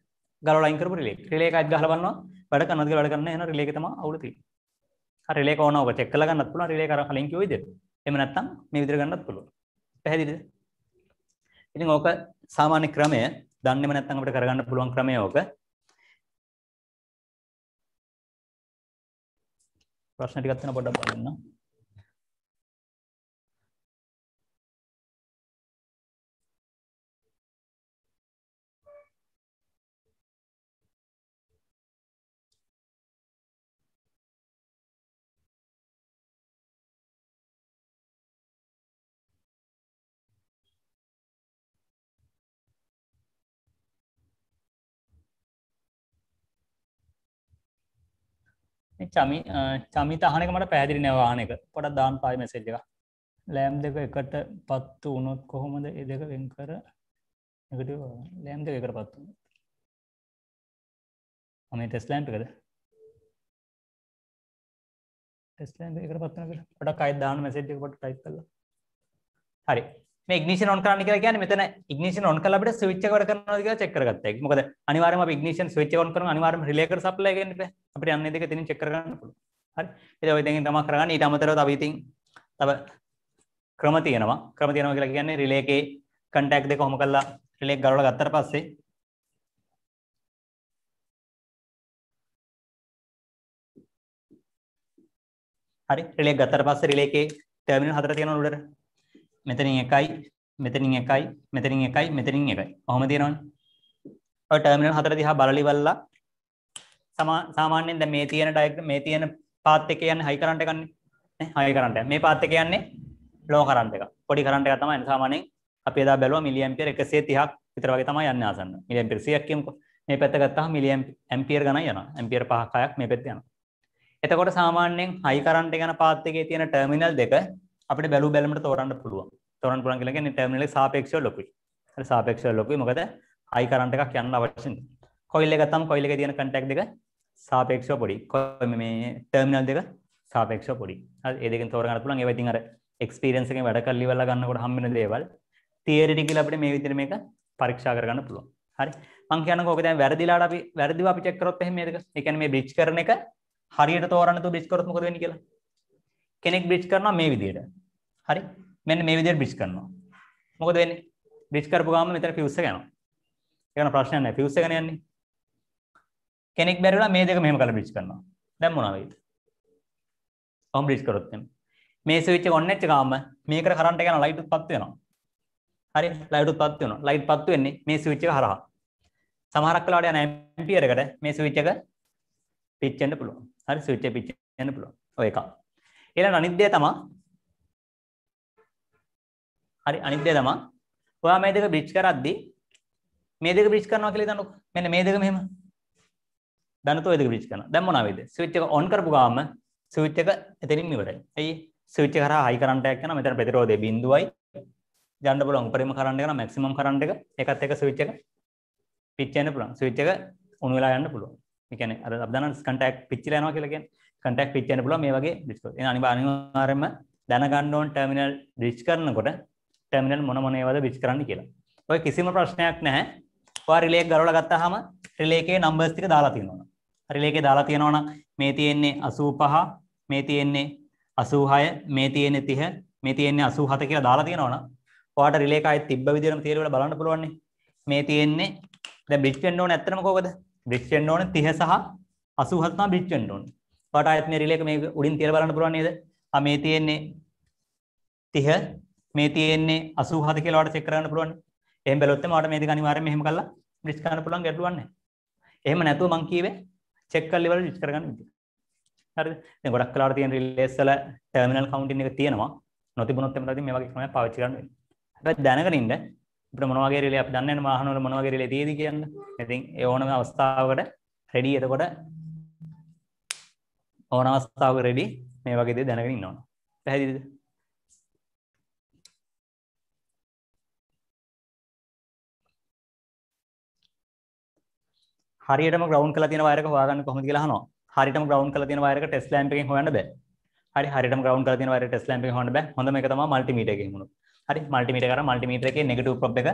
ගලවලා අයින් කරපු රිලේ එක. රිලේ එකයිත් ගහලා බලනවා. වැඩ කරනවද කියලා වැඩ කරන්නේ එහෙනම් රිලේ එක තමයි අවුල තියෙන්නේ. හරි රිලේ එක ඕන ඔබ චෙක් කරලා ගන්නත් පුළුවන්. රිලේ එක අර කලින් කිව්ව විදිහට. එහෙම නැත්නම් මේ විදිහට ගන්නත් පුළුවන්. පැහැදිලිද? ඉතින් ඕක සාමාන්‍ය ක්‍රමය. දන්නේම නැත්නම් අපිට කරගන්න පුළුවන් ක්‍රමය ඕක. ප්‍රශ්න ටිකක් තියෙනවා පොඩ්ඩක් බලන්න. චමි චමිතහනක මට පැදිරි නවාහන එක පොට දාම් පායි මැසේජ්ක ලෑම් දෙක එකට පත්තු වනොත් කොහොමද එ දෙක වෙන් කර එකට ලෑම් දෙක එකට පත්තු අම ටෙස්ලෑම්පිකද ටෙස්ලෑම් එකට පත්න පට කයි දාන මැසේජ්කට ටයි් කල හරි මේ ignition on කරන්න කියලා කියන්නේ මෙතන ignition on කරලා අපිට switch එක වැඩ කරනවද කියලා check කරගත්තා. මොකද අනිවාර්යයෙන්ම අපි ignition switch එක on කරනවා අනිවාර්යයෙන්ම relay එකට supply එකෙන් ඉතින් අපිට අන්නේ දෙක තනින් check කරගන්න පුළුවන්. හරි. ඒක ඔය දෙකෙන් තමයි කරගන්නේ. ඊට අමතරව තව ඉතින් තව ක්‍රම තියෙනවා. ක්‍රම තියෙනවා කියලා කියන්නේ relay එකේ contact දෙක කොහොම කරලා relay එක ගලවලා ගත්තට පස්සේ හරි රිලේ ගත්තට පස්සේ රිලේ එකේ ටර්මිනල් හතර තියෙනවා උඩට මෙතනින් එකයි මෙතනින් එකයි මෙතනින් එකයි මෙතනින් එකයි ඔහොම තියෙනවනේ ඔය ටර්මිනල් හතර දිහා බලලා ඉවරලා සාමාන්‍යයෙන් දැන් මේ තියෙන මේ තියෙන පාත් එක යන්නේ හයි කරන්ට් එකන්නේ නේ හයි කරන්ට් එක මේ පාත් එක යන්නේ ලෝ කරන්ට් එක පොඩි කරන්ට් එක තමයි සාමාන්‍යයෙන් අපි එදා බැලුවා මිලි ඇම්පියර් 130ක් විතර වගේ තමයි යන්නේ ආසන්න මිලි ඇම්පියර් 100ක් කියමුකෝ මේ පැත්ත ගත්තාම මිලි ඇම්පියර් ගණන් යනවා ඇම්පියර් 5ක් 6ක් මේ පැත්ත යනවා එතකොට සාමාන්‍යයෙන් හයි කරන්ට් එක යන පාත් එකේ තියෙන ටර්මිනල් දෙක අපට බැලු බැලමට තෝරන්න පුළුවන් තොරන් පුළන් කියලගෙන ටර්මිනල සාපේක්ෂව ලොකුයි සාපේක්ෂව ලොකුයි මොකද හයි කරන්ට එකක් යන්න අවශ්‍ය කොයිල්ල ගතම් කොයිල්ල එක තියෙන කටක් දෙක සාපේක්ෂව පොඩි මේ ටර්මිනල් දෙක සාපේක්ෂව පොඩි ඒදක තෝරගන්න පුළන් ඒවතින් අර එක්ස්පිරන්ස එක වැඩ කල්ලි වල්ල ගන්නකොට හම්බෙන දේවල් තියරිටිකිල අපට මේ විතර මේක පරීක්ෂා කරගන්න පුළුවන් හරි මං කියන කෝක දැන් වැරදිලාට අපි වැරදිව අපි චෙක් කරොත් එහෙම මේක ඒ කියන්නේ මේ බ්‍රිජ් කරන එක හරියට තෝරන්න තු බ්‍රිජ් කරොත් මොකද වෙන්නේ කියලා කෙනෙක් බ්‍රිජ් කරනවා මේ විදියට. හරි? මෙන්න මේ විදියට බ්‍රිජ් කරනවා. මොකද වෙන්නේ? බ්‍රිජ් කරපු ගාම මෙතන ෆියුස් එක යනවා. ඒක නම් ප්‍රශ්නයක් නැහැ. ෆියුස් එකනේ යන්නේ. කෙනෙක් බැරිලා මේ දෙක මෙහෙම කරලා බ්‍රිජ් කරනවා. දැන් මොනවා වෙයිද? ඔහොම බ්‍රිජ් කරොත් එම්. මේ ස්විච් එක ඔන් වෙච්ච ගාම මේකට කරන්ට් එක යනවා ලයිට් උත් පත් වෙනවා. හරි? ලයිට් උත් පත් වෙනවා. ලයිට් පත් වෙන්නේ මේ ස්විච් එක හරහා. සමහරක් වෙලාවට යන ඇම්පියර් එකට මේ ස්විච් එක පිච්චෙන්න පුළුවන්. හරි? ස්විච් එක පිච්චෙන්න පුළුවන්. ඔය එකක්. ඊළඟ අනිත් දේ තමයි හරි අනිත් දේ තමයි ඔයා මේ දෙක බ්‍රිජ් කරද්දී මේ දෙක බ්‍රිජ් කරනවා කියලා හිතන්නකො. මෙන්න මේ දෙක මෙහෙම. දැනතෝ ඒ දෙක බ්‍රිජ් කරනවා. දැන් මොනවා වෙයිද? ස්විච් එක ඔන් කරපු ගාම ස්විච් එක එතනින් ඉවරයි. ඇයි? ස්විච් එක හරහා හයි කරන්ට් එකක් යනවා. මෙතන ප්‍රතිරෝධය 0යි. යන්න පුළුවන් උපරිම කරන්ට් එක නම් මැක්සිමම් කරන්ට් එක. ඒකත් එක්ක ස්විච් එක පිච් වෙන්න පුළුවන්. ස්විච් එක උණු වෙලා යන්න පුළුවන්. ඒ කියන්නේ අර අපි දන්නා කන්ටැක්ට් පිච්චිලා යනවා කියලා කියන්නේ. කන්ටැක්ට් පිච් වෙන්න පුළුවන් මේ වගේ ඩිස්කෝ. එහෙනම් අනිවාර්යයෙන්ම දැනගන්න ඕන ටර්මිනල් රිච් කරනකොට ටර්මිනල් මොන මොන ඒවාද රිච් කරන්න කියලා. ඔය කිසිම ප්‍රශ්නයක් නැහැ. ඔයා රිලේ එක ගරවලා ගත්තාම රිලේ එකේ නම්බර්ස් ටික දාලා තියෙනවා. රිලේ එකේ දාලා තියෙනවා නම් මේ තියෙන්නේ 85, මේ තියෙන්නේ 86, මේ තියෙන්නේ 30, මේ තියෙන්නේ 87 කියලා දාලා තියෙනවා නම් ඔයාට රිලේ එක ආයෙත් තිබ්බ විදිහටම තියෙලා බලන්න පුළුවන් නේ. මේ තියෙන්නේ දැන් බ්‍රිජ් වෙන්න ඕනේ ඇත්තටම කෝකද? බ්‍රිජ් වෙන්න ඕනේ 30 සහ 87 තමයි බ්‍රිජ් වෙන්න ඕනේ. ඔයාලට ආයෙත් මේ රිලේ එක මේ උඩින් තියලා බලන්න පුළුවන් නේද? ආ මේ තියෙන්නේ 30 මේ තියෙන්නේ 87 කියලා ඔයාලට චෙක් කරගන්න පුළුවන්. එහෙම බැලුවොත් එම ඔයාලට මේ දෙක අනිවාර්යයෙන්ම මෙහෙම කළා රිස්ක් කරන්න පුළුවන් ගැටලුවක් නැහැ. එහෙම නැතුව මං කියවේ චෙක් කරලා ඉවරලා රිස්ක් කරගන්න විදිය. හරිද? දැන් ගොඩක් කලාවට තියෙන රිලේස් වල ටර්මිනල් කවුන්ටින් එක තියෙනවා. නොතිබුණොත් එමෙතනදී මේ වගේ ක්‍රමයක් පාවිච්චි කරන්න වෙනවා. හැබැයි දැනගෙන ඉන්න අපිට මොන වගේ රිලේ අපි දන්නේ නැහැ වාහන වල මොන වගේ රිලේ තියෙදි කියන්න. ඉතින් ඒ ඕනම අවස්ථාවකට රෙඩි එතකොට ඕන අවස්ථාවකරෙඩි මේ වගේ දේ දැනගෙන ඉන්න ඕන. පැහැදිලිද? හරියටම ග්‍රවුන්ඩ් කරලා තියෙන වයර් එක හොයාගන්න කොහොමද කියලා අහනවා. හරියටම ග්‍රවුන්ඩ් කරලා තියෙන වයර් එක ටෙස්ට් ලෑම්ප් එකෙන් හොයන්න බෑ. හරි හරියටම ග්‍රවුන්ඩ් කරලා තියෙන වයර් එක ටෙස්ට් ලෑම්ප් එකෙන් හොයන්න බෑ. හොඳම එක තමයි මල්ටිමීටර් එකෙන් වුණොත්. හරි මල්ටිමීටර් කරා මල්ටිමීටර් එකේ නෙගටිව් ප්‍රොබ් එක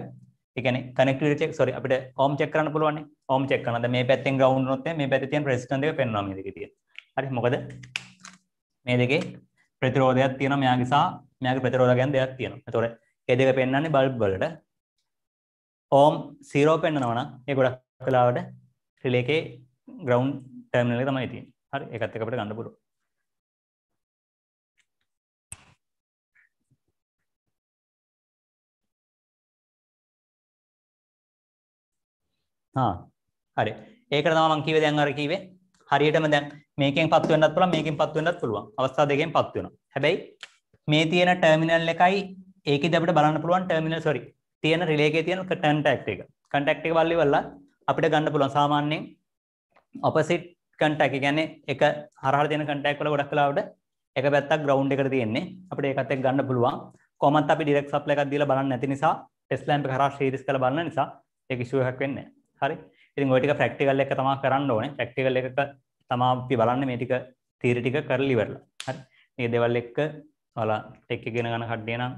එකන කනෙක්ටවිට චෙක් සොරි අපිට ඕම් චෙක් කරන්න පුළුවන් ඕම් චෙක් කරනද මේ පැත්තෙන් ගවුන් නොත් මේ පැති තියන් ප්‍රෙස්ටන්ද පෙන්වාම දෙක තිය හරි මොකද මේ දෙකේ ප්‍රතිරෝධයක් තියෙනවා මෙයාගේ සහ මෙයාගේ ප්‍රතිරෝධ ගැන දෙයක් තියෙනවා. එතකොට ඒ දෙක පෙන්වන්නේ බල්බ් වලට. ඕම් 0 පෙන්වනවා නම් ඒ ගොඩක් වෙලාවට රිලේ එකේ ග්‍රවුන්ඩ් ටර්මිනල් එක තමයි තියෙන්නේ. හරි ඒකත් එක අපිට ගන්න පුළුවන්. හා හරි ඒකට තමයි මම කිව්වේ දැන් අර කිව්වේ හරියටම දැන් මේකෙන් පත් වෙන්නත් පුළුවන් මේකෙන් පත් වෙන්නත් පුළුවන් අවස්ථා දෙකෙන් පත් වෙනවා හැබැයි මේ තියෙන ටර්මිනල් එකයි ඒකෙදි අපිට බලන්න පුළුවන් ටර්මිනල් සෝරි තියෙන රිලේ එකේ තියෙන කන්ටැක්ට් එක කන්ටැක්ට් එක බලලා ඉවරලා අපිට ගන්න පුළුවන් සාමාන්‍යයෙන් ඔපොසිට් කන්ටැක්ට් ඒ කියන්නේ එක හරහා තියෙන කන්ටැක්ට් වල ගොඩක් කලාවට එක පැත්තක් ග්‍රවුන්ඩ් එකට තියෙන්නේ අපිට ඒකත් එක්ක ගන්න පුළුවන් කොහොමත් අපි ඩිරෙක්ට් සප්ලයි එකක් දීලා බලන්න නැති නිසා ටෙස්ට් ලෑම්ප් එක හරහා සීරීස් කරලා බලන නිසා ඒක ඉෂුව එකක් වෙන්නේ නැහැ හරි ඉතින් ඔය ටික ප්‍රැක්ටිකල් එක තමයි කරන්න ඕනේ. ප්‍රැක්ටිකල් එකක තමයි අපි බලන්නේ මේ ටික තීරි ටික කරලා ඉවරලා. හරි. මේ දේවල් එක්ක ඔයාලා ටෙක් ඉගෙන ගන්න කට්ටිය නම්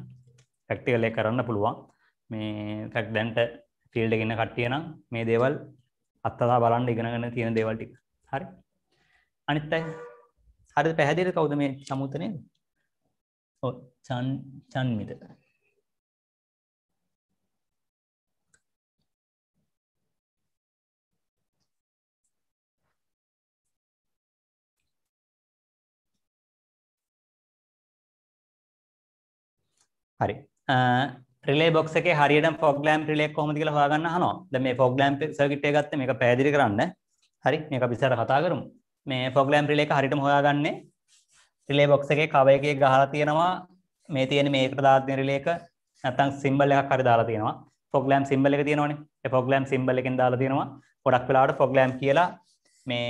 ප්‍රැක්ටිකල් එක කරන්න පුළුවන්. මේ ෆැක්ට් දැන්ට ෆීල්ඩ් එකේ ඉන්න කට්ටිය නම් මේ දේවල් අත්තලා බලන්න ඉගෙනගෙන තියෙන දේවල් ටික. හරි. අනිත් අය හරිද පැහැදිලිද කවුද මේ සමුතනේ? ඔව් චන් චන්මිත. හරි රිලේ බොක්ස එකේ හරියටම ෆොග්ලෑම් රිලේ කොහොමද කියලා හොයාගන්න අහනවා. දැන් මේ ෆොග්ලෑම් සර්කිට් එක ගත්තේ මේක පෑදිරි කරන්න. හරි මේක අපි ඉස්සරහ කතා කරමු. මේ ෆොග්ලෑම් රිලේ එක හරියටම හොයාගන්නේ රිලේ බොක්ස් එකේ කව එකේ ගහලා තියෙනවා මේ තියෙන මේකට දාලා තියෙන රිලේ එක නැත්නම් සිම්බල් එකක් හරි දාලා තියෙනවා. ෆොග්ලෑම් සිම්බල් එක තියෙනවනේ. ඒ ෆොග්ලෑම් සිම්බල් එකෙන් දාලා තියෙනවා. ගොඩක් වෙලාවට ෆොග්ලෑම් කියලා මේ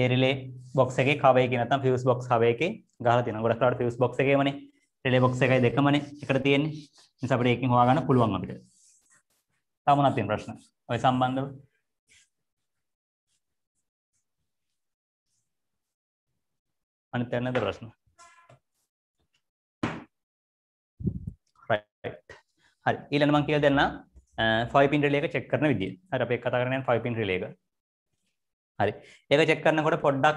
ඒ රිලේ බොක්ස් එකේ කව එකේ නැත්නම් ෆියුස් බොක්ස් කව එකේ ගහලා තියෙනවා. ගොඩක් වෙලාවට ෆියුස් බොක්ස් එකේමනේ රිලේ බොක්ස් එකයි දෙකමනේ එකට තියෙන්නේ. නිසා අපිට ඒකෙන් හොයාගන්න පුළුවන් අපිට. තව මොනවද තියෙන ප්‍රශ්න? ඔය සම්බන්ධව අනිත් නැද්ද ප්‍රශ්න? right. හරි. ඊළඟ මම කියලා දෙන්නම් 5 pin relay එක check කරන විදිය. හරි අපි කතා කරන්නේ 5 pin relay එක. හරි. ඒක check කරනකොට පොඩ්ඩක්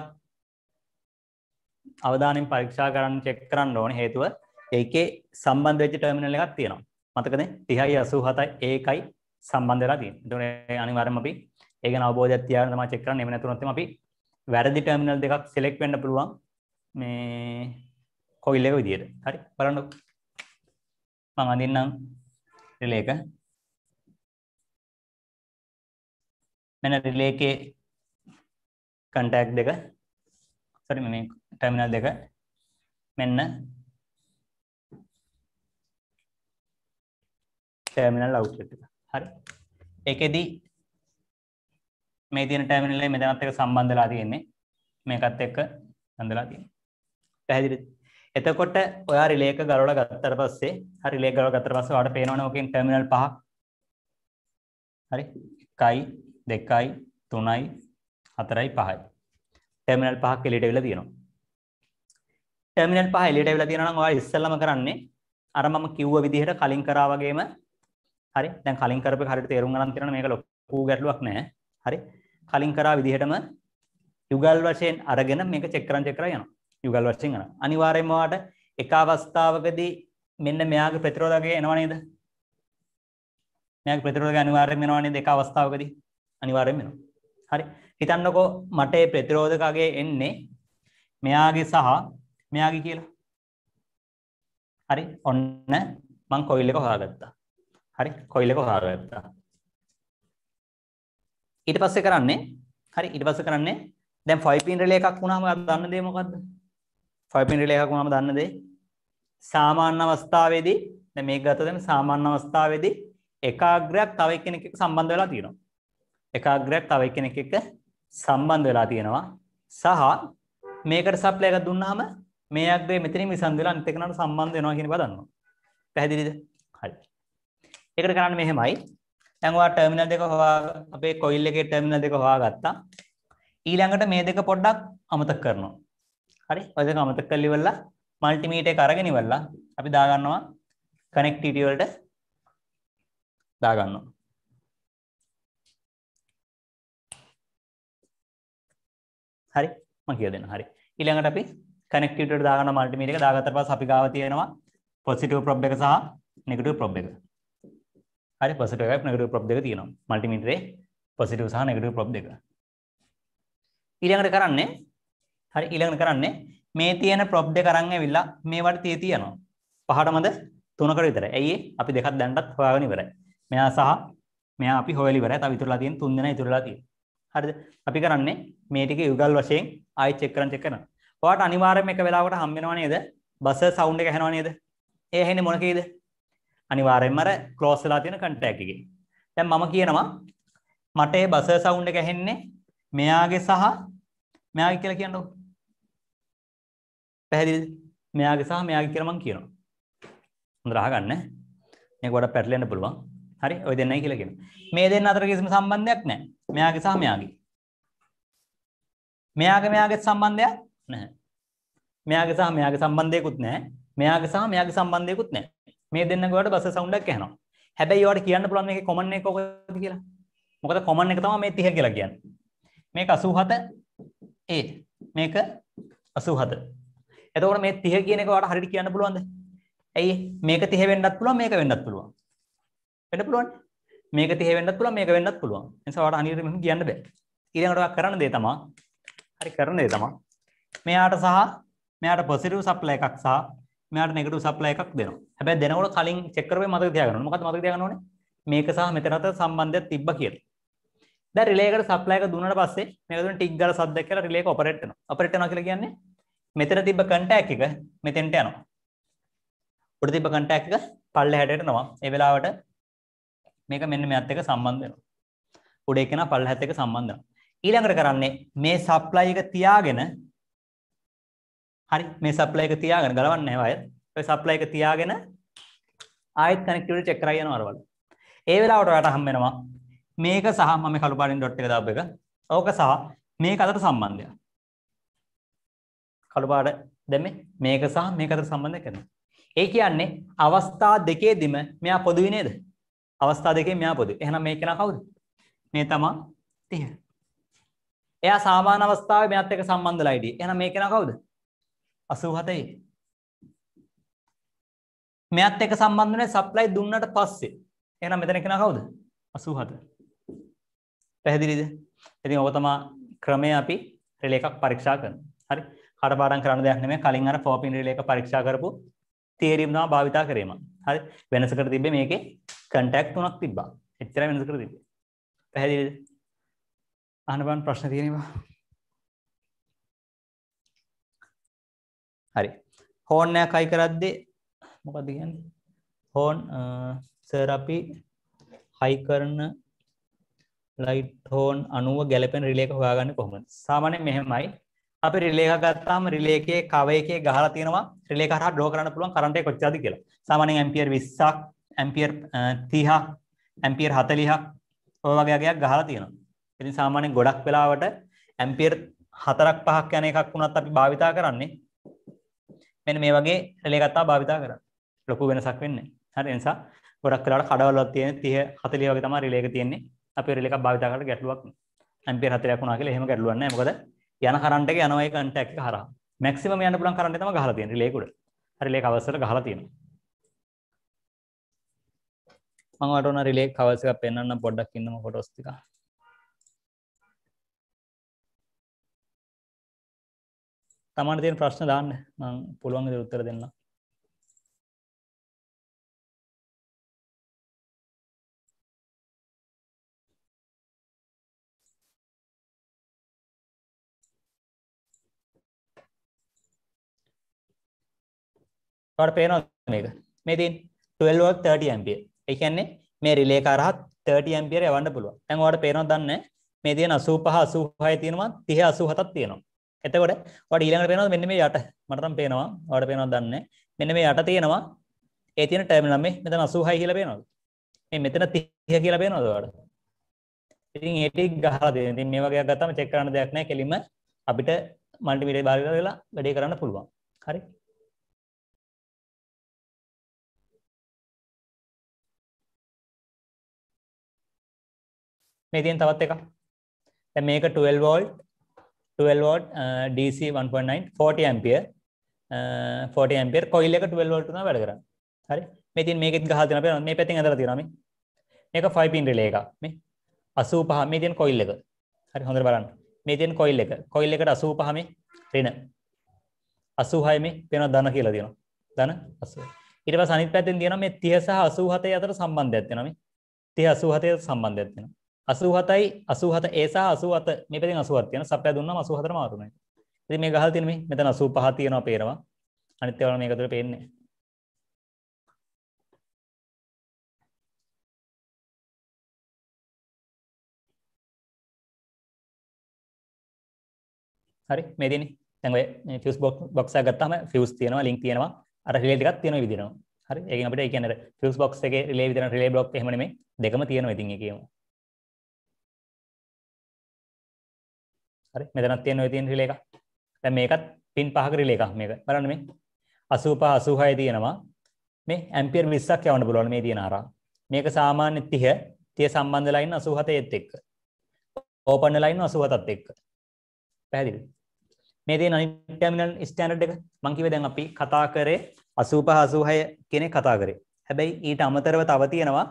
අවධානයෙන් පරීක්ෂා කරන්න check කරන්න ඕනේ හේතුව ඒකේ සම්බන්ධ වෙච්ච ටර්මිනල් එකක් තියෙනවා. මතකද? 30යි 87යි ඒකයි සම්බන්ධ වෙලා තියෙන්නේ. ඒතකොට අනිවාර්යයෙන්ම අපි ඒක ගැන අවබෝධයක් තියාගෙන තමයි චෙක් කරන්නේ. එහෙම නැතුනොත් අපි වැරදි ටර්මිනල් දෙකක් සිලෙක්ට් වෙන්න පුළුවන් මේ කොයිල් එක විදියට. හරි බලන්නකො. මම අඳින්නම් රිලේ එක. මෙන්න රිලේ එකේ කන්ටැක්ට් දෙක. සරි මේ ටර්මිනල් දෙක. මෙන්න ටර්මිනල් අවුට්ලෙට් එක. හරි. ඒකෙදි මේ තියෙන ටර්මිනල් එක මෙතනත් එක්ක සම්බන්ධලා තියෙන්නේ. මේකත් එක්ක සම්බන්ධලා තියෙන්නේ. පැහැදිලිද? එතකොට ඔයා රිලේ එක ගලවලා ගත්තට පස්සේ හරි රිලේ ගලවලා ගත්තට පස්සේ ඔයාලට පේනවනේ ඔකෙන් ටර්මිනල් පහක්. හරි. 1යි, 2යි, 3යි, 4යි, 5යි. ටර්මිනල් පහක් එළියට වෙලා තියෙනවා. ටර්මිනල් පහ එලියට වෙලා තියෙනවා නම් ඔයා ඉස්සෙල්ලම කරන්නේ අර මම කිව්ව විදිහට කලින් කරා වගේම හරි දැන් කලින් කරපේ හරියට තේරුම් ගන්න තියෙනවා මේක ලොකු ගැටලුවක් නෑ හරි කලින් කරා විදිහටම යුගල් වශයෙන් අරගෙන මේක චෙක් කරන් චෙක් කරලා යනවා යුගල් වශයෙන් යනවා අනිවාර්යයෙන්ම වාට එක අවස්ථාවකදී මෙන්න මෙයාගේ ප්‍රතිරෝධකය එනවා නේද මෙයාගේ ප්‍රතිරෝධකය අනිවාර්යයෙන්ම එනවා නේද එක අවස්ථාවකදී අනිවාර්යයෙන්ම එනවා හරි හිතන්නකෝ මට ඒ ප්‍රතිරෝධකගේ එන්නේ මෙයාගේ සහ මෙයාගේ කියලා හරි ඔන්න මං කොයිල් එක හොයාගත්තා හරි කොයිල් එක හරව ගත්තා. ඊට පස්සේ කරන්නේ හරි ඊට පස්සේ කරන්නේ දැන් 5 pin relay එකක් වුණාම දන්න දේ මොකද්ද? 5 pin relay එකක් වුණාම දන්න දේ සාමාන්‍ය අවස්ථාවේදී දැන් මේක ගත්තද සාමාන්‍ය අවස්ථාවේදී එකාග්‍රයක් තව එක්කෙනෙක් එක්ක සම්බන්ධ වෙලා තියෙනවා. එකාග්‍රයක් තව එක්කෙනෙක් එක්ක සම්බන්ධ වෙලා තියෙනවා. සහ මේකට සප්ලයි එකක් දුන්නාම මේ අග්‍රය මෙතනින් විසන් වෙලා අනිත් එකනට සම්බන්ධ වෙනවා කියන බදන්නවා. පැහැදිලිද? ඒකට කරන්න මෙහෙමයි. දැන් ඔයා ටර්මිනල් දෙක හොයා අපේ කොයිල් එකේ ටර්මිනල් දෙක හොයාගත්තා. ඊළඟට මේ දෙක පොඩ්ඩක් අමතක කරනවා. හරි? ඔය දෙක අමතක කරලා ඉවරලා මල්ටිමීටර් එක අරගෙන ඉවරලා අපි දාගන්නවා කනෙක්ටිවිටි වලට දාගන්නවා. හරි මම කියලා දෙන්න. හරි. ඊළඟට අපි කනෙක්ටිවිටි වලට දාගන්න මල්ටිමීටර් එක දාගත්තා පස්සේ අපි ගාව තියෙනවා පොසිටිව් ප්‍රොබ් එක සහ නෙගටිව් ප්‍රොබ් එක. හරි පොසිටිව් එකයි නෙගටිව් ප්‍රොප් දෙක තියෙනවා මල්ටිමීටරේ පොසිටිව් සහ නෙගටිව් ප්‍රොප් දෙක ඊළඟට කරන්නේ හරි ඊළඟට කරන්නේ මේ තියෙන ප්‍රොප් දෙක අරන් ඇවිල්ලා මේවට තිය තියනවා පහටමද තුනකට විතරයි ඇයි අපි දෙකක් දැන්නත් හොයාගෙන ඉවරයි මෙයා සහ මෙයා අපි හොයලා ඉවරයි තව ඉතුරුලා තියෙන තුන් දෙනා ඉතුරුලා තියෙන හරිද අපි කරන්නේ මේ ටික යුගල් වශයෙන් ආයෙ චෙක් කරන් චෙක් කරනවා ඔයාලට අනිවාර්යයෙන්ම එක වෙලාවකට හම් වෙනව නේද බස සවුන්ඩ් එක ඇහෙනව නේද ඒ ඇහෙන්නේ මොනකේද අනිවාර්යෙන්ම අර ක්ලෝස් වෙලා තියෙන කන්ටැක්ට් එකේ. දැන් මම කියනවා මට ඒ බසර් සවුන්ඩ් එක ඇහෙන්නේ මෙයාගේ සහ මෙයාගේ කියලා කියන්නකො. පැහැදිලිද? මෙයාගේ සහ මෙයාගේ කියලා මම කියනවා. හොඳට අහගන්න. මේක වඩා පැටලෙන්න පුළුවන්. හරි ඔය දෙන්නයි කියලා කියනවා. මේ දෙන්න අතර කිසිම සම්බන්ධයක් නැහැ. මෙයාගේ සහ මෙයාගේ. මෙයාගේ මෙයාගේ සම්බන්ධයක් නැහැ. මෙයාගේ සහ මෙයාගේ සම්බන්ධයකුත් නැහැ. මෙයාගේ සහ මෙයාගේ සම්බන්ධයකුත් නැහැ. මේ දෙන්නගට බස සවුන්ඩක් යනවා හැබැයි වාට කියන්න පුළන් මේ කොමන්න එක කොකද කියලා මොකද කොමන්න එක තම මේ තිහ කියලා කියන්න මේක අසූහත ඒ මේක අසූහත එතකොට මේ තිහ කියන එක වාට හරියට කියන්න පුළුවන්ද ඇයි මේක තිහ වෙන්නත් පුළුවන් මේක වෙන්නත් පුළුවන් වෙන්න පුළුවන් මේක තිහ වෙන්නත් පුළුවන් මේක වෙන්නත් පුළුවන් ඒ නිසා වාට අනිවාර්යයෙන්ම කියන්න බෑ ඊළඟට කරන්න දේ තමයි හරි කරන දේ තමයි මෙයාට සහ මෙයාට පොසිටිව් සප්ලයි එකක් සහ මෙයාට නෙගටිව් සප්ලයි එකක් දෙනවා. හැබැයි දෙනකොට කලින් චෙක් කරපේ මතක තියාගන්න ඕනේ. මොකද්ද මතක තියාගන්න ඕනේ? මේක සහ මෙතන අතර සම්බන්ධයක් තිබ්බා කියලා. දැන් රිලේ එකට සප්ලයි එක දුන්නාට පස්සේ මේක දුන්න ටික් ගාලා සද්දයක් කියලා රිලේ එක ඔපරේට් වෙනවා. ඔපරේට් වෙනවා කියලා කියන්නේ මෙතන තිබ්බ කන්ටැක්ට් එක මෙතෙන්ට යනවා. උඩ තිබ්බ කන්ටැක්ට් එක පල්ලෙහාට එනවා. ඒ වෙලාවට මේක මෙන්න මෙයත් එක්ක සම්බන්ධ වෙනවා. උඩ එකන පල්ලෙහාත් එක්ක සම්බන්ධ වෙනවා. ඊළඟට කරන්නේ මේ සප්ලයි එක තියාගෙන හරි මේ සප්ලයි එක තියාගෙන ගලවන්න නැහැ අය. ඔය සප්ලයි එක තියාගෙන ආයෙත් කනෙක්ටිවිටි චෙක් කරා යනවා වල. ඒ වෙලාවට ඔයාලට හම් වෙනවා මේක සහ මම කළු පාටින් ඩොට් එක දාපු එක. ඕක සහ මේක අතර සම්බන්ධය. කළු පාට දැම්මේ මේක සහ මේක අතර සම්බන්ධයක් කරනවා. ඒ කියන්නේ අවස්ථා දෙකේදීම මෙයා පොදුයි නේද? අවස්ථා දෙකේ මෙයා පොදුයි. එහෙනම් මේ කෙනා කවුද? මේ තමා 30. එයා සාමාන්‍ය අවස්ථාවේ මෙයාත් එක්ක සම්බන්ධලා හිටියේ. එහෙනම් මේ කෙනා කවුද? අසූහතයි මෙත් එක සම්බන්ධනය සප්ලයි දුන්නට පස්සේ එන මෙතන කෙන කවුද අසූහත පැහැදිලිද ඉතින් ඔබ තමා ක්‍රමය අපි රෙලේ එකක් පරීක්ෂා කරන හරි කටපාඩම් කරන දෙයක් නෙමෙයි කලින් අර පොපින් රිලේ එක පරීක්ෂා කරපු තියරීම් තමයි භාවිතා කරේ මම. හරි වෙනසකට තිබ්බේ මේකේ කන්ටැක්ට් තුනක් තිබ්බා. එච්චරයි වෙනසකට තිබ්බේ. පැහැදිලිද? අහන්න බලන්න ප්‍රශ්න තියෙනවා. හරි හෝන්නයක් අයි කරද්දේ මොකද කියන්නේ හෝන් සර් අපි හයි කරන ලයිට් හෝන් අනුව ගැලපෙන රිලේක හොයාගන්න කොහොමද සාමාන්‍යයෙන් මෙහෙමයි අපි රිලේ එකක් ගත්තාම රිලේ එකේ කව එකේ ගහලා තියෙනවා රිලේ එක හරහා ඩ්‍රෝ කරන්න පුළුවන් කරන්ට් එක කොච්චරද කියලා සාමාන්‍යයෙන් ඇම්පියර් 20ක් ඇම්පියර් 30ක් ඇම්පියර් 40ක් ඔය වගේ අගයක් ගහලා තියෙනවා ඉතින් සාමාන්‍යයෙන් ගොඩක් වෙලාවට ඇම්පියර් 4ක් 5ක් යන එකක් වුණත් අපි භාවිතා කරන්නේ මෙන්න මේ වගේ රෙලේ කතා භාවිතා කරන්න. ලොකු වෙනසක් වෙන්නේ. හරි නිසා ගොඩක් වෙලාවට කඩවලවත් තියෙන 30 40 වගේ තමයි රිලේ එක තියෙන්නේ. අපේ රිලේ එකක් භාවිතා කරලා ගැටලුවක් නෑ. ඇම්පියර් 40ක් වුණා කියලා එහෙම ගැටලුවක් නැහැ. මොකද යන කරන්ට් එක යනවා ඒ කන්ටැක්ට් එක හරහා. මැක්සිමම් යන්න පුළුවන් කරන්ට් එක තමයි ගහලා තියෙන්නේ රිලේ උඩ. රිලේ කවර්ස් වල ගහලා තියෙනවා. මම ඔයාලට ඕන රිලේ කවර්ස් එකක් පෙන්වන්න පොඩ්ඩක් ඉන්නම ෆොටෝස් ටික. තමන්ට තියෙන ප්‍රශ්න දාන්න මං පුළුවන් විදිහට උත්තර දෙන්නම් ට පේනවා මේක මෙතින් 12ක් 30 ඇම්පිය එකන්නේ මේ රිලේ කරහත් 30 ඇම්පියර යවන්න පුළුවන් දැන් ඔයාලට පේනවා දන්නේ මේ තියෙන 85 85 තියෙනවා 30 87ක් තියෙනවා එතකොට ඔයාට ඊළඟට පේනවද මෙන්න මේ යට මට නම් පේනවා ඔයාට පේනවද දන්නේ මෙන්න මේ යට තියෙනවා ඒ තියෙන ටර්මිනල් මේ මෙතන 86 කියලා පේනවද මේ මෙතන 30 කියලා පේනවද ඔයාට ඉතින් ඒ ටික ගහලා දෙන්න ඉතින් මේ වගේ එකක් ගත්තාම චෙක් කරන්න දෙයක් නැහැ කෙලින්ම අපිට මල්ටිමීඩියා බාරිලා වෙලා වැඩේ කරන්න පුළුවන් හරි මේ තියෙන තවත් එකක් දැන් මේක 12 volt 12 volt DC 1.9 40 ampere 40 ampere coil එක 12 වෝල්ට් උනා වැඩ කරන්නේ. හරි. මේ ඉතින් මේකෙත් ගහලා තියෙනවා අපේ මේ පැත්තෙන් ඇඳලා තියෙනවා මේ. මේක 5 pin relay එකක් මේ 85 මේ තියෙන කොයිල් එක. හරි හොඳට බලන්න. මේ තියෙන කොයිල් එක. කොයිල් එකට 85 මේ රින 86 මේ වෙනවා ධන කියලා තියෙනවා. ධන 80. ඊට පස්සේ අනිත් පැත්තෙන් තියෙනවා මේ 30 සහ 87 අතර සම්බන්ධයක් තියෙනවා මේ. 30 87 අතර සම්බන්ධයක් තියෙනවා. අසූහතයි අසූහත ඒසා අසුවත මේ පෙති අසුවත් යන සපය දුන්නම අසුහතර මාරුණයි ති මේ ගහල් තිනීම මෙත අසූ පහ තියෙනවා පේරවා අනිත්‍යවල මේ එකතුර පේන්නේ හරි මෙදින තැ ෆිස් බොක් බොක්ස ගත්තම ෆිස් තියෙනවා ලින් තියෙනවා අර ලේටිකක් තියෙන විදිනවා හරි ඒ අපට කියන ෆිස් බොක් එක ලේ විතන ලේ බොක් හෙමනේ දෙකම තියෙන ඉතින් කියීම හරි මෙතනත් තියෙන ඔය තියෙන රිලේ එක. දැන් මේකත් පින් පහක රිලේ එකක් මේක. බලන්න මේ 85 86 තියෙනවා. මේ ඇම්පියර් 20ක් යවන්න පුළුවන් මේ තියෙන ආරා. මේක සාමාන්‍ය 30 30 සම්බන්ධ ලයින් 87ත් එක්ක. ඕපන් ලයින් 87ත් එක්ක. පැහැදිලිද? මේ තියෙන අනිත් ටර්මිනල් ස්ටෑන්ඩඩ් එක මම කිව්වේ දැන් අපි කතා කරේ 85 86 කෙනෙක් කතා කරේ. හැබැයි ඊට අමතරව තව තියෙනවා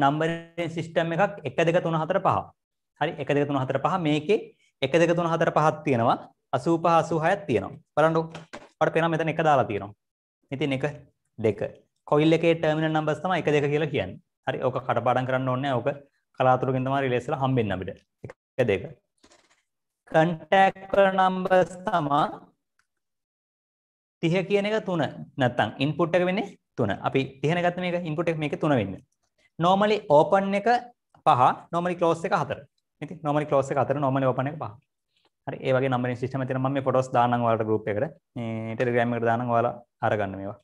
නම්බරින් සිස්ටම් එකක් 1 2 3 4 5. හරි 1 2 3 4 5 මේකේ 1 2 3 4 5ක් තියෙනවා 85 86ක් තියෙනවා බලන්නකො අපිට පේනවා මෙතන 1 දාලා තියෙනවා ඉතින් 1 2 කොයිල් එකේ ටර්මිනල් නම්බර්ස් තමයි 1 2 කියලා කියන්නේ හරි ඕක කටපාඩම් කරන්න ඕනේ ඕක කලාතුරකින් තමයි රිලේස් වල හම්බෙන්න අපිට 1 2 contact numbers තමයි 30 කියන එක 3 නැත්නම් input එක වෙන්නේ 3 අපි 30 න ගත්ත මේක input එක මේක 3 වෙන්නේ normally open එක 5 normally close එක 4 ඉතින් normally close එක අතර normally open එක පහ. හරි ඒ වගේ numbering system එක තියෙනවා මම මේ photos දාන්නම් ඔයාලට group එකට. මේ Telegram එකට දාන්නම් ඔයාලා අරගන්න මේවා.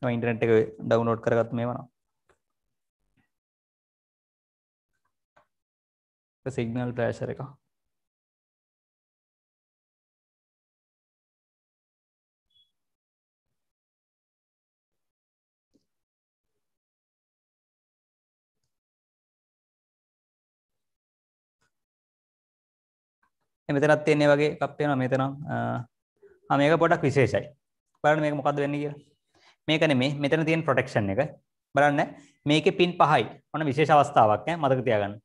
මේවා internet එක download කරගත්ත මේවා නෝ. signal pressure එක. මෙතනත් එන්නේ වගේ එකක් වෙනවා මෙතනම් ආ මේක පොඩක් විශේෂයි බලන්න මේක මොකද්ද වෙන්නේ කියලා මේක නෙමේ මෙතන තියෙන ප්‍රොටෙක්ෂන් එක බලන්න මේකේ පින් පහයි ඔන්න විශේෂ අවස්ථාවක් ඈ මතක තියාගන්න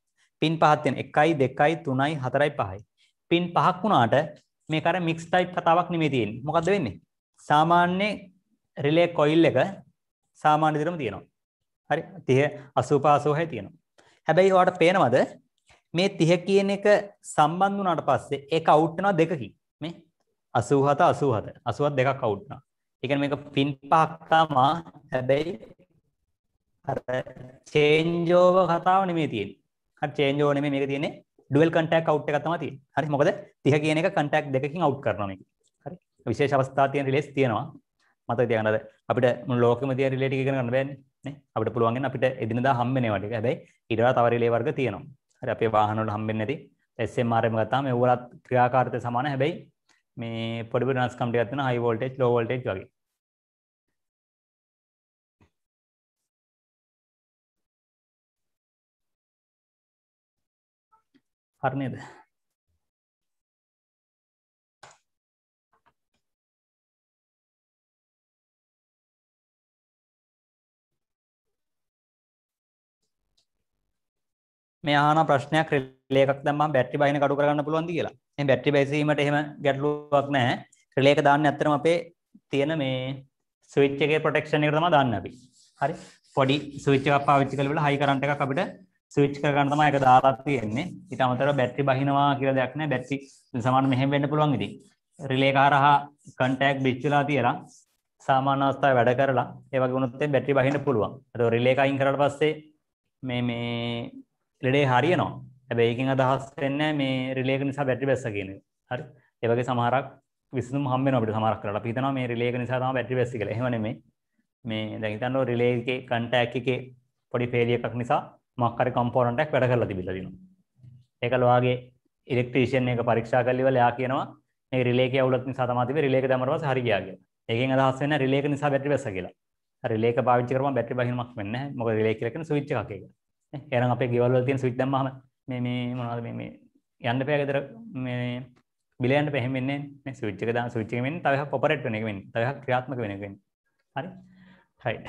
පින් පහක් තියෙන 1යි 2යි 3යි 4යි 5යි පින් පහක් වුණාට මේක අර මික්ස් ටයිප් කතාවක් නෙමෙයි තියෙන්නේ මොකද්ද වෙන්නේ සාමාන්‍ය රිලේ කොයිල් එක සාමාන්‍ය විදිහටම තියෙනවා හරි 30 85 80යි තියෙනවා හැබැයි ඔයාලට පේනවද මේ 30 කියන එක සම්බන්ධ වුණාට පස්සේ ඒක අවුට් වෙනවා දෙකකින් මේ 87 87 87 දෙකක් අවුට් වෙනවා. ඒ කියන්නේ මේක පින් පහක් තමා හැබැයි අර චේන්ජ් ඕවර් කතාව නෙමෙයි තියෙන්නේ. හරි චේන්ජ් ඕවර් නෙමෙයි මේක තියෙන්නේ ඩුවල් කන්ටැක්ට් අවුට් එකක් තමයි තියෙන්නේ. හරි මොකද 30 කියන එක කන්ටැක්ට් දෙකකින් අවුට් කරනවා මේක. හරි විශේෂ අවස්ථා තියෙන රිලේස් තියෙනවා. මතක තියාගන්න අද අපිට මුළු ලෝකෙම තියෙන රිලේ ටික ඉගෙන ගන්න බෑනේ. නේ අපිට පුළුවන් වෙන අපිට එදිනදා හම්බෙනවා ටික. හැබැයි ඊට වඩා තව රිලේ වර්ග තියෙනවා. හරි අපේ වාහනට හම්බෙන් නැති එස්සෙන්මාරම ගතාම ඔවලත් ක්‍රියාකාර්තය සමාන හැබැයි මේ පොඩි නස්කම්ට ගත්න හයිවෝල්ටේ් ලෝවල්ටේ් වගේ හරණයද මේ ආන ප්‍රශ්නයක් රිලේ එකක් දැම්මම බැටරි බහින කඩු කරගන්න පුළුවන්ද කියලා. එහෙනම් බැටරි බැසීමට එහෙම ගැටලුවක් නැහැ. රිලේ එක දාන්න ඇත්තටම අපේ තියෙන මේ ස්විච් එකේ ප්‍රොටෙක්ෂන් එක තමයි දාන්න අපි. හරි. පොඩි ස්විච් එකක් පාවිච්චි කරලා හයි කරන්ට් එකක් අපිට ස්විච් කරගන්න තමයි ඒක දාලා තියෙන්නේ. ඊට අමතරව බැටරි බහිනවා කියලා දෙයක් නැහැ. බැටරි සමාන මෙහෙම වෙන්න පුළුවන් ඉතින්. රිලේ එක හරහා කන්ටැක්ට් බිච් වෙලා තියලා සාමාන්‍ය අවස්ථාවේ වැඩ කරලා ඒ වගේ වුණොත් බැටරි බහින්න පුළුවන්. ඒතකොට රිලේ එක අයින් කරලා පස්සේ මේ මේ ලෙඩේ හරියනවා හැබැ ඒකින් අදහස් වෙන්න මේ රිලේක නිසා බැටි බැස්ස කියන හරි ඒවගේ සමහරක් විසු හම්ම අපට සමරක් කල පිතන මේ රිලේක නිසා බැටි බැස්ස කළ හෙවන මේ මේ දැහිතන්න රිලේක කන්ටෑක් එක පොඩි පේලිය එකක් නිසා මක්කරි කම්පෝරන්ටක් වැඩ කරලා තිබිලදෙන ඒකල්වාගේ ඉරෙක්ට්‍රීෂන් එක පරික්ෂා කල්ලිවල යා කියනවා මේ රිලේක අවුලත් නිසා තමතිව රිලේක දමරවස හරියාගේ ඒකෙන් අදහස් වෙන රිලේක නිසා බැටි බැස්ස කියලා රිලේක පාවිච්චි කරම බැටි බහිමක් වෙන්න මොක රිලේකලකන සවිච්ච එකක එරන් අපේ ගෙවල්වල තියෙන ස්විච් දැම්මම මේ මේ මොනවද මේ මේ යන්න බෑ ගෙදර මේ බිලයන්ට පැහැම වෙන්නේ මේ ස්විච් එක දාන ස්විච් එක වෙන්නේ තව එකක් ඔපරේට් වෙන එක වෙන්නේ තව එකක් ක්‍රියාත්මක වෙන එක වෙන්නේ හරි රයිට්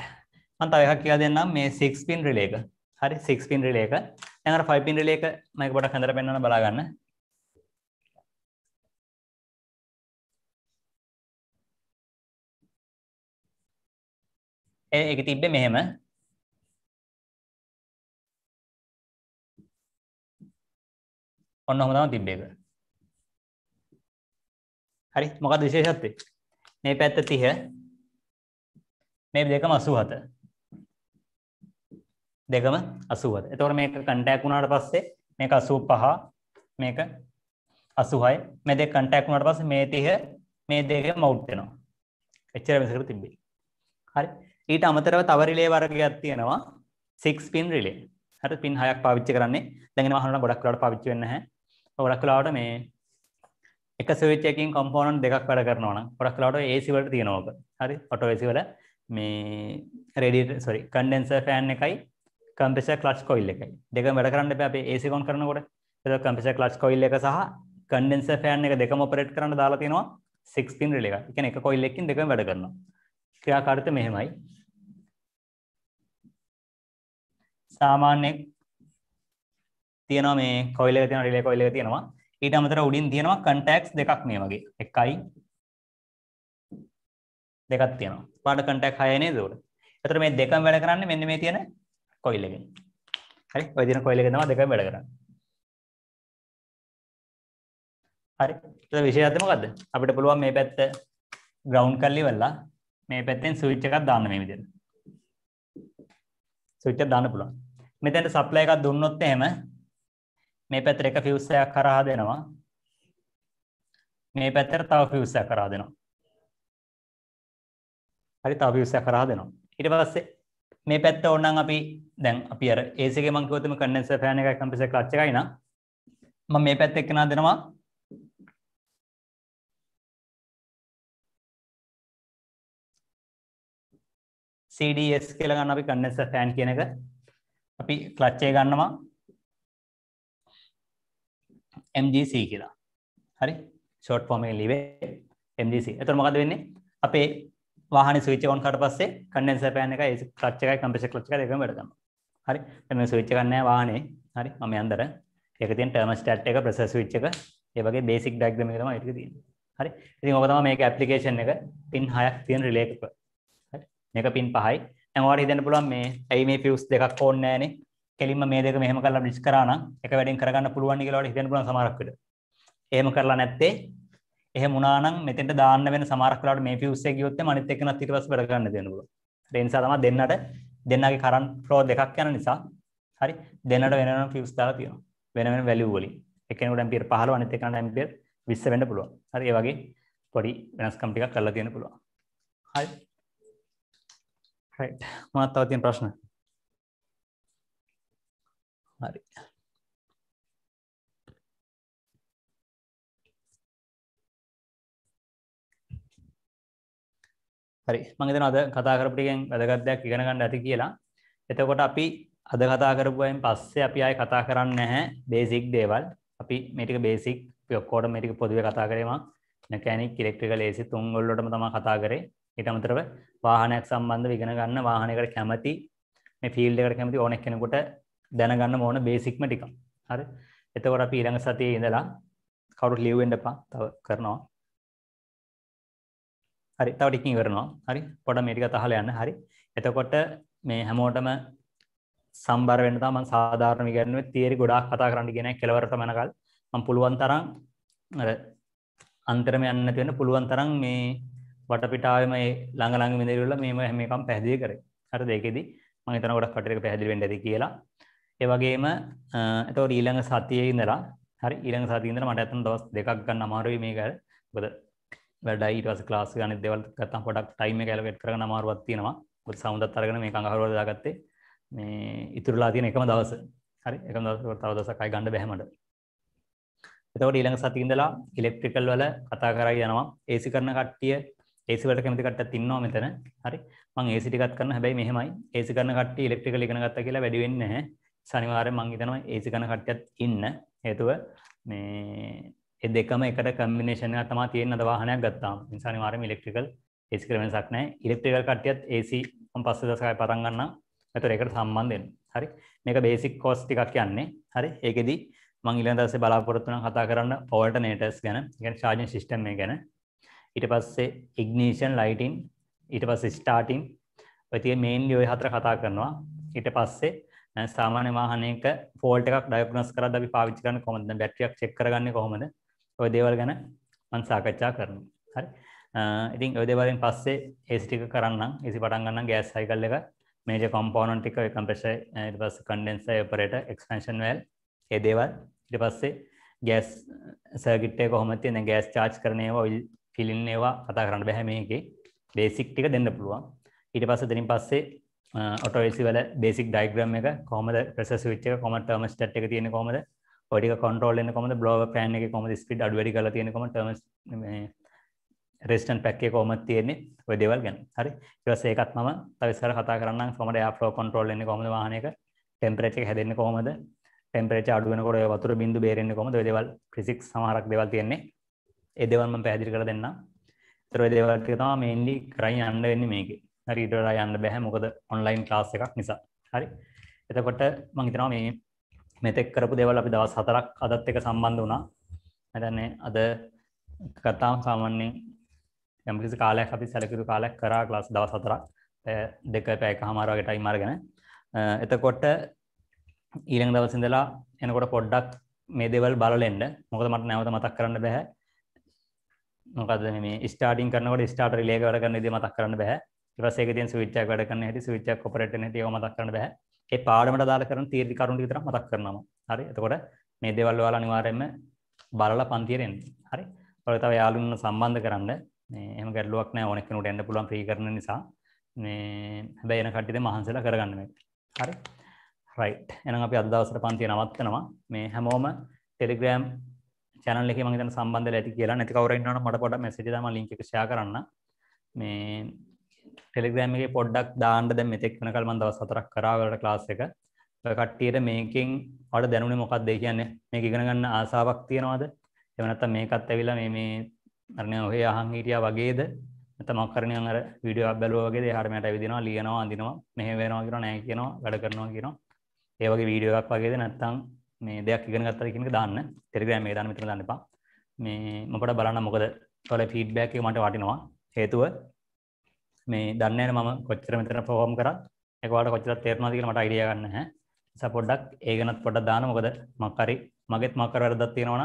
මම තව එකක් කියලා දෙන්නම් මේ 6 pin relay එක හරි 6 pin relay එක දැන් අර 5 pin relay එක මම එක පොඩක් හඳර පෙන්වන්න බලා ගන්න ඒක තිබ්බේ මෙහෙම ඔන්න ඔහම තමයි තිබ්බේක. හරි මොකක්ද විශේෂත්වය? මේ පැත්ත 30 මේ දෙකම 87. දෙකම 87. එතකොට මේක කන්ටැක්ට් වුණාට පස්සේ මේක 85 මේක 86 මේ දෙක කන්ටැක්ට් වුණාට පස්සේ මේ 30 මේ දෙකම අවුට් වෙනවා. එච්චර වෙනසකට තිබ්බේ. හරි. ඊට අමතරව තව රිලේ වර්ගයක් තියෙනවා 6 pin relay. හරි pin 6ක් පාවිච්චි කරන්නේ. දැන් එනවා අහනවා ගොඩක් වෙලාවට පාවිච්චි වෙන්නේ නැහැ. ගොඩක් කලාවට මේ එක ස්විච් එකකින් කොම්පෝනන්ට් දෙකක් වැඩ කරනවා නම් ගොඩක් කලාවට AC වලට තියෙනවා ඔක. හරි? ඔටෝ AC වල මේ රේඩියේටර් sorry කන්ඩෙන්සර් ෆෑන් එකයි කම්ප්‍රෙසර් ක්ලච් කොයිල් එකයි. දෙකම වැඩ කරන්න එපා අපි AC ඔන් කරනකොට. ඒක කම්ප්‍රෙසර් ක්ලච් කොයිල් එක සහ කන්ඩෙන්සර් ෆෑන් එක දෙකම ඔපරේට් කරන්න දාලා තියෙනවා 6 pin relay එකක්. ඒ කියන්නේ එක කොයිල් එකකින් දෙකම වැඩ කරනවා. ක්‍රියාකාරීත්වය මෙහෙමයි. සාමාන්‍ය තියෙනවා මේ කොයිල් එක තියෙනවා රිලේ කොයිල් එක තියෙනවා ඊට අමතරව උඩින් තියෙනවා කන්ටැක්ට්ස් දෙකක් මේ වගේ එකයි දෙකක් තියෙනවා පාට කන්ටැක්ට් හයයි නේද උඩ එතකොට මේ දෙකම වැඩ කරන්නේ මෙන්න මේ තියෙන කොයිල් එකෙන් හරි ඔය තියෙන කොයිල් එකෙන් තමයි දෙකම වැඩ කරන්නේ හරි එතකොට විශේෂත්වය මොකද්ද අපිට පුළුවන් මේ පැත්ත ග්‍රවුන්ඩ් කරලා ඉවරලා මේ පැත්තෙන් ස්විච් එකක් දාන්න මේ විදිහට ස්විච් එක දාන්න පුළුවන් මෙතෙන්ට සප්ලයි එකක් දුන්නොත් එහෙම මේ පැත්තර එක ෆිවසයක් කරා දෙනවා මේ පැත්තර තව ෆිවසයක් කරා දෙනවා හරි තව ෆිවසයක් කරා දෙනවා ඊට පස්සේ මේ පැත්ත ඕනනම් අපි දැන් අපි අර AC එකේ මම කිව්වොත් මේ කන්ඩෙන්සර් ෆෑන් එකයි කම්ප්‍රෙසර් ක්ලච් එකයි නා මම මේ පැත්ත එක්කනා දෙනවා CDS කියලා ගන්න අපි කන්ඩෙන්සර් ෆෑන් කියන එක අපි ක්ලච් එක ගන්නවා MGC කියලා හරි ෂෝට් ෆෝම එක ලිවේ MGC එතකොට මොකද වෙන්නේ අපේ වාහනේ ස්විච් එක ඔන් කරලා පස්සේ කන්ඩෙන්සර් පෑන් එකයි ක්ලච් එකයි කම්ප්‍රෙසර් ක්ලච් එකයි දෙකම වැඩ කරනවා හරි දැන් මේ ස්විච් එකක් නැහැ වාහනේ හරි මම යන්දර ඒක තියෙන ටර්මෝස්ටැට් එක ප්‍රෙසර් ස්විච් එක ඒ වගේ බේසික් ඩයග්‍රෑම් එක තමයි ඒක තියෙන්නේ හරි ඉතින් ඔබ තමයි මේක ඇප්ලිකේෂන් එක පින් 6ක් තියෙන රිලේ එකක හරි මේක පින් 5යි දැන් ඔයාලට හිතන්න පුළුවන් මේ ඇයි මේ ෆියුස් දෙකක් ඕනේ නැහනේ කෙලින්ම මේ දෙක මෙහෙම කරලා බ්ලිස් කරා නම් එක වැඩෙන් කරගන්න පුළුවන් කියලා වඩ හිතන්න පුළුවන් සමහරක් විට. එහෙම කරලා නැත්තේ එහෙම වුණා නම් මෙතෙන්ට දාන්න වෙන සමහරක් වෙලාවට මේ ෆියුස් එක ගියොත් එම අනිත් එකනත් ඊට පස්සේ වැඩ ගන්න දෙන්න පුළුවන්. ඒ නිසා තමයි දෙන්නට දෙන්නාගේ කරන්ට් ෆ්ලෝ දෙකක් යන නිසා හරි දෙන්නට වෙන වෙනම ෆියුස් දාලා තියෙනවා. වෙන වෙන වැලියු වලින්. එකෙනෙකුට ඇම්පියර් 15 අනිත් එකනට ඇම්පියර් 20 වෙන්න පුළුවන්. හරි ඒ වගේ පොඩි වෙනස්කම් ටිකක් කරලා තියෙන පුළුවන්. හරි. රයිට්. මොනවද තව තියෙන ප්‍රශ්න? හරි හරි මම හිතනවා අද කතා කරපු ටිකෙන් වැදගත් දෙයක් ඉගෙන ගන්න ඇති කියලා. එතකොට අපි අද කතා කරපුවායින් පස්සේ අපි ආයේ කතා කරන්නේ නැහැ බේසික් දේවල්. අපි මේ ටික බේසික් අපි ඔක්කොටම මේ ටික පොදුවේ කතා කරේ මම. මෙකැනික් ඉලෙක්ට්‍රිකල් AC තුන් වලටම තමයි කතා කරේ. ඊට අමතරව වාහනයක් සම්බන්ධව ඉගෙන ගන්න වාහනයකට කැමති මේ ෆීල්ඩ් එකට කැමති ඕනෙක් කෙනෙකුට දැනගන්න ඕන බේසික්ම ටිකක් හරි එතකොට අපි ඊළඟ සතියේ ඉඳලා කවුරුත් ලියුම් වෙන්න එපා තව කරනවා හරි තව ටිකකින් ඉවරනවා හරි පොඩ මේ ටික තහලා යන්න හරි එතකොට මේ හැමෝටම සම්බර වෙන්න තමයි මම සාධාරණ ඉගෙනුවේ තියරි ගොඩාක් කතා කරන්න කියන කෙලවර තමනකල් මම පුළුවන් තරම් අර අන්තරම යන්න නැති වෙන්න පුළුවන් තරම් මේ වටපිටාවේ මේ ළඟ ළඟ මිදිරිවල මේ හැම එකම පැහැදිලි කරේ හරිද ඒකෙදි මම හිතනවා ගොඩක් කටට පැහැදිලි වෙන්න ඇති කියලා ඒ වගේම එතකොට ඊළඟ සතියේ ඉඳලා හරි ඊළඟ සතියේ ඉඳලා මට ඇත්තටම දවස් දෙකක් ගන්න අමාරුයි මේක. මොකද වැඩයි ඊට පස්සේ ක්ලාස් ගන්න දේවල් ගත්තාම පොඩක් ටයිම් එක ඇලොකේට් කරගන්න අමාරුවක් තියෙනවා. මොකද සවුන්ඩත් අරගෙන මේක අඟහරුවල දාගත්තේ මේ ඉතුරුලා තියෙන එකම දවස. හරි එකම දවසකට තව දවසක් අය ගන්න බැහැ මට. එතකොට ඊළඟ සතියේ ඉඳලා ඉලෙක්ට්‍රිකල් වල කතා කරගෙන යනවා. AC කරන කට්ටිය ඒසි වලට කැමති කට්ටක් ඉන්නවා මෙතන. හරි. මම AC ටිකක් කරන හැබැයි මෙහෙමයි. AC කරන කට්ටිය ඉලෙක්ට්‍රිකල් ඉගෙන ගත්තා කියලා වැඩි වෙන්නේ නැහැ. සනිවාරය මංගිතනවා ඒසි කන කට්ටත් ඉන්න හේතුව මේ එ දෙකම එකට කම්බිනේෂන තමා තියෙන් අදවාහනයක් ගත්තාම් නිසානිවාරම ඉලෙක්ට්‍රිකල් ඒසි කරමෙනසක් නෑ ඉලෙක්ට්‍රිකල් කට්ටියත් ඒසි පස්ස දසකයි පටන්ගන්න ඇතුර එකට සම්බන්ධයෙන් හරි මේක බේසික් කෝස් ටිකක් කියන්නේ හරි ඒකෙදී මං ඉල දස බලාපොරත්තුන කතා කරන්න පෝල්ට නේටස් ගැන ගැන ශාජන ශිෂ්ටම ගැන ඉට පස්සේ ඉග්නීෂන් ලයිටන් ඊට පස්ස ස්ටාටින් ඔතිය මේන් යොය හතර කතා කරනවා ඊට පස්සේ සාමාන්‍ය වාහනයක ෆෝල්ට එකක් ඩයග්නස් කරද අපි පාවිච්චි කරන්න කොහොමද බැටරියක් චෙක් කරගන්න කොහොමද ඔය දේවල් ගැන මම සාකච්ඡා කරනවා හරි ඉතින් ඔය දේවල්ෙන් පස්සේ ඒස් ටික කරන්නම් ඒසි පටන් ගන්න ගෑස් සයිකල් එක මේජර් කම්පෝනන්ට් එක ඒ කම්ප්‍රෙසර් ඊට පස්සේ කන්ඩෙන්සර් එපරේටර් එක්ස්පැන්ෂන් වැල් ඒ දේවල් ඊට පස්සේ ගෑස් සර්කිට් එක කොහොමද තියෙන්නේ ගෑස් චාර්ජ් කරන ඒවා ඔයිල් ෆිල් ඉන්න ඒවා කතා කරන්න බෑ මේකේ බේසික් ටික දෙන්න පුළුවන් ඊට පස්සේ දෙනින් පස්සේ ඔටෝවිසි වල බේසික් ඩයිග්‍රම් එක කොමද ප්‍රස විච්ච කොමට ටර්ම ට් එක තියෙන කොමද ඔඩික කොන්ටෝල්ලන්න කොමද බ්ලෝග පෑන් එක කොමද ස්පිට අඩවැඩි කල තියෙන කොම ටර්ම රෙස්ටන් පැක්කේ කොමත් තියෙන්නේ ඔය දෙවල් ගැන හරි ඉවස ඒකත් මම තවිස්සර කතා කරන්න කොමට යාප්‍රෝ කොන්ටෝල්ලන්න කොමද වාහනක ටෙම්පරේච් එක හැදෙන්නේ කොහොමද ටෙම්පරේච් අඩු වෙනකොට ඔය වතුර බින්දු බේරෙන්නේ කොහොමද ඔය දේවල් ෆිසික්ස් සමහරක් දේවල් තියෙන්නේ ඒ දේවල් මම පැහැදිලි කරලා දෙන්නම් ඒතර ඔය දේවල් ටික තමයි මේන්ලි කරන් යන්න වෙන්නේ මේකේ රීඩලා යන්න බැහැ මොකද ඔන්ලයින් ලාස් එකක් නිසා හරි එතකොට මංහිතනවා මේ මෙතෙක් කරපු දෙවල් අපි දවස් හතරක් අදත් එක සම්බන්ධ වුණා ඇතන්නේ අද කතාම් සාමන්‍යෙන් යම්කිසි කාලයක් අපි සැලකිරු කාලයක් කරා ලාස් දවස් හතරක් දෙක පැයක හමාරගට අයිමාර ගැන එතකොට ඊළඟ දවසිඳලා එනකොට පොඩ්ඩක් මේ දෙවල් බලලෙන්ඩ මොකද මට නැවත මතක් කරන්න බැහැ මොකද මේ ස්ටාටින් කරනකට ස්ටාට ලේකවර කරන දි මතක් කරන්න බැහැ ඉවසේකතින් සවිච්චක් වැඩ කරන හැටි සවිච්චක් කොපරට නැති ඒව මතක් කරන්න බෑ ඒ පාඩමට දාලා කරන තීරණ කරුණු ටික විතරක් මතක් කරනවා හරි එතකොට මේ දේවල් ඔයාලා අනිවාර්යයෙන්ම බලලා පන්තියට එන්න හරි ඔයාලා තව යාළුවන්ව සම්බන්ධ කරන්න මේ එහෙම ගැටලුවක් නැහැ ඕනෙක් කෙනෙකුට එන්න පුළුවන් ෆ්‍රී කරන නිසා මේ හැබැයි එන කට්ටියද මහන්සිලා කරගන්න මේක හරි රයිට් එහෙනම් අපි අද දවසට පන්තිය නවත්තනවා මේ හැමෝම ටෙලිග්‍රෑම් channel එකේ මම හිතන සම්බන්ධලා ඇති කියලා නැති කවුරු ඉන්නවනම් මට පොඩ්ඩක් message දාලා මම link එක share කරන්න මේ ටෙලිග්‍රෑම් එකේ පොඩ්ඩක් දාන්න දැන් මෙතෙක් වෙනකල් මම දවස් හතරක් කරා ඔයාලට ක්ලාස් එක. ඔය කට්ටියට මේකෙන් ඔයාලට දැනුනේ මොකක්ද ඒ කියන්නේ? මේක ඉගෙන ගන්න ආසාවක් තියනවද? එහෙම නැත්නම් මේකත් ඇවිල්ලා මේ මේ අරනේ ඔහේ අහන් හිටියා වගේද? නැත්නම් මම කරන්නේ අර වීඩියෝ එකක් බැලුවා වගේද? එහාට මෙහාට ඇවිදිනවා, ලියනවා, අඳිනවා, මෙහෙම වෙනවා කියනවා, නැහැ කියනවා, වැඩ කරනවා කියනවා. ඒ වගේ වීඩියෝ එකක් වගේද නැත්නම් මේ දෙයක් ඉගෙන ගත්තද කියන එක දාන්න. ටෙලිග්‍රෑම් එකේ දාන්න මෙතන දාන්න එපා. මේ මම පොඩ්ඩක් බලන්න මොකද ඔයාලේ ෆීඩ්බැක් එක මට වටිනවා. හේතුව මේ දන්නන ම කොච්චර මෙතන ප්‍රහෝම් කර එකවාට කොච්චර තේරවාදක මට අයිඩිය ගන්න හැ සපොඩ්ඩක් ඒගනත් පොඩ දාන මොකද මක්කරි මගෙත් මක්කර වැරදත් තියෙනවන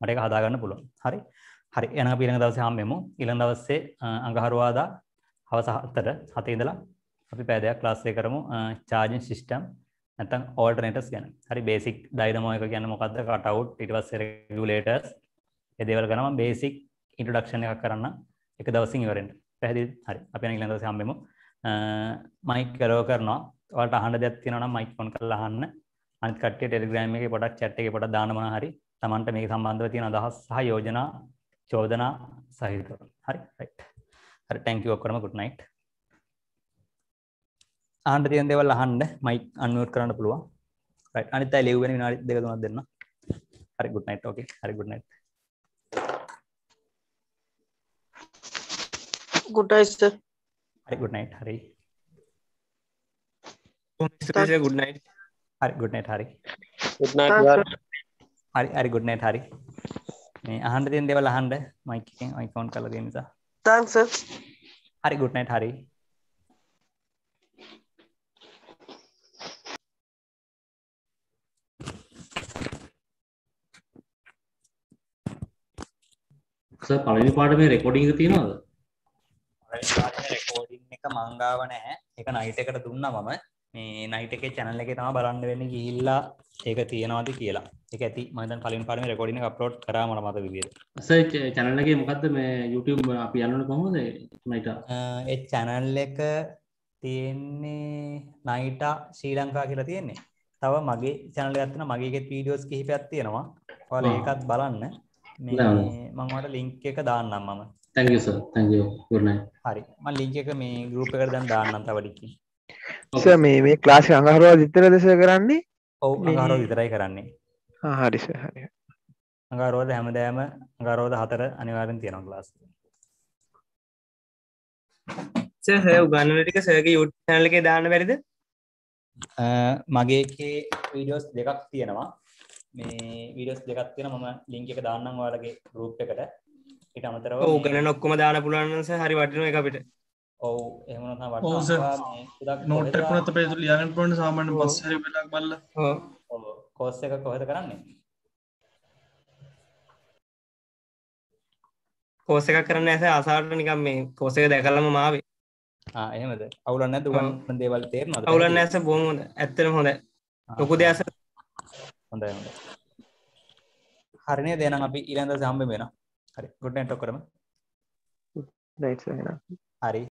මට එක හදාගන්න පුළුවන් හරි හරි එන පිළඟ දවස හම් මෙමු ඉළන් දවස්සේ අඟහරවාදා හවසහත්තට හතේ ඉඳලා අපි පෑදයක් ලාස්සේ කරමු චාජන් සිිස්ටම් ඇතන් ඕල්ටනටස් ගැන හරි බේසික් ඩයිනමෝයක ගැන මොකක්ද කටවු් ඉටවස්සේ ගලටස් එදවල් ගනම බේසික් ඉන්ටඩක්ෂණ එකක් කරන්න එක දවසින් ඉවරෙන්ට පැහදිල් හරි අප ඉලඳ සම්බෙමු මයික් කරෝ කරනවා ඔට අහන්න දෙයක් තියෙනනම් මයික් ෆොන් කරලා අහන්න අනිත් කට්ටිය ටෙලිග්‍රෑම් එකේ පොඩක් chat එකේ පොඩක් දාන්න මොනවා හරි Tamanට මේක සම්බන්ධව තියෙන අදහස් සහ යෝජනා චෝදනා සහිතව හරි රයිට් හරි thank you ඔක්කොම good night ආන්ට තියෙන දේවල් අහන්න මයික් අන්මියුට් කරන්න පුළුවන් රයිට් අනිත් අය ලියුවෙන විනාඩි දෙක තුනක් දෙන්න හරි good night okay හරි good night good night sir अरे good night Hari good night अरे good night Hari good night यार अरे अरे गुड नाइट हरी අහන්න තියෙන දේවල් අහන්න මයික් එකෙන් මයික් ඔන් කරලා තියෙන නිසා thanks sir හරි good night හරි සර් පළවෙනි පාඩමේ රෙකෝඩින් එක තියෙනවද එක මංගාව නැහැ එක නයිට එකට දුන්න මම මේ නයිට එකේ චැනල් එකේ තමයි බලන්න වෙන්නේ ගිහිල්ලා ඒක තියෙනවාද කියලා. ඒක ඇති මම දැන් කලින් පාර මේ රෙකෝඩින් එක අප්ලෝඩ් කරා මම මත විදියට. සර් චැනල් එකේ මොකද්ද මේ YouTube අපි යන්නනේ කොහොමද නයිට? ඒ චැනල් එක තියෙන්නේ නයිට ශ්‍රී ලංකා කියලා තියෙන්නේ. තව මගේ චැනල් එකක් තියෙනවා මගේ එකේ වීඩියෝස් කිහිපයක් තියෙනවා. ඔයාලා ඒකත් බලන්න. මේ මම ඔයාලට ලින්ක් එක දාන්නම් මම. තැක ස තැක ගුණ හරි මල් ලිංක මේ ගරුප කර දැන් දාන්නත වඩිකි ස මේ මේ ක්ලාසි අඟහරවා විතර දෙස කරන්නේ ඔවු අඟහරෝ විතරයි කරන්නේ හරිස හරි අඟරෝද හැමදෑම ගරෝද හතර අනිවාරෙන් තියෙන ලාස් සය උගන්නටික සයගේ යුට් නැලක දාන වැරිද මගේ වීඩියෝස් දෙකක් තියෙනවා මේ වීඩියෝස් දෙකක් තියෙන මම ලිංක එක දාන්නම් වාලගේ රූප් එකට ඉට අමතරව ගන නොක්කම දාන පුලන්ස හරි වටින එකපිට ඔවු එම නෝටක්නත පේතු ලියන පොට සාමන පස්සර පටක් බල්ල කෝස්ස එක කොහද කරන්නේ කෝස එකක් කරන්න ඇස අසාට නිකම් මේ කෝසක දැකල්ලම මාවේ එහෙමද අවුලන්න දුවන් දේවල් තේ අවුලන්න ඇස බොහම ඇත්තන හොඳ ලොකු දෙස හොඳ හරිනය දෙනම් අපි ඉලඳ සම්බ වෙනවා හරි ගොඩ්නට ඔක්කරම හරි